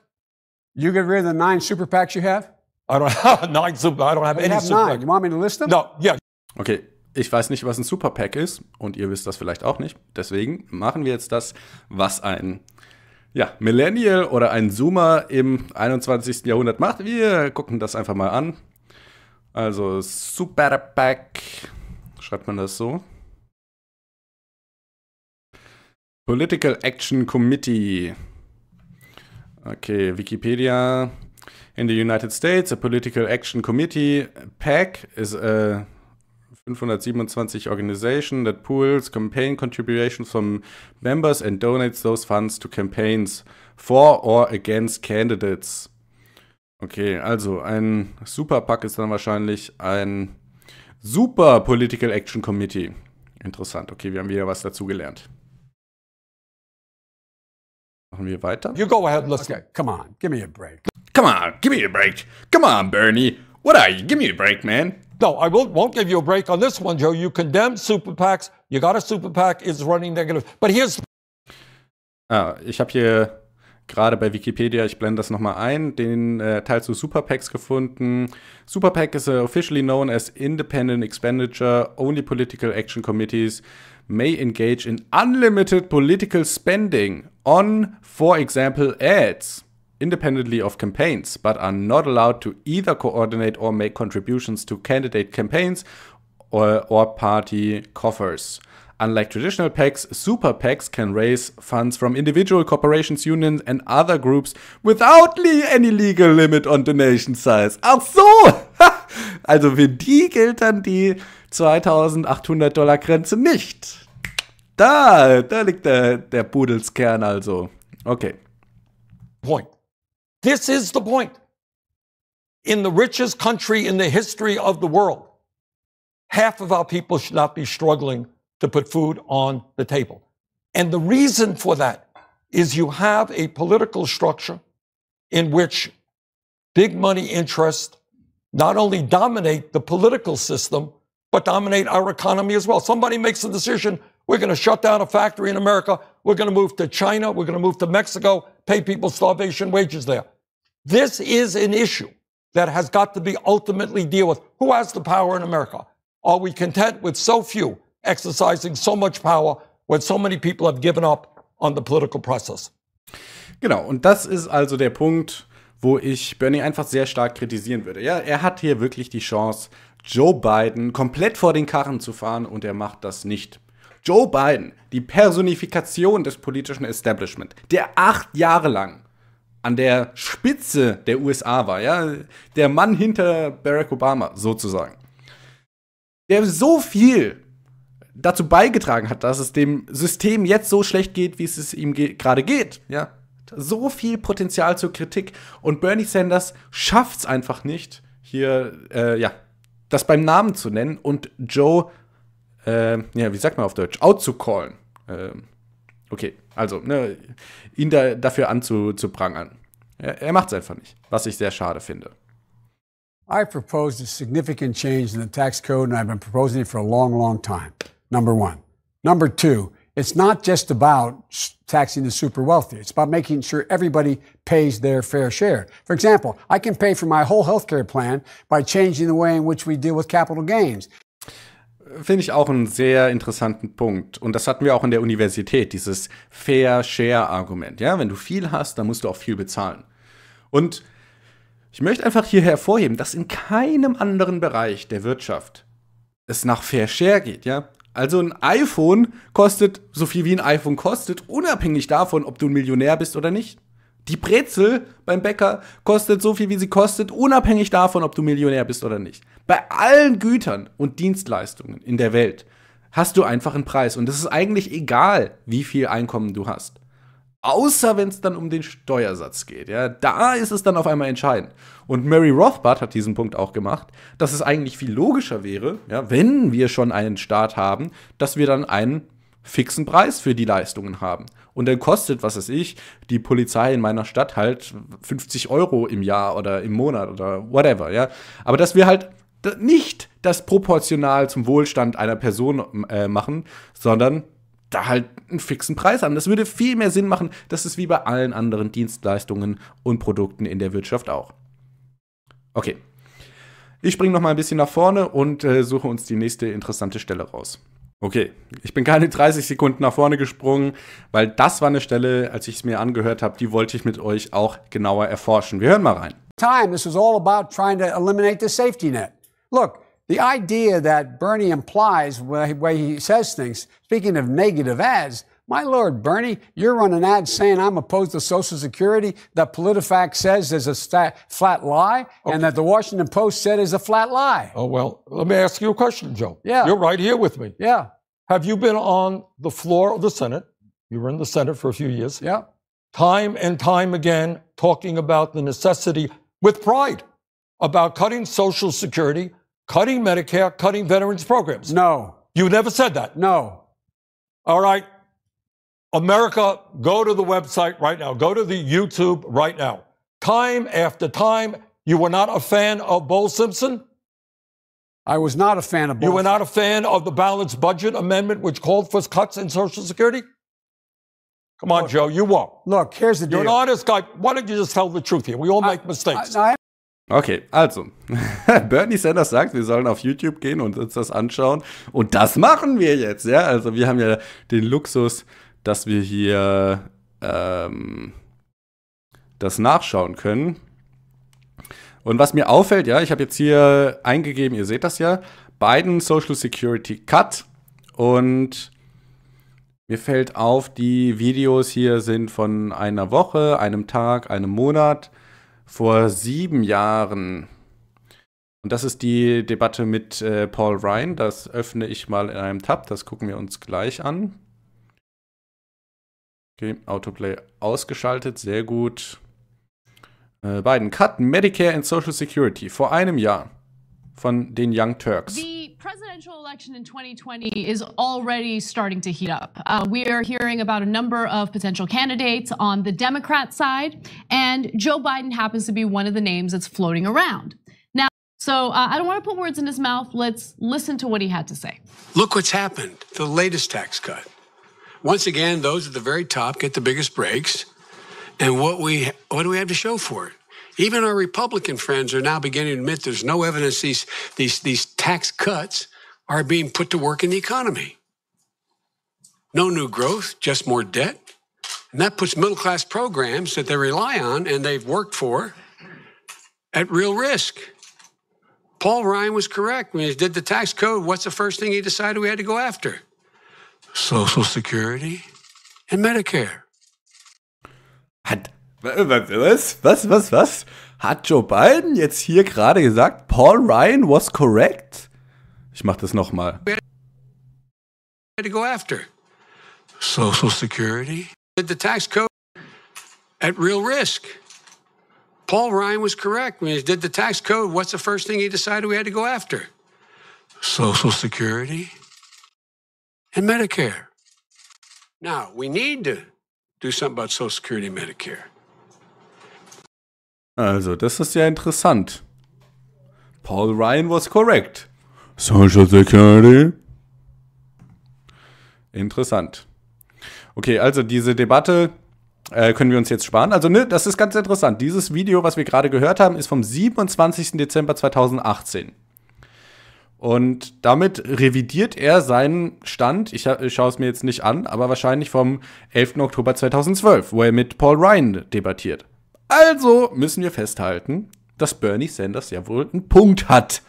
You get rid of the nine super PACs you have? I don't have nine super I don't have you any have super nine. You want me to list them? No, yeah. Okay, ich weiß nicht, was ein Super pack ist und ihr wisst das vielleicht auch nicht. Deswegen machen wir jetzt das, was ein ja, Millennial oder ein Zoomer im 21. Jahrhundert macht. Wir gucken das einfach mal an. Also Superpack, schreibt man das so? Political Action Committee. Okay, Wikipedia. In the United States, a political action committee, PAC, is a 527 organizations that pools campaign contributions from members and donates those funds to campaigns for or against candidates. Okay, also ein Superpack ist dann wahrscheinlich ein Super Political Action Committee. Interessant. Okay, wir haben wieder was dazugelernt. Machen wir weiter? You go ahead, listen. Okay. Come on, give me a break. Come on, give me a break. Come on, Bernie. What are you? Give me a break, man. No, I won't, won't give you a break on this one, Joe. You condemn super PACs. You got a super PAC is running negative. But here's. Ah, ich habe hier gerade bei Wikipedia, ich blende das nochmal ein, den äh, Teil zu Superpacks gefunden. Superpack is äh, officially known as Independent Expenditure. Only political action committees may engage in unlimited political spending on, for example, ads independently of campaigns, but are not allowed to either coordinate or make contributions to candidate campaigns or, or party coffers. Unlike traditional PACs, super PACs can raise funds from individual corporations, unions, and other groups without any legal limit on donation size. Ach so! also für die gilt dann die 2800 Dollar Grenze nicht. Da, da liegt der, der Pudelskern also. Okay. Point. This is the point. In the richest country in the history of the world, half of our people should not be struggling to put food on the table. And the reason for that is you have a political structure in which big money interests not only dominate the political system, but dominate our economy as well. Somebody makes a decision we're going to shut down a factory in America, we're going to move to China, we're going to move to Mexico, pay people starvation wages there. This is an issue that has got to be ultimately deal with. Who has the power in America? Are we content with so few exercising so much power when so many people have given up on the political process? Genau, und das ist also der Punkt, wo ich Bernie einfach sehr stark kritisieren würde. Ja, er hat hier wirklich die Chance, Joe Biden komplett vor den Karren zu fahren und er macht das nicht. Joe Biden, die Personifikation des politischen Establishment, der acht Jahre lang an der Spitze der USA war, ja, der Mann hinter Barack Obama sozusagen, der so viel dazu beigetragen hat, dass es dem System jetzt so schlecht geht, wie es ihm ge gerade geht, ja. So viel Potenzial zur Kritik und Bernie Sanders schafft es einfach nicht, hier, äh, ja, das beim Namen zu nennen und Joe, äh, ja, wie sagt man auf Deutsch, out zu callen. Äh, Okay, also ne, ihn da, dafür anzuprangern. Er, er macht es einfach nicht, was ich sehr schade finde. I proposed a significant change in the tax code, and I've been proposing it for a long, long time. Number one. Number two, it's not just about taxing the super wealthy. It's about making sure everybody pays their fair share. For example, I can pay for my whole health care plan by changing the way in which we deal with capital gains. Finde ich auch einen sehr interessanten Punkt. Und das hatten wir auch in der Universität, dieses Fair-Share-Argument. Ja, wenn du viel hast, dann musst du auch viel bezahlen. Und ich möchte einfach hier hervorheben, dass in keinem anderen Bereich der Wirtschaft es nach Fair Share geht, ja. Also ein iPhone kostet so viel wie ein iPhone kostet, unabhängig davon, ob du ein Millionär bist oder nicht. Die Brezel beim Bäcker kostet so viel, wie sie kostet, unabhängig davon, ob du Millionär bist oder nicht. Bei allen Gütern und Dienstleistungen in der Welt hast du einfach einen Preis. Und es ist eigentlich egal, wie viel Einkommen du hast. Außer wenn es dann um den Steuersatz geht. Ja, da ist es dann auf einmal entscheidend. Und Mary Rothbard hat diesen Punkt auch gemacht, dass es eigentlich viel logischer wäre, ja, wenn wir schon einen Staat haben, dass wir dann einen fixen Preis für die Leistungen haben. Und dann kostet, was weiß ich, die Polizei in meiner Stadt halt 50 Euro im Jahr oder im Monat oder whatever, ja. Aber dass wir halt nicht das proportional zum Wohlstand einer Person äh, machen, sondern da halt einen fixen Preis haben. Das würde viel mehr Sinn machen. Das ist wie bei allen anderen Dienstleistungen und Produkten in der Wirtschaft auch. Okay. Ich springe noch mal ein bisschen nach vorne und äh, suche uns die nächste interessante Stelle raus. Okay, ich bin keine 30 Sekunden nach vorne gesprungen, weil das war eine Stelle, als ich es mir angehört habe, die wollte ich mit euch auch genauer erforschen. Wir hören mal rein. Time, this is all about trying to eliminate the safety net. Look, the idea that Bernie implies, the way he says things, speaking of negative ads, my Lord, Bernie, you're running ads saying I'm opposed to Social Security that PolitiFact says is a stat, flat lie okay. and that the Washington Post said is a flat lie. Oh, well, let me ask you a question, Joe. Yeah. You're right here with me. Yeah. Have you been on the floor of the Senate? You were in the Senate for a few years. Yeah. Time and time again, talking about the necessity with pride about cutting Social Security cutting Medicare, cutting veterans programs. No. You never said that. No. All right. America, go to the website right now. Go to the YouTube right now. Time after time, you were not a fan of Bill Simpson? I was not a fan of Bo. You were not a fan of the balanced budget amendment, which called for cuts in Social Security? Come on, look, Joe, you won't. Look, here's the deal. You're an honest guy. Why don't you just tell the truth here? We all I, make mistakes. I, I, Okay, also, Bernie Sanders sagt, wir sollen auf YouTube gehen und uns das anschauen. Und das machen wir jetzt, ja. Also wir haben ja den Luxus, dass wir hier ähm, das nachschauen können. Und was mir auffällt, ja, ich habe jetzt hier eingegeben, ihr seht das ja, Biden Social Security Cut. Und mir fällt auf, die Videos hier sind von einer Woche, einem Tag, einem Monat vor sieben Jahren. Und das ist die Debatte mit äh, Paul Ryan. Das öffne ich mal in einem Tab. Das gucken wir uns gleich an. Okay, Autoplay ausgeschaltet. Sehr gut. Äh, Biden. Cut Medicare and Social Security vor einem Jahr von den Young Turks. Wie presidential election in 2020 is already starting to heat up. Uh, we are hearing about a number of potential candidates on the Democrat side, and Joe Biden happens to be one of the names that's floating around. Now, so uh, I don't want to put words in his mouth. Let's listen to what he had to say. Look what's happened the latest tax cut. Once again, those at the very top get the biggest breaks. And what we what do we have to show for it? Even our Republican friends are now beginning to admit there's no evidence these, these, these tax cuts are being put to work in the economy. No new growth, just more debt. And that puts middle class programs that they rely on and they've worked for at real risk. Paul Ryan was correct. When he did the tax code, what's the first thing he decided we had to go after? Social Security and Medicare. Äh, was? Was? Was? Was? Hat Joe Biden jetzt hier gerade gesagt, Paul Ryan was correct? Ich mach das nochmal. To Social Security, the tax code at real risk. Paul Ryan was correct when he did the tax code. What's the first thing he decided we had to go after? Social Security and Medicare. Now we need to do something about Social Security and Medicare. Also, das ist ja interessant. Paul Ryan was correct. Social Security. Interessant. Okay, also diese Debatte äh, können wir uns jetzt sparen. Also, ne, das ist ganz interessant. Dieses Video, was wir gerade gehört haben, ist vom 27. Dezember 2018. Und damit revidiert er seinen Stand, ich, äh, ich schaue es mir jetzt nicht an, aber wahrscheinlich vom 11. Oktober 2012, wo er mit Paul Ryan debattiert. Also müssen wir festhalten, dass Bernie Sanders ja wohl einen Punkt hat,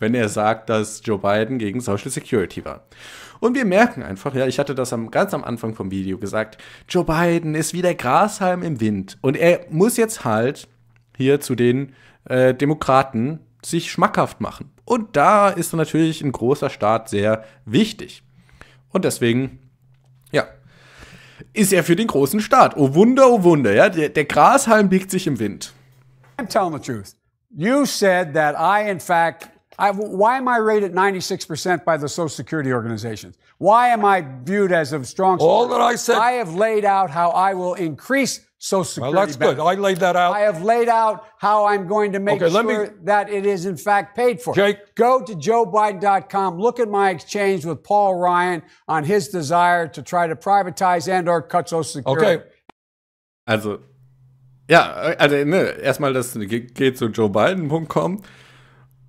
wenn er sagt, dass Joe Biden gegen Social Security war. Und wir merken einfach, ja, ich hatte das am, ganz am Anfang vom Video gesagt, Joe Biden ist wie der Grashalm im Wind. Und er muss jetzt halt hier zu den äh, Demokraten sich schmackhaft machen. Und da ist natürlich ein großer Staat sehr wichtig. Und deswegen, ja, ist er für den großen Staat. Oh Wunder, oh Wunder, ja, der, der Grashalm biegt sich im Wind. I'm telling the truth. You said that I, in fact, I, why am I rated 96% by the Social Security organizations? Why am I viewed as a strong? All that I said. I have laid out how I will increase Social Security. Well, that's benefits. good. I laid that out. I have laid out how I'm going to make okay, sure me... that it is in fact paid for. Jake, go to joebiden.com. Look at my exchange with Paul Ryan on his desire to try to privatize and/or cut Social Security. Okay. Also, ja, also ne, erstmal das geht zu joebiden.com.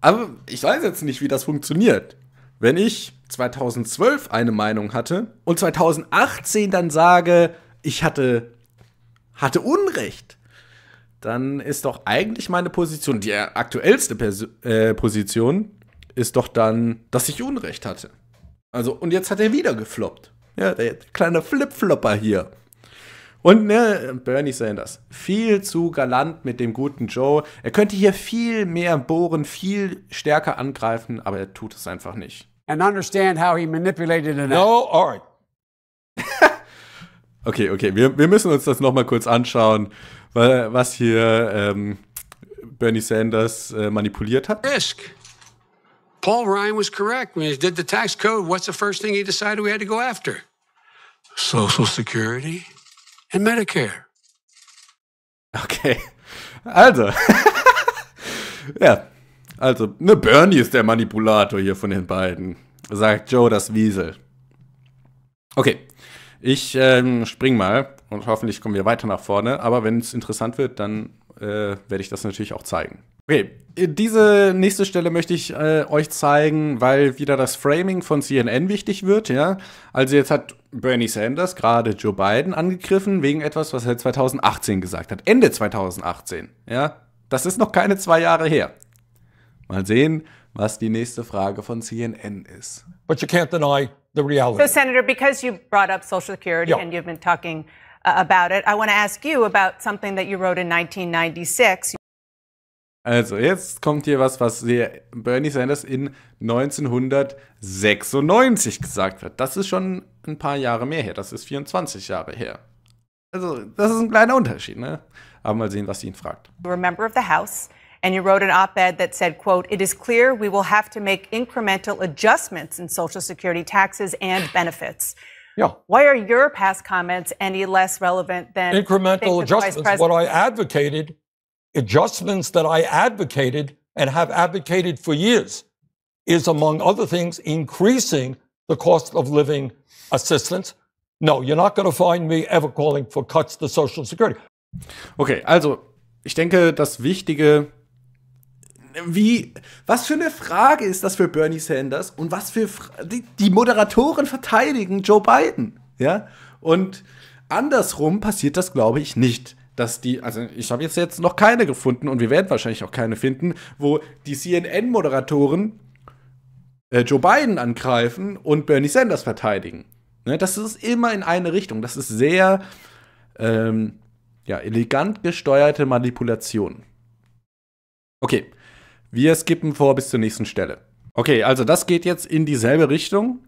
Aber ich weiß jetzt nicht, wie das funktioniert. Wenn ich 2012 eine Meinung hatte und 2018 dann sage, ich hatte hatte Unrecht, dann ist doch eigentlich meine Position, die aktuellste Perso äh, Position, ist doch dann, dass ich Unrecht hatte. Also, und jetzt hat er wieder gefloppt. Ja, der kleine Flipflopper hier. Und ne, Bernie Sanders, viel zu galant mit dem guten Joe. Er könnte hier viel mehr bohren, viel stärker angreifen, aber er tut es einfach nicht. And understand how he manipulated it. No right. Okay, okay, wir, wir müssen uns das nochmal kurz anschauen, was hier ähm, Bernie Sanders äh, manipuliert hat. Risk. Paul Ryan was correct. When he did the tax code, what's the first thing he decided we had to go after? Social Security and Medicare. Okay. Also. ja. Also, ne, Bernie ist der Manipulator hier von den beiden, sagt Joe das Wiesel. Okay. Ich ähm, spring mal und hoffentlich kommen wir weiter nach vorne. Aber wenn es interessant wird, dann äh, werde ich das natürlich auch zeigen. Okay, diese nächste Stelle möchte ich äh, euch zeigen, weil wieder das Framing von CNN wichtig wird. Ja? Also jetzt hat Bernie Sanders gerade Joe Biden angegriffen wegen etwas, was er 2018 gesagt hat. Ende 2018. Ja? Das ist noch keine zwei Jahre her. Mal sehen, was die nächste Frage von CNN ist. But you can't deny the reality. So, Senator, because you brought up Social Security yeah. and you've been talking uh, about it, I want to ask you about something that you wrote in 1996. Also jetzt kommt hier was, was Bernie Sanders in 1996 gesagt hat. Das ist schon ein paar Jahre mehr her. Das ist 24 Jahre her. Also das ist ein kleiner Unterschied, ne? Aber mal sehen, was sie ihn fragt. You were a member of the House. and you wrote an op-ed that said, quote, it is clear we will have to make incremental adjustments in Social Security taxes and benefits. Yeah. Why are your past comments any less relevant than incremental adjustments? What I advocated, adjustments that I advocated and have advocated for years, is among other things increasing the cost of living assistance. No, you're not going to find me ever calling for cuts to Social Security. Okay, also ich denke, das Wichtige wie, was für eine Frage ist das für Bernie Sanders und was für, Fra die, die Moderatoren verteidigen Joe Biden, ja? Und andersrum passiert das, glaube ich, nicht dass die, also ich habe jetzt, jetzt noch keine gefunden und wir werden wahrscheinlich auch keine finden, wo die CNN-Moderatoren äh, Joe Biden angreifen und Bernie Sanders verteidigen. Ne, das ist immer in eine Richtung. Das ist sehr ähm, ja, elegant gesteuerte Manipulation. Okay, wir skippen vor bis zur nächsten Stelle. Okay, also das geht jetzt in dieselbe Richtung.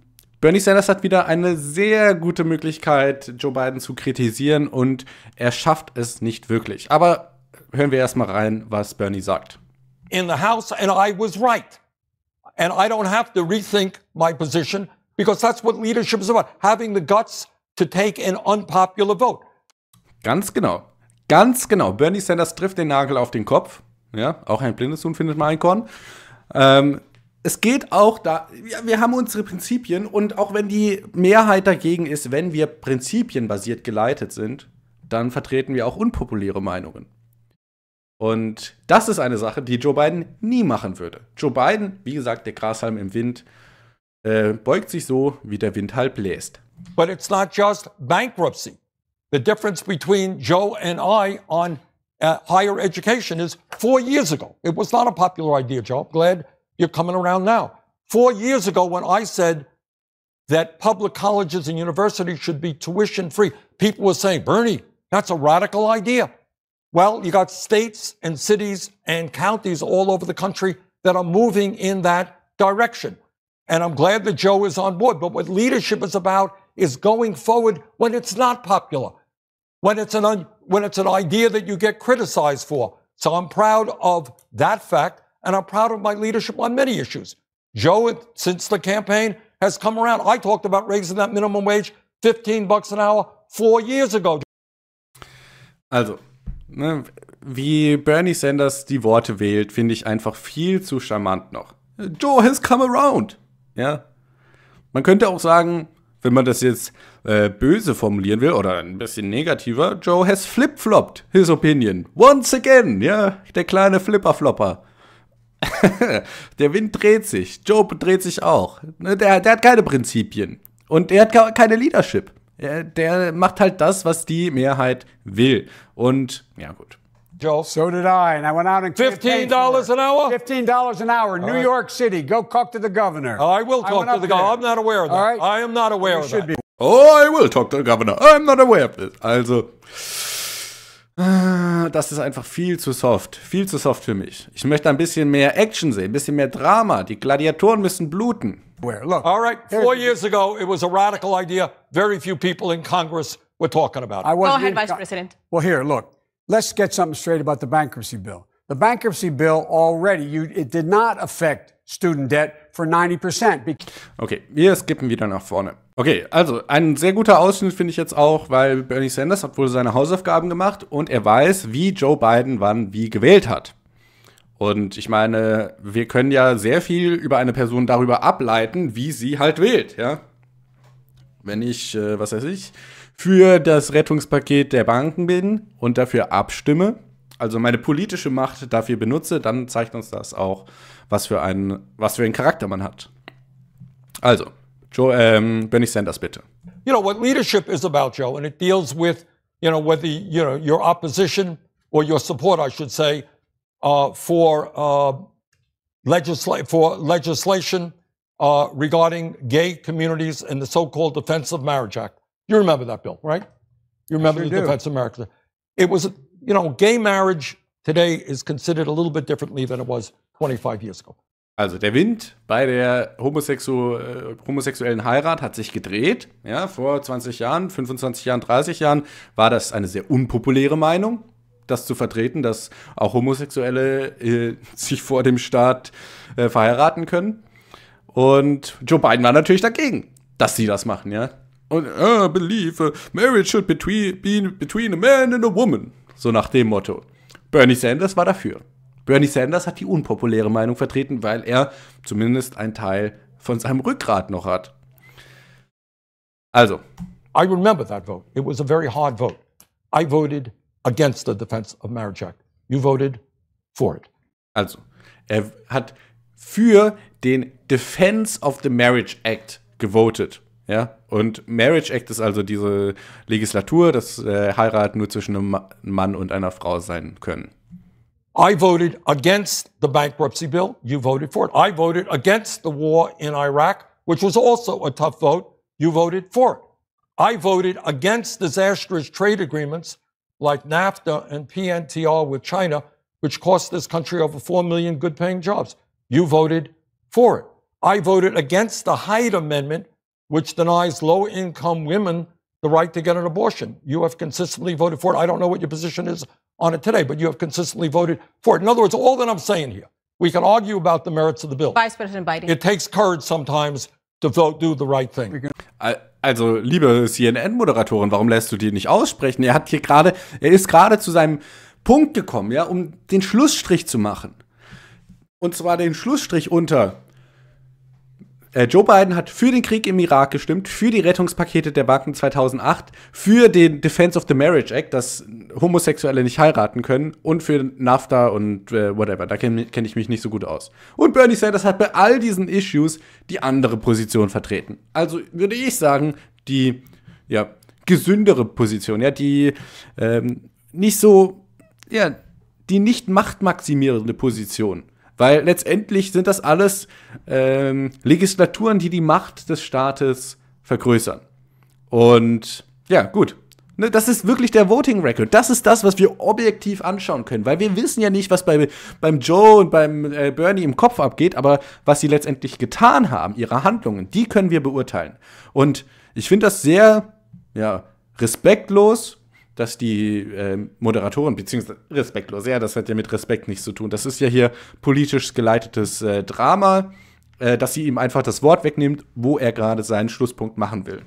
Bernie Sanders hat wieder eine sehr gute Möglichkeit, Joe Biden zu kritisieren und er schafft es nicht wirklich. Aber hören wir erstmal rein, was Bernie sagt. In the House and I was right. And I don't have to rethink my position because that's what leadership is about, having the guts to take an unpopular vote. Ganz genau. Ganz genau. Bernie Sanders trifft den Nagel auf den Kopf. Ja, auch ein blindes Huhn findet mal ein Korn. Ähm, es geht auch da, ja, wir haben unsere Prinzipien und auch wenn die Mehrheit dagegen ist, wenn wir prinzipienbasiert geleitet sind, dann vertreten wir auch unpopuläre Meinungen. Und das ist eine Sache, die Joe Biden nie machen würde. Joe Biden, wie gesagt, der Grashalm im Wind, äh, beugt sich so, wie der Wind halt bläst. But it's not just bankruptcy. The difference between Joe and I on uh, higher education is four years ago. It was not a popular idea, Joe. glad you're coming around now. Four years ago, when I said that public colleges and universities should be tuition free, people were saying, Bernie, that's a radical idea. Well, you got states and cities and counties all over the country that are moving in that direction. And I'm glad that Joe is on board. But what leadership is about is going forward when it's not popular when it's an un- when it's an idea that you get criticized for. So I'm proud of that fact, and I'm proud of my leadership on many issues. Joe, since the campaign has come around, I talked about raising that minimum wage 15 bucks an hour four years ago. Also, ne, wie Bernie Sanders die Worte wählt, finde ich einfach viel zu charmant noch. Joe has come around. Ja. Man könnte auch sagen, wenn man das jetzt Äh, böse formulieren will oder ein bisschen negativer, Joe has flip-flopped his opinion. Once again, ja, der kleine Flipper-Flopper. der Wind dreht sich, Joe dreht sich auch. Ne, der, der hat keine Prinzipien und er hat keine Leadership. Der, macht halt das, was die Mehrheit will. Und ja, gut. Joel. So did I, and I went out and fifteen dollars an hour. Fifteen dollars an hour, All New right. York City. Go talk to the governor. I will talk to the governor. I'm not aware of that. Right. I am not aware well, of should that. Be. Oh, I will talk to the governor. I'm not aware of this. Also, ah, das ist einfach viel zu soft. Viel zu soft für mich. Ich möchte ein bisschen mehr Action sehen, ein bisschen mehr Drama. Die Gladiatoren müssen bluten. Where? Look. All right. Four years ago, it was a radical idea. Very few people in Congress were talking about it. Go ahead, Vice President. Well, here, look. Let's get something straight about the bankruptcy bill. The bankruptcy bill already, you, it did not affect student debt for 90%. Okay, wir skippen wieder nach vorne. Okay, also ein sehr guter Ausschnitt finde ich jetzt auch, weil Bernie Sanders hat wohl seine Hausaufgaben gemacht und er weiß, wie Joe Biden wann wie gewählt hat. Und ich meine, wir können ja sehr viel über eine Person darüber ableiten, wie sie halt wählt, ja. Wenn ich, äh, was weiß ich, für das Rettungspaket der Banken bin und dafür abstimme, also meine politische Macht dafür benutze, dann zeigt uns das auch, was für einen, was für einen Charakter man hat. Also, Joe, um, Bernie Sanders, bitte. You know what leadership is about, Joe, and it deals with you know whether you know your opposition or your support, I should say, uh, for uh, legisla- for legislation uh, regarding gay communities and the so-called Defense of Marriage Act. You remember that bill, right? You remember sure the do. Defense of Marriage Act. It was, you know, gay marriage today is considered a little bit differently than it was 25 years ago. Also der Wind bei der homosexu äh, homosexuellen Heirat hat sich gedreht. Ja, vor 20 Jahren, 25 Jahren, 30 Jahren war das eine sehr unpopuläre Meinung, das zu vertreten, dass auch Homosexuelle äh, sich vor dem Staat äh, verheiraten können. Und Joe Biden war natürlich dagegen, dass sie das machen, ja. Und I ah, believe marriage should between, be between a man and a woman. So nach dem Motto. Bernie Sanders war dafür. Bernie Sanders hat die unpopuläre Meinung vertreten, weil er zumindest einen Teil von seinem Rückgrat noch hat. Also. I remember that vote. It was a very hard vote. I voted against the Defense of Marriage Act. You voted for it. Also, er hat für den Defense of the Marriage Act gewotet. Ja, und Marriage Act ist also diese Legislatur, dass äh, Heiraten nur zwischen einem Mann und einer Frau sein können. I voted against the bankruptcy bill. You voted for it. I voted against the war in Iraq, which was also a tough vote. You voted for it. I voted against disastrous trade agreements like NAFTA and PNTR with China, which cost this country over 4 million good paying jobs. You voted for it. I voted against the Hyde Amendment, which denies low income women the right to get an abortion. You have consistently voted for it. I don't know what your position is on it today, but you have consistently voted for it. In other words, all that I'm saying here, we can argue about the merits of the bill. Vice President Biden. It takes courage sometimes to vote, do the right thing. Also, liebe CNN-Moderatorin, warum lässt du die nicht aussprechen? Er hat hier gerade, er ist gerade zu seinem Punkt gekommen, ja, um den Schlussstrich zu machen. Und zwar den Schlussstrich unter äh, Joe Biden hat für den Krieg im Irak gestimmt, für die Rettungspakete der Banken 2008, für den Defense of the Marriage Act, dass Homosexuelle nicht heiraten können und für NAFTA und äh, whatever. Da kenne kenn ich mich nicht so gut aus. Und Bernie Sanders hat bei all diesen Issues die andere Position vertreten. Also würde ich sagen, die ja, gesündere Position, ja, die ähm, nicht so, ja, die nicht machtmaximierende Position. Weil letztendlich sind das alles ähm, Legislaturen, die die Macht des Staates vergrößern. Und ja, gut. Ne, das ist wirklich der Voting Record. Das ist das, was wir objektiv anschauen können. Weil wir wissen ja nicht, was bei, beim Joe und beim äh, Bernie im Kopf abgeht, aber was sie letztendlich getan haben, ihre Handlungen, die können wir beurteilen. Und ich finde das sehr, ja, respektlos dass die äh, Moderatorin, beziehungsweise respektlos, ja, das hat ja mit Respekt nichts zu tun. Das ist ja hier politisch geleitetes äh, Drama, äh, dass sie ihm einfach das Wort wegnimmt, wo er gerade seinen Schlusspunkt machen will.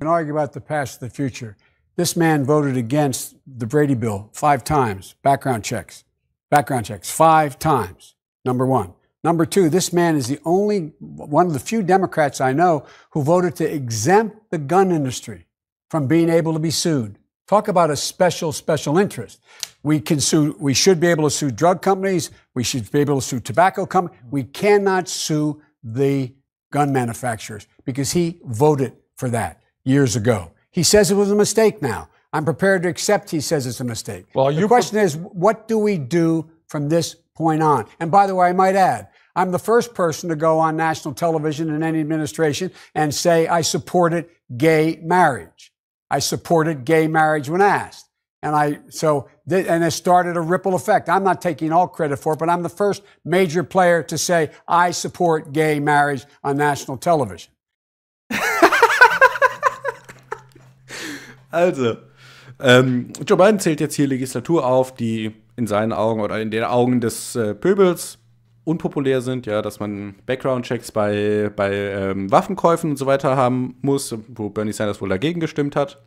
can argue about the past and the future. This man voted against the Brady bill five times, background checks, background checks, five times, number one. Number two, this man is the only one of the few Democrats I know who voted to exempt the gun industry from being able to be sued. Talk about a special, special interest. We can sue, we should be able to sue drug companies. We should be able to sue tobacco companies. We cannot sue the gun manufacturers because he voted for that years ago. He says it was a mistake now. I'm prepared to accept he says it's a mistake. Well, your question is, what do we do from this point on? And by the way, I might add, I'm the first person to go on national television in any administration and say I supported gay marriage. I supported gay marriage when asked. And I, so, th- and it started a ripple effect. I'm not taking all credit for it, but I'm the first major player to say, I support gay marriage on national television. also, ähm, Joe Biden zählt jetzt hier Legislatur auf, die in seinen Augen oder in den Augen des äh, Pöbels unpopulär sind, ja, dass man Background-Checks bei, bei ähm, Waffenkäufen und so weiter haben muss, wo Bernie Sanders wohl dagegen gestimmt hat.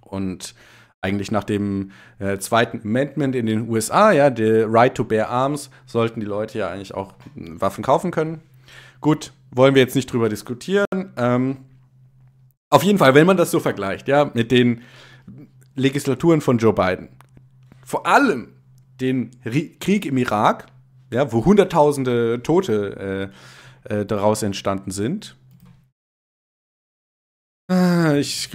Und eigentlich nach dem äh, zweiten Amendment in den USA, ja, der Right to Bear Arms, sollten die Leute ja eigentlich auch hm, Waffen kaufen können. Gut, wollen wir jetzt nicht drüber diskutieren. Ähm, auf jeden Fall, wenn man das so vergleicht, ja, mit den Legislaturen von Joe Biden, vor allem den Krieg im Irak ja, wo Hunderttausende Tote äh, äh, daraus entstanden sind. Äh, ich,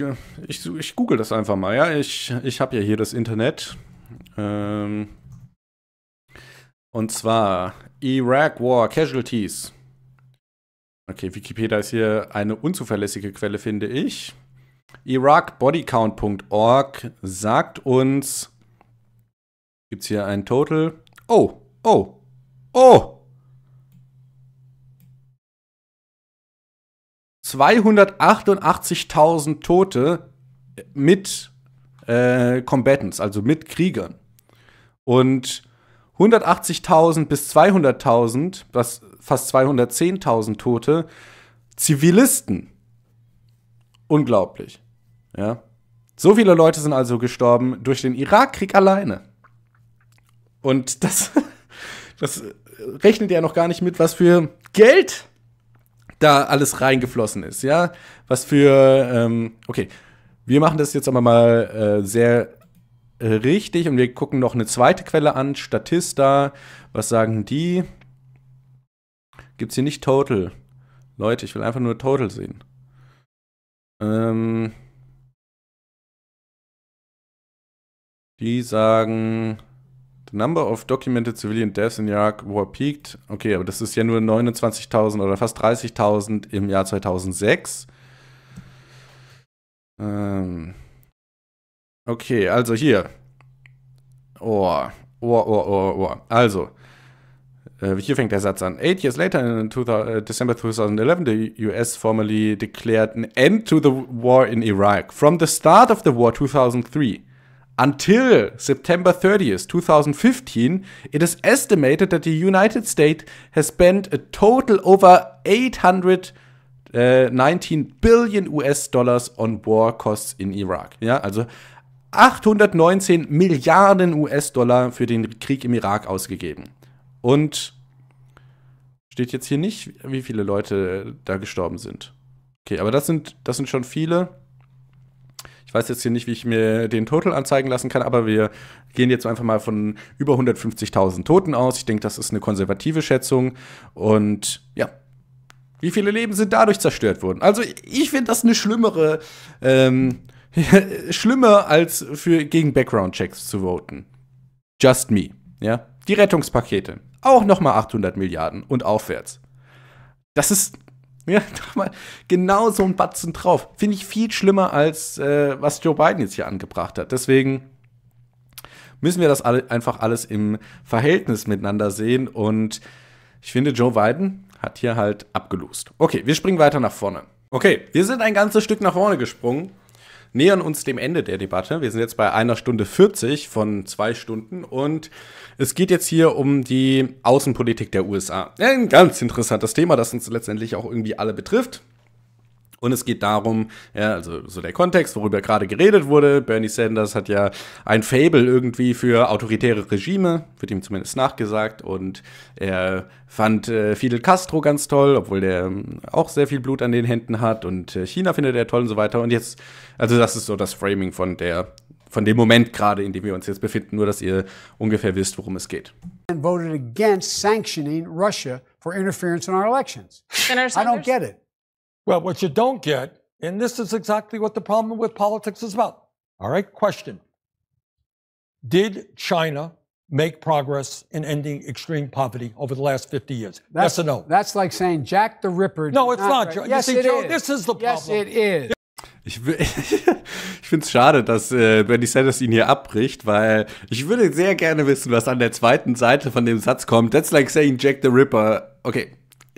ich, ich google das einfach mal, ja. Ich, ich habe ja hier das Internet. Ähm und zwar Iraq War Casualties. Okay, Wikipedia ist hier eine unzuverlässige Quelle, finde ich. Irakbodycount.org sagt uns, gibt es hier ein Total? Oh, oh, Oh! 288.000 Tote äh, mit äh, Combatants, also mit Kriegern. Und 180.000 bis 200.000, was fast 210.000 Tote, Zivilisten. Unglaublich. Ja. So viele Leute sind also gestorben durch den Irakkrieg alleine. Und das, das rechnet ja noch gar nicht mit, was für Geld da alles reingeflossen ist, ja. Was für, ähm, okay, wir machen das jetzt aber mal äh, sehr äh, richtig und wir gucken noch eine zweite Quelle an, Statista. Was sagen die? Gibt es hier nicht Total? Leute, ich will einfach nur Total sehen. Ähm, die sagen The number of documented civilian deaths in Iraq war peaked. Okay, aber das ist ja nur 29.000 oder fast 30.000 im Jahr 2006. Ähm okay, also hier. Oh, oh, oh, oh, oh. Also, äh, Hier fängt der Satz an. Eight years later, in two, äh, December 2011, the US formally declared an end to the war in Iraq. From the start of the war 2003, Until September 30th, 2015, it is estimated that the United States has spent a total over 800 äh, 19 Billion US-Dollars on War Costs in Iraq. Ja, also 819 Milliarden US-Dollar für den Krieg im Irak ausgegeben. Und steht jetzt hier nicht, wie viele Leute da gestorben sind. Okay, aber das sind, das sind schon viele. Ich weiß jetzt hier nicht, wie ich mir den Total anzeigen lassen kann, aber wir gehen jetzt einfach mal von über 150.000 Toten aus. Ich denke, das ist eine konservative Schätzung. Und ja, wie viele Leben sind dadurch zerstört worden? Also ich finde das eine schlimmere, ähm, schlimmer als für gegen Background-Checks zu voten. Just me, ja. Die Rettungspakete, auch nochmal 800 Milliarden und aufwärts. Das ist ja, mal genau so ein Batzen drauf. Finde ich viel schlimmer als äh, was Joe Biden jetzt hier angebracht hat. Deswegen müssen wir das alle, einfach alles im Verhältnis miteinander sehen. Und ich finde, Joe Biden hat hier halt abgelost. Okay, wir springen weiter nach vorne. Okay, wir sind ein ganzes Stück nach vorne gesprungen nähern uns dem Ende der Debatte. Wir sind jetzt bei einer Stunde 40 von zwei Stunden und es geht jetzt hier um die Außenpolitik der USA. Ein ganz interessantes Thema, das uns letztendlich auch irgendwie alle betrifft. Und es geht darum, ja, also so der Kontext, worüber gerade geredet wurde. Bernie Sanders hat ja ein Fable irgendwie für autoritäre Regime, wird ihm zumindest nachgesagt. Und er fand äh, Fidel Castro ganz toll, obwohl der ähm, auch sehr viel Blut an den Händen hat. Und äh, China findet er toll und so weiter. Und jetzt, also das ist so das Framing von der von dem Moment gerade, in dem wir uns jetzt befinden, nur dass ihr ungefähr wisst, worum es geht. And voted against sanctioning Russia for interference in our elections. I don't get it. Well, what you don't get, and this is exactly what the problem with politics is about. All right, question Did China make progress in ending extreme poverty over the last 50 years? That's, yes or no? That's like saying Jack the Ripper. No, it's not. not. Right. Yes, see, it Joe, is. This is the problem. Yes, it is. Ich, ich finde es schade, dass äh, Bernie Sanders ihn hier abbricht, weil ich würde sehr gerne wissen, was an der zweiten Seite von dem Satz kommt. That's like saying Jack the Ripper. Okay,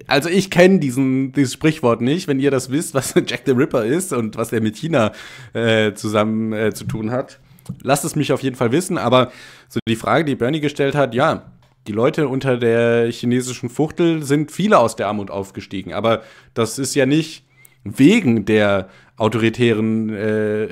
also ich kenne diesen dieses Sprichwort nicht. Wenn ihr das wisst, was Jack the Ripper ist und was er mit China äh, zusammen äh, zu tun hat, lasst es mich auf jeden Fall wissen. Aber so die Frage, die Bernie gestellt hat, ja, die Leute unter der chinesischen Fuchtel sind viele aus der Armut aufgestiegen. Aber das ist ja nicht wegen der autoritären äh,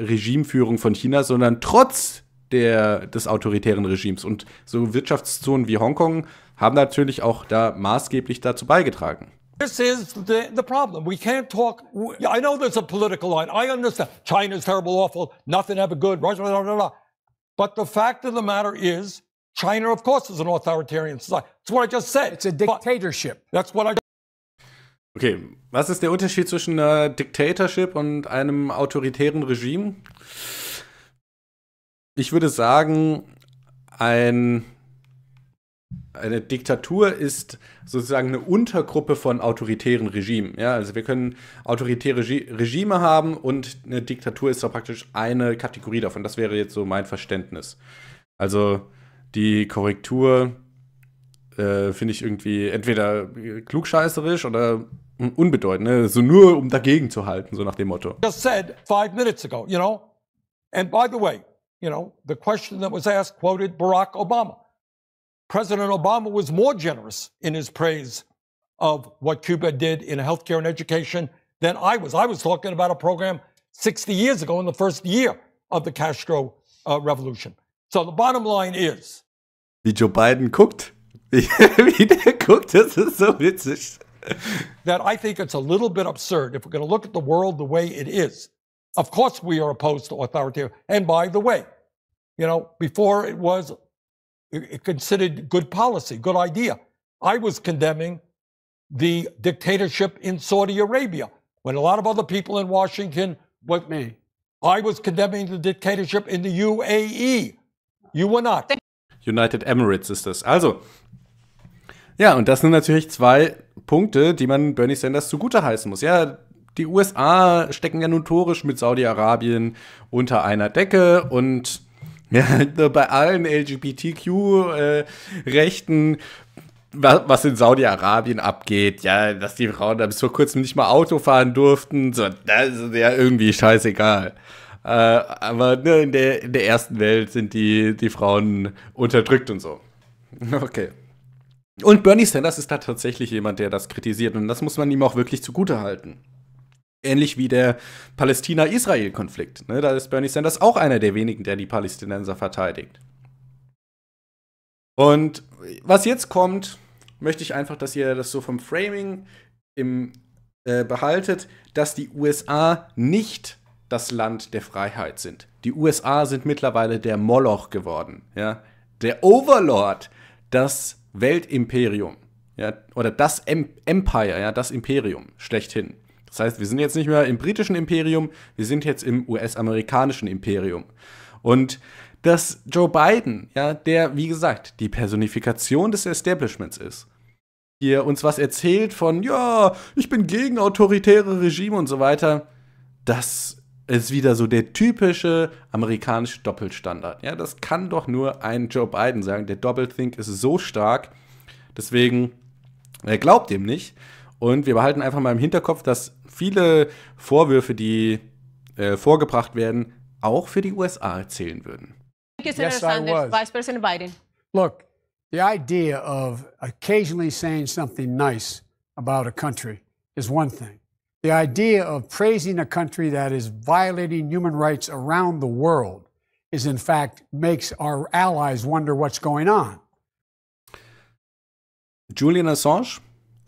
Regimeführung von China, sondern trotz der, des autoritären Regimes. Und so Wirtschaftszonen wie Hongkong haben natürlich auch da maßgeblich dazu beigetragen. This is the, the problem. We can't talk. I know there's a political line. I understand. China's terrible, awful. Nothing ever good. Russia, blah, blah, blah. But the fact of the matter is, China, of course, is an authoritarian society. That's what I just said. It's a dictatorship. But that's what I. Okay, was ist der Unterschied zwischen einer äh, Dictatorship und einem autoritären Regime? Ich würde sagen, ein eine Diktatur ist sozusagen eine Untergruppe von autoritären Regimen. Ja, also wir können autoritäre Regi Regime haben und eine Diktatur ist da praktisch eine Kategorie davon. Das wäre jetzt so mein Verständnis. Also die Korrektur äh, finde ich irgendwie entweder äh, klugscheißerisch oder unbedeutend. Ne? So nur um dagegen zu halten, so nach dem Motto. Just said five minutes ago, you know. And by the way, you know, the question that was asked quoted Barack Obama. President Obama was more generous in his praise of what Cuba did in healthcare and education than I was. I was talking about a program 60 years ago in the first year of the Castro uh, revolution. So the bottom line is. Wie Joe Biden guckt. Wie der cooked. das ist so witzig. that I think it's a little bit absurd if we're going to look at the world the way it is. Of course, we are opposed to authoritarian. And by the way, you know, before it was considered good policy, good idea. I was condemning the dictatorship in Saudi Arabia when a lot of other people in Washington with me. I was condemning the dictatorship in the UAE. You were not. United Emirates ist das. Also, ja, und das sind natürlich zwei Punkte, die man Bernie Sanders zugute heißen muss. Ja, die USA stecken ja notorisch mit Saudi-Arabien unter einer Decke und ja, bei allen LGBTQ-Rechten, äh, was in Saudi-Arabien abgeht, ja, dass die Frauen da bis vor kurzem nicht mal Auto fahren durften, so, das ist ja irgendwie scheißegal. Äh, aber ne, in, der, in der ersten Welt sind die, die Frauen unterdrückt und so. Okay. Und Bernie Sanders ist da tatsächlich jemand, der das kritisiert und das muss man ihm auch wirklich zugutehalten. Ähnlich wie der Palästina-Israel-Konflikt. Ne? Da ist Bernie Sanders auch einer der wenigen, der die Palästinenser verteidigt. Und was jetzt kommt, möchte ich einfach, dass ihr das so vom Framing im, äh, behaltet, dass die USA nicht das Land der Freiheit sind. Die USA sind mittlerweile der Moloch geworden. Ja? Der Overlord, das Weltimperium. Ja? Oder das em Empire, ja? das Imperium schlechthin. Das heißt, wir sind jetzt nicht mehr im britischen Imperium, wir sind jetzt im US-amerikanischen Imperium. Und dass Joe Biden, ja, der, wie gesagt, die Personifikation des Establishments ist, hier uns was erzählt von, ja, ich bin gegen autoritäre Regime und so weiter, das ist wieder so der typische amerikanische Doppelstandard. Ja, das kann doch nur ein Joe Biden sagen. Der Doppelthink ist so stark, deswegen, äh, glaubt ihm nicht. Und wir behalten einfach mal im Hinterkopf, dass viele Vorwürfe, die äh, vorgebracht werden, auch für die USA zählen würden. Thank you, yes, Sanders, I was. Vice President Biden. Look, the idea of occasionally saying something nice about a country is one thing. The idea of praising a country that is violating human rights around the world is, in fact, makes our allies wonder what's going on. Julian Assange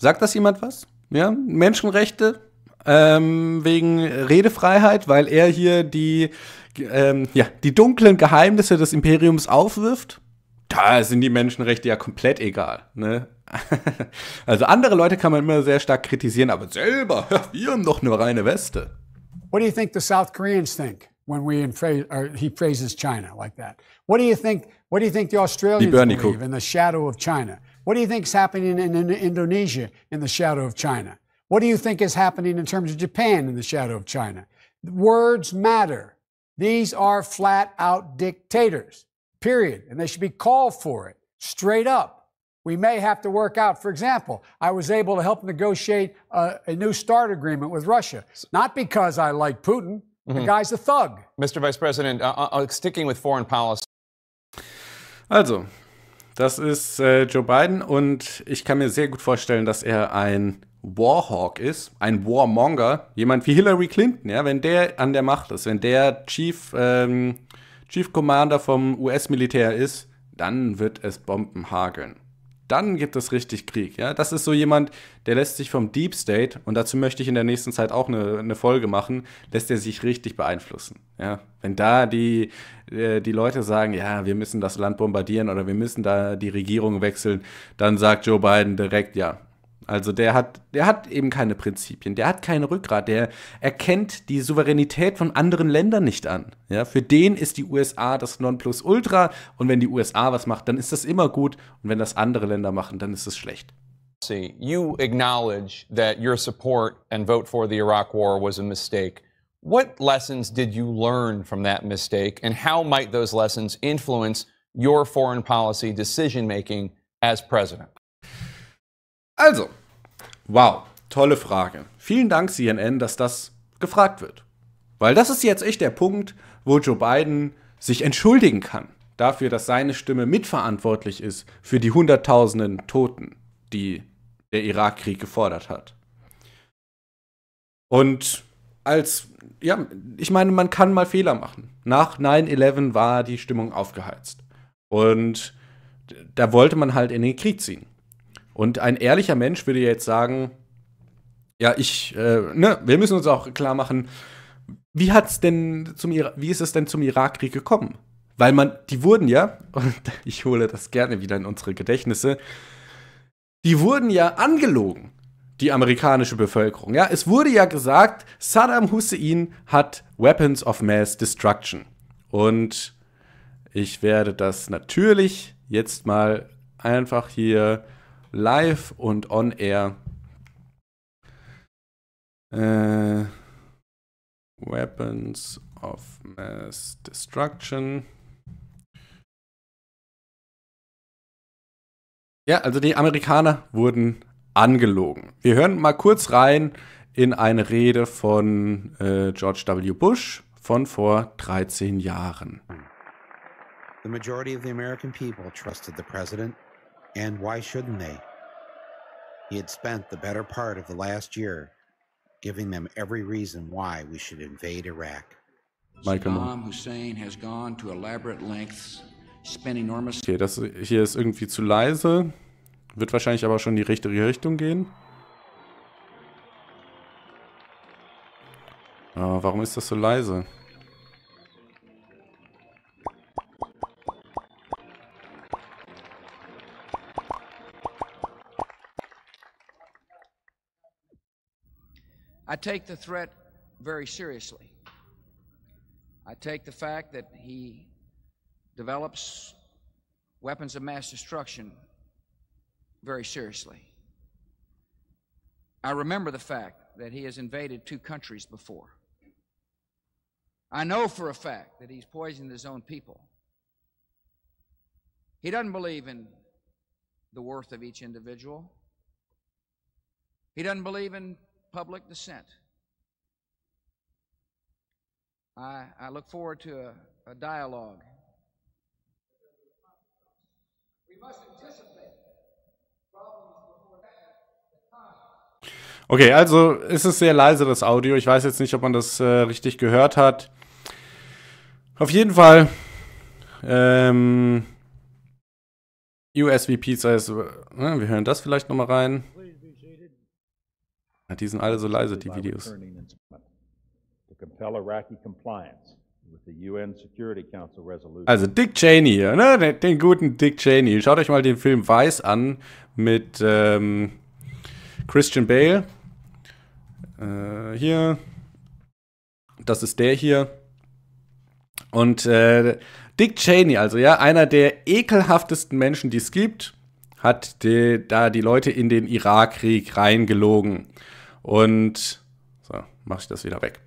Sagt das jemand was? Ja, Menschenrechte ähm, wegen Redefreiheit, weil er hier die, ähm, ja, die dunklen Geheimnisse des Imperiums aufwirft. Da sind die Menschenrechte ja komplett egal. Ne? also andere Leute kann man immer sehr stark kritisieren, aber selber, wir haben doch eine reine Weste. What do you think the South Koreans think? when we praise, he praises China like that. What do you think? What do you think the Australians believe in the shadow of China? What do you think is happening in, in Indonesia in the shadow of China? What do you think is happening in terms of Japan in the shadow of China? Words matter. These are flat out dictators, period. And they should be called for it straight up. We may have to work out, for example, I was able to help negotiate a, a new START agreement with Russia, not because I like Putin. Mm-hmm. The guy's a thug. Mr. Vice President, uh, uh, uh, sticking with foreign policy. Also, Das ist äh, Joe Biden und ich kann mir sehr gut vorstellen, dass er ein Warhawk ist, ein Warmonger, jemand wie Hillary Clinton, ja, wenn der an der Macht ist, wenn der Chief, ähm, Chief Commander vom US-Militär ist, dann wird es Bomben hageln dann gibt es richtig Krieg. Ja? Das ist so jemand, der lässt sich vom Deep State, und dazu möchte ich in der nächsten Zeit auch eine, eine Folge machen, lässt er sich richtig beeinflussen. Ja? Wenn da die, äh, die Leute sagen, ja, wir müssen das Land bombardieren oder wir müssen da die Regierung wechseln, dann sagt Joe Biden direkt, ja, also der hat, der hat eben keine Prinzipien, der hat kein Rückgrat, der erkennt die Souveränität von anderen Ländern nicht an. Ja, für den ist die USA das Nonplusultra und wenn die USA was macht, dann ist das immer gut und wenn das andere Länder machen, dann ist es schlecht. You acknowledge that your support and vote for the Iraq War was a mistake. What lessons did you learn from that mistake and how might those lessons influence your foreign policy decision making as president? Also, wow, tolle Frage. Vielen Dank, CNN, dass das gefragt wird. Weil das ist jetzt echt der Punkt, wo Joe Biden sich entschuldigen kann dafür, dass seine Stimme mitverantwortlich ist für die Hunderttausenden Toten, die der Irakkrieg gefordert hat. Und als, ja, ich meine, man kann mal Fehler machen. Nach 9-11 war die Stimmung aufgeheizt. Und da wollte man halt in den Krieg ziehen. Und ein ehrlicher Mensch würde jetzt sagen, ja, ich, äh, ne, wir müssen uns auch klar machen, wie hat's denn zum Ira wie ist es denn zum Irakkrieg gekommen? Weil man, die wurden ja, und ich hole das gerne wieder in unsere Gedächtnisse, die wurden ja angelogen, die amerikanische Bevölkerung. Ja, es wurde ja gesagt, Saddam Hussein hat Weapons of Mass Destruction. Und ich werde das natürlich jetzt mal einfach hier live und on air. Äh, Weapons of Mass Destruction. Ja, also die Amerikaner wurden angelogen. Wir hören mal kurz rein in eine Rede von äh, George W. Bush von vor 13 Jahren. The majority of the American people trusted the president And why shouldn't they? He had spent the better part of the last year giving them every reason why we should invade Iraq. Saddam Hussein has gone to elaborate lengths, spent enormous okay, das hier ist irgendwie zu leise, wird wahrscheinlich aber schon in die richtige Richtung gehen. Uh, warum ist das so leise? I take the threat very seriously. I take the fact that he develops weapons of mass destruction very seriously. I remember the fact that he has invaded two countries before. I know for a fact that he's poisoned his own people. He doesn't believe in the worth of each individual. He doesn't believe in public dissent. I, I look forward to a, a dialogue. We must anticipate problems before that time. Okay, also ist es sehr leise das Audio. Ich weiß jetzt nicht, ob man das äh, richtig gehört hat. Auf jeden Fall ähm, USVPs, also, äh, ne, wir hören das vielleicht nochmal rein. Ja, die sind alle so leise, die Videos. Also Dick Cheney, ne? Den, den, guten Dick Cheney. Schaut euch mal den Film Weiß an mit ähm, Christian Bale. Äh, hier. Das ist der hier. Und äh, Dick Cheney, also ja, einer der ekelhaftesten Menschen, die es gibt, hat die, da die Leute in den Irakkrieg reingelogen. Und so, mache ich das wieder weg.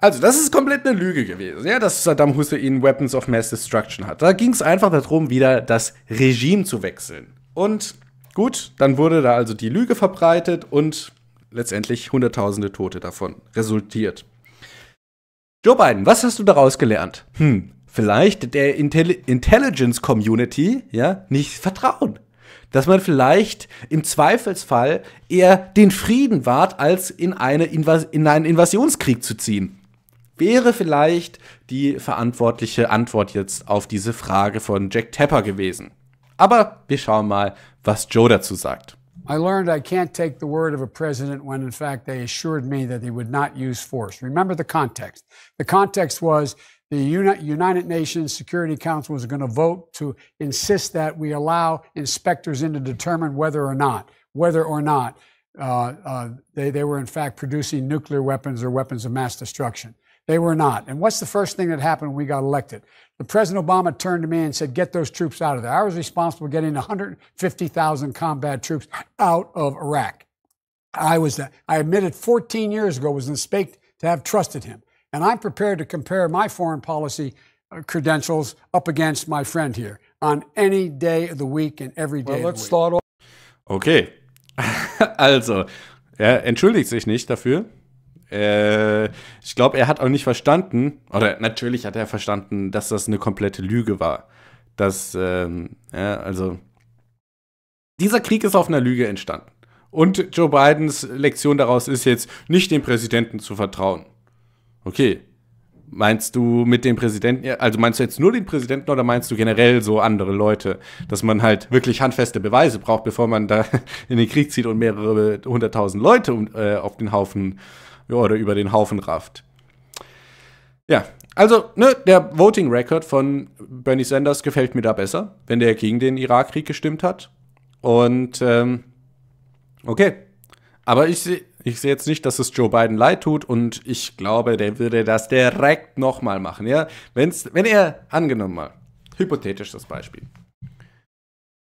Also, das ist komplett eine Lüge gewesen, ja, dass Saddam Hussein Weapons of Mass Destruction hat. Da ging es einfach darum, wieder das Regime zu wechseln. Und gut, dann wurde da also die Lüge verbreitet und letztendlich Hunderttausende Tote davon resultiert. Joe Biden, was hast du daraus gelernt? Hm, vielleicht der Intelli Intelligence Community, ja, nicht vertrauen dass man vielleicht im Zweifelsfall eher den Frieden wahrt, als in, eine Invas in einen Invasionskrieg zu ziehen. Wäre vielleicht die verantwortliche Antwort jetzt auf diese Frage von Jack Tapper gewesen. Aber wir schauen mal, was Joe dazu sagt. I learned I can't take the word of a president when, in fact, they assured me that they would not use force. Remember the context. The context was the United Nations Security Council is going to vote to insist that we allow inspectors in to determine whether or not, whether or not uh, uh, they, they were in fact producing nuclear weapons or weapons of mass destruction. They were not. And what's the first thing that happened when we got elected? The President Obama turned to me and said, Get those troops out of there. I was responsible for getting 150,000 combat troops out of Iraq. I was that. I admitted 14 years ago was a to have trusted him. And I'm prepared to compare my foreign policy uh, credentials up against my friend here on any day of the week and every day well, let's Start okay. also, er entschuldigt sich nicht dafür. Äh, ich glaube, er hat auch nicht verstanden, oder natürlich hat er verstanden, dass das eine komplette Lüge war. Dass, ähm, ja, also, dieser Krieg ist auf einer Lüge entstanden. Und Joe Bidens Lektion daraus ist jetzt, nicht dem Präsidenten zu vertrauen. Okay. Meinst du mit dem Präsidenten, also meinst du jetzt nur den Präsidenten oder meinst du generell so andere Leute, dass man halt wirklich handfeste Beweise braucht, bevor man da in den Krieg zieht und mehrere hunderttausend Leute äh, auf den Haufen ja, oder über den Haufen rafft? Ja, also ne, der Voting Record von Bernie Sanders gefällt mir da besser, wenn der gegen den Irakkrieg gestimmt hat. Und ähm, okay, aber ich sehe. Ich sehe jetzt nicht, dass es Joe Biden leid tut und ich glaube, der würde das direkt nochmal machen. Ja? Wenn's, wenn er, angenommen mal, hypothetisch das Beispiel,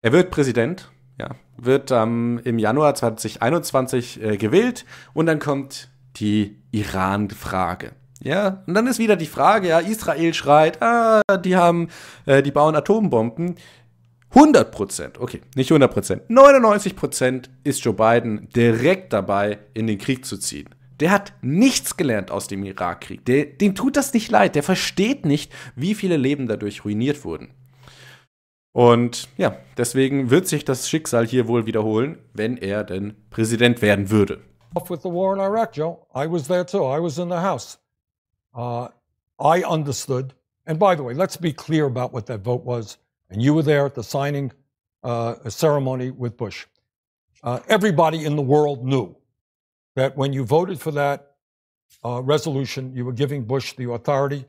er wird Präsident, ja, wird ähm, im Januar 2021 äh, gewählt und dann kommt die Iran-Frage. Ja, und dann ist wieder die Frage, ja, Israel schreit, ah, die haben, äh, die bauen Atombomben. 100 Prozent, okay, nicht 100 Prozent, 99 Prozent ist Joe Biden direkt dabei, in den Krieg zu ziehen. Der hat nichts gelernt aus dem Irakkrieg. Der, dem tut das nicht leid. Der versteht nicht, wie viele Leben dadurch ruiniert wurden. Und ja, deswegen wird sich das Schicksal hier wohl wiederholen, wenn er denn Präsident werden würde. Off with the war in Iraq, Joe. I was there too. I was in the House. Uh, I understood. And by the way, let's be clear about what that vote was. and you were there at the signing uh, ceremony with Bush. Uh, everybody in the world knew that when you voted for that uh, resolution, you were giving Bush the authority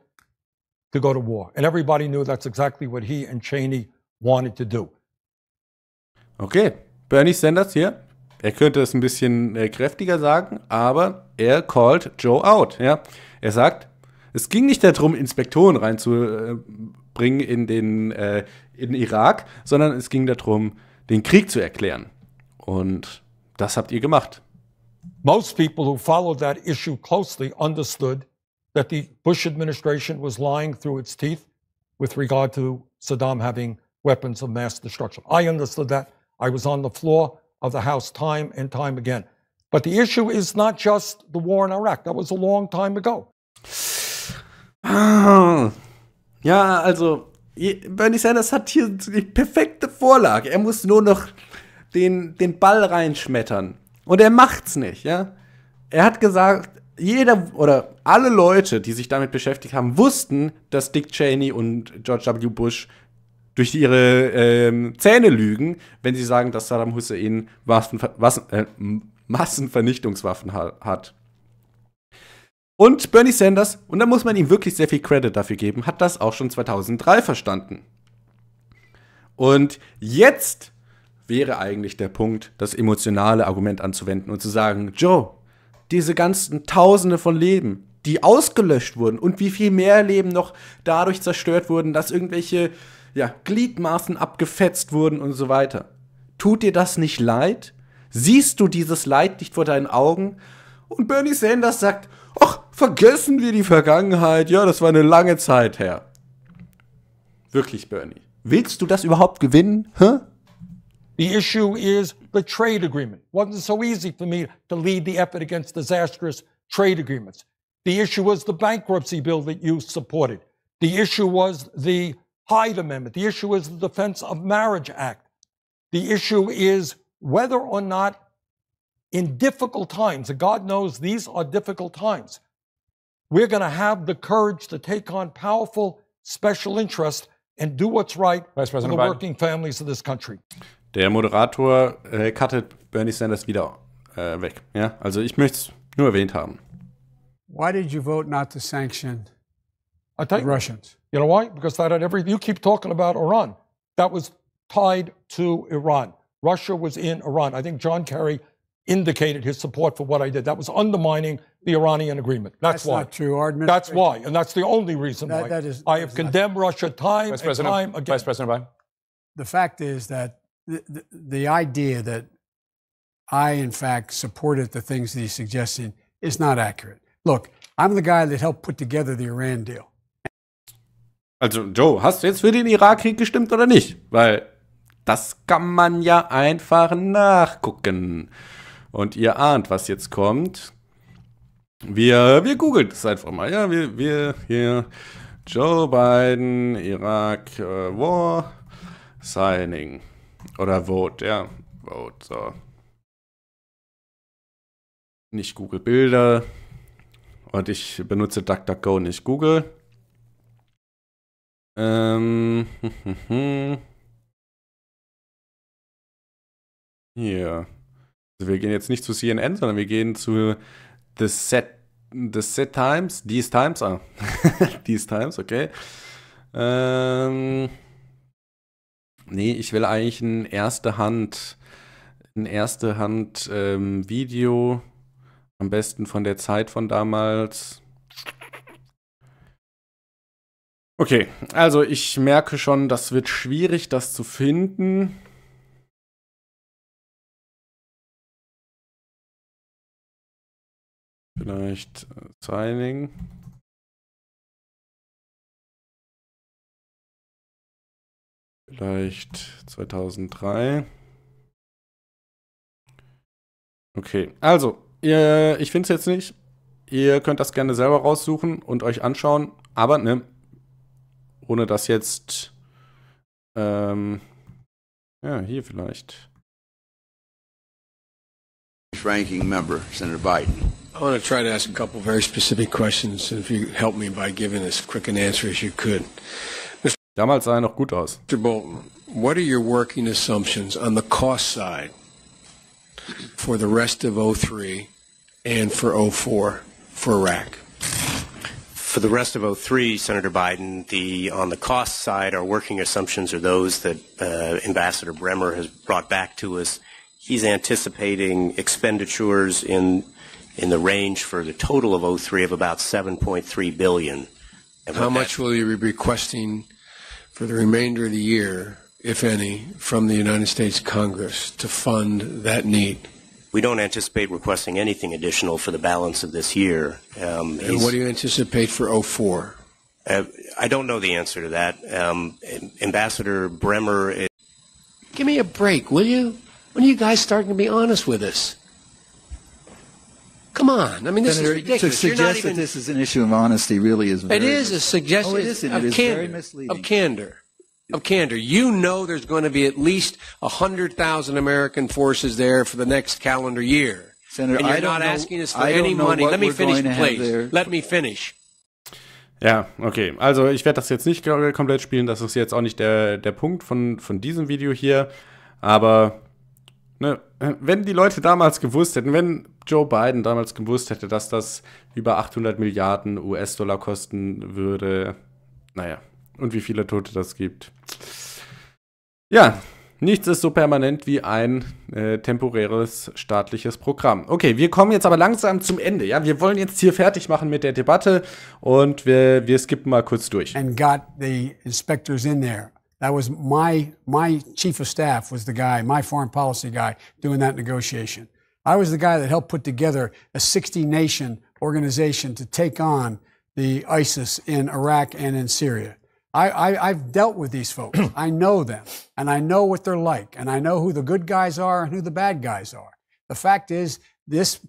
to go to war. And everybody knew that's exactly what he and Cheney wanted to do. Okay, Bernie Sanders hier. Er könnte es ein bisschen äh, kräftiger sagen, aber er called Joe out. Ja? Er sagt, es ging nicht darum, Inspektoren reinzu, äh, bringen in den äh, in Irak, sondern es ging darum, den Krieg zu erklären. Und das habt ihr gemacht. Most people who followed that issue closely understood that the Bush administration was lying through its teeth with regard to Saddam having weapons of mass destruction. I understood that. I was on the floor of the House time and time again. But the issue is not just the war in Iraq. That was a long time ago. Ja, also Bernie Sanders hat hier die perfekte Vorlage. Er muss nur noch den, den Ball reinschmettern. Und er macht's nicht, ja. Er hat gesagt, jeder oder alle Leute, die sich damit beschäftigt haben, wussten, dass Dick Cheney und George W. Bush durch ihre äh, Zähne lügen, wenn sie sagen, dass Saddam Hussein Waffen, was, äh, Massenvernichtungswaffen ha hat. Und Bernie Sanders, und da muss man ihm wirklich sehr viel Credit dafür geben, hat das auch schon 2003 verstanden. Und jetzt wäre eigentlich der Punkt, das emotionale Argument anzuwenden und zu sagen, Joe, diese ganzen Tausende von Leben, die ausgelöscht wurden und wie viel mehr Leben noch dadurch zerstört wurden, dass irgendwelche ja, Gliedmaßen abgefetzt wurden und so weiter. Tut dir das nicht leid? Siehst du dieses Leid nicht vor deinen Augen? Und Bernie Sanders sagt, ach, vergessen wir die Vergangenheit, ja, das war eine lange Zeit her. Wirklich, Bernie. Willst du das überhaupt gewinnen? Hä? The issue is the trade agreement. Wasn't so easy for me to lead the effort against disastrous trade agreements. The issue was the bankruptcy bill that you supported. The issue was the Hyde Amendment. The issue is the Defense of Marriage Act. The issue is whether or not in difficult times, and God knows these are difficult times, we're going to have the courage to take on powerful special interests and do what's right for the working families of this country. Der Moderator äh, cuttet Bernie Sanders wieder äh, weg. Ja, also ich möchte es nur erwähnt haben. Why did you vote not to sanction I you, the Russians? You know why? Because that had You keep talking about Iran. That was tied to Iran. Russia was in Iran. I think John Kerry indicated his support for what I did. That was undermining the Iranian agreement. That's, that's why. That's true. Our that's why. And that's the only reason that, why. That is, I have condemned true. Russia time Vice and President, time again. Vice President Biden. The fact is that the, the, the idea that I, in fact, supported the things that he's suggesting is not accurate. Look, I'm the guy that helped put together the Iran deal. Also, Joe, hast du jetzt für den Irakkrieg gestimmt oder nicht? Weil das kann man ja einfach nachgucken. Und ihr ahnt, was jetzt kommt. Wir, wir googeln es einfach mal. Ja, wir, wir hier. Joe Biden, Irak, äh, War, Signing. Oder Vote, ja. Vote, so. Nicht Google Bilder. Und ich benutze DuckDuckGo, nicht Google. Ähm. Hier. Also wir gehen jetzt nicht zu CNN, sondern wir gehen zu The Set, The Set Times, These Times, ah, These Times, okay. Ähm, nee, ich will eigentlich ein erste Hand, ein erste Hand ähm, Video, am besten von der Zeit von damals. Okay, also ich merke schon, das wird schwierig, das zu finden. vielleicht Signing. Äh, vielleicht 2003. Okay, also, ihr, ich finde es jetzt nicht. Ihr könnt das gerne selber raussuchen und euch anschauen, aber ne, ohne das jetzt. Ähm, ja, hier vielleicht. Ranking Member, Senator Biden. I want to try to ask a couple very specific questions, and if you help me by giving as quick an answer as you could. Mr. Damals sah er noch gut aus. Mr. Bolton, what are your working assumptions on the cost side for the rest of 03 and for 04 for Iraq? For the rest of 03, Senator Biden, the, on the cost side, our working assumptions are those that uh, Ambassador Bremer has brought back to us he's anticipating expenditures in in the range for the total of 03 of about 7.3 billion. And How much will you be requesting for the remainder of the year, if any, from the United States Congress to fund that need? We don't anticipate requesting anything additional for the balance of this year. Um, and what do you anticipate for 04? Uh, I don't know the answer to that. Um, Ambassador Bremer. Give me a break, will you? When are you guys starting to be honest with us? Come on. I mean, this Senator, is ridiculous. To suggest that this is an issue of honesty really is It is a suggestion oh, it of, is candor, of candor. Of candor. You know there's going to be at least 100,000 American forces there for the next calendar year. Senator, and you're I not know, asking us for any money. Let me finish, please. Let me finish. Ja, okay. Also ich werde das jetzt nicht komplett spielen. Das ist jetzt auch nicht der, der Punkt von, von diesem Video hier. Aber Ne, wenn die Leute damals gewusst hätten, wenn Joe Biden damals gewusst hätte, dass das über 800 Milliarden US-Dollar kosten würde, naja, und wie viele Tote das gibt. Ja, nichts ist so permanent wie ein äh, temporäres staatliches Programm. Okay, wir kommen jetzt aber langsam zum Ende. Ja, wir wollen jetzt hier fertig machen mit der Debatte und wir, wir skippen mal kurz durch. And got the inspectors in there. That was my my chief of staff was the guy, my foreign policy guy, doing that negotiation. I was the guy that helped put together a 60 nation organization to take on the ISIS in Iraq and in Syria. I, have dealt with these folks. I know them, and I know what they're like, and I know who the good guys are and who the bad guys are. The fact is, this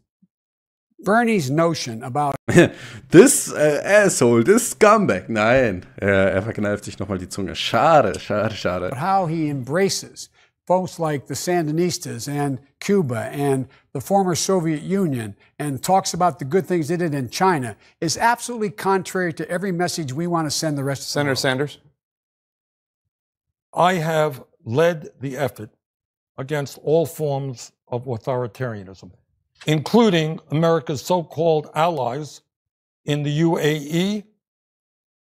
Bernie's notion about this uh, asshole, this scumbag. Nein, er, er verkneift sich nochmal die Zunge. Schade, schade, schade. How he embraces folks like the Sandinistas and Cuba and the former Soviet Union and talks about the good things they did in China is absolutely contrary to every message we want to send the rest of Senator the Senator Sanders. I have led the effort against all forms of authoritarianism including America's so called allies in the UAE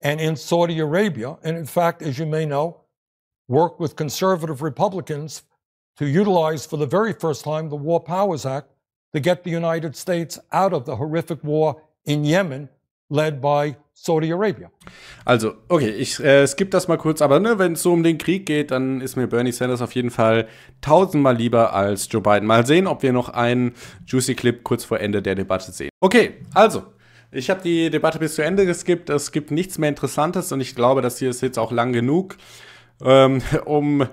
and in Saudi Arabia. And in fact, as you may know, worked with conservative Republicans to utilize for the very first time the War Powers Act to get the United States out of the horrific war in Yemen led by Saudi-Arabia. Also, okay, ich äh, skippe das mal kurz, aber ne, wenn es so um den Krieg geht, dann ist mir Bernie Sanders auf jeden Fall tausendmal lieber als Joe Biden. Mal sehen, ob wir noch einen Juicy Clip kurz vor Ende der Debatte sehen. Okay, also, ich habe die Debatte bis zu Ende geskippt. Es gibt nichts mehr Interessantes und ich glaube, das hier ist jetzt auch lang genug, ähm, um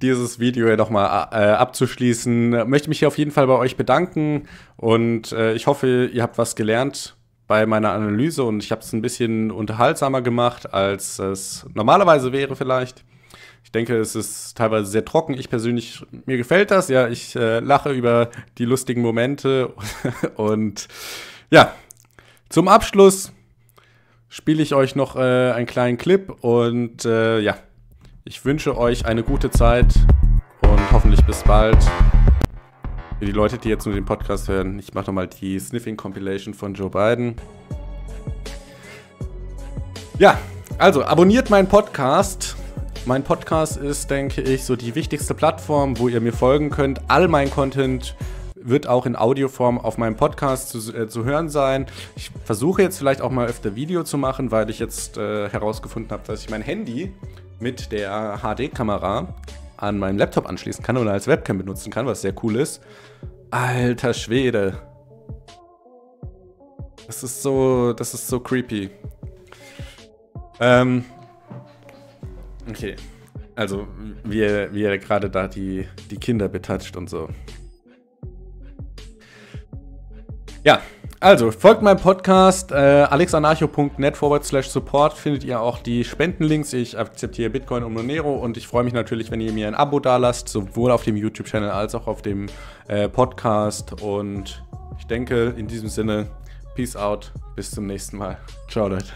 dieses Video ja nochmal äh, abzuschließen. Möchte mich hier auf jeden Fall bei euch bedanken und äh, ich hoffe, ihr habt was gelernt bei meiner Analyse und ich habe es ein bisschen unterhaltsamer gemacht, als es normalerweise wäre vielleicht. Ich denke, es ist teilweise sehr trocken. Ich persönlich, mir gefällt das. Ja, ich äh, lache über die lustigen Momente. und ja, zum Abschluss spiele ich euch noch äh, einen kleinen Clip. Und äh, ja, ich wünsche euch eine gute Zeit und hoffentlich bis bald. Für die Leute, die jetzt nur den Podcast hören, ich mache nochmal die Sniffing-Compilation von Joe Biden. Ja, also abonniert meinen Podcast. Mein Podcast ist, denke ich, so die wichtigste Plattform, wo ihr mir folgen könnt. All mein Content wird auch in Audioform auf meinem Podcast zu, äh, zu, hören sein. Ich versuche jetzt vielleicht auch mal öfter Video zu machen, weil ich jetzt äh, herausgefunden habe, dass ich mein Handy mit der HD-Kamera an meinem Laptop anschließen kann oder als Webcam benutzen kann, was sehr cool ist. Alter Schwede. Das ist so, das ist so creepy. Ähm, okay. Also, wie er, wie er gerade da die, die Kinder betatscht und so. Ja, also, folgt meinem Podcast äh, alexanarcho.net forward slash support. Findet ihr auch die Spendenlinks. Ich akzeptiere Bitcoin und Monero und ich freue mich natürlich, wenn ihr mir ein Abo dalasst, sowohl auf dem YouTube-Channel als auch auf dem äh, Podcast. Und ich denke, in diesem Sinne, Peace out. Bis zum nächsten Mal. Ciao, Leute.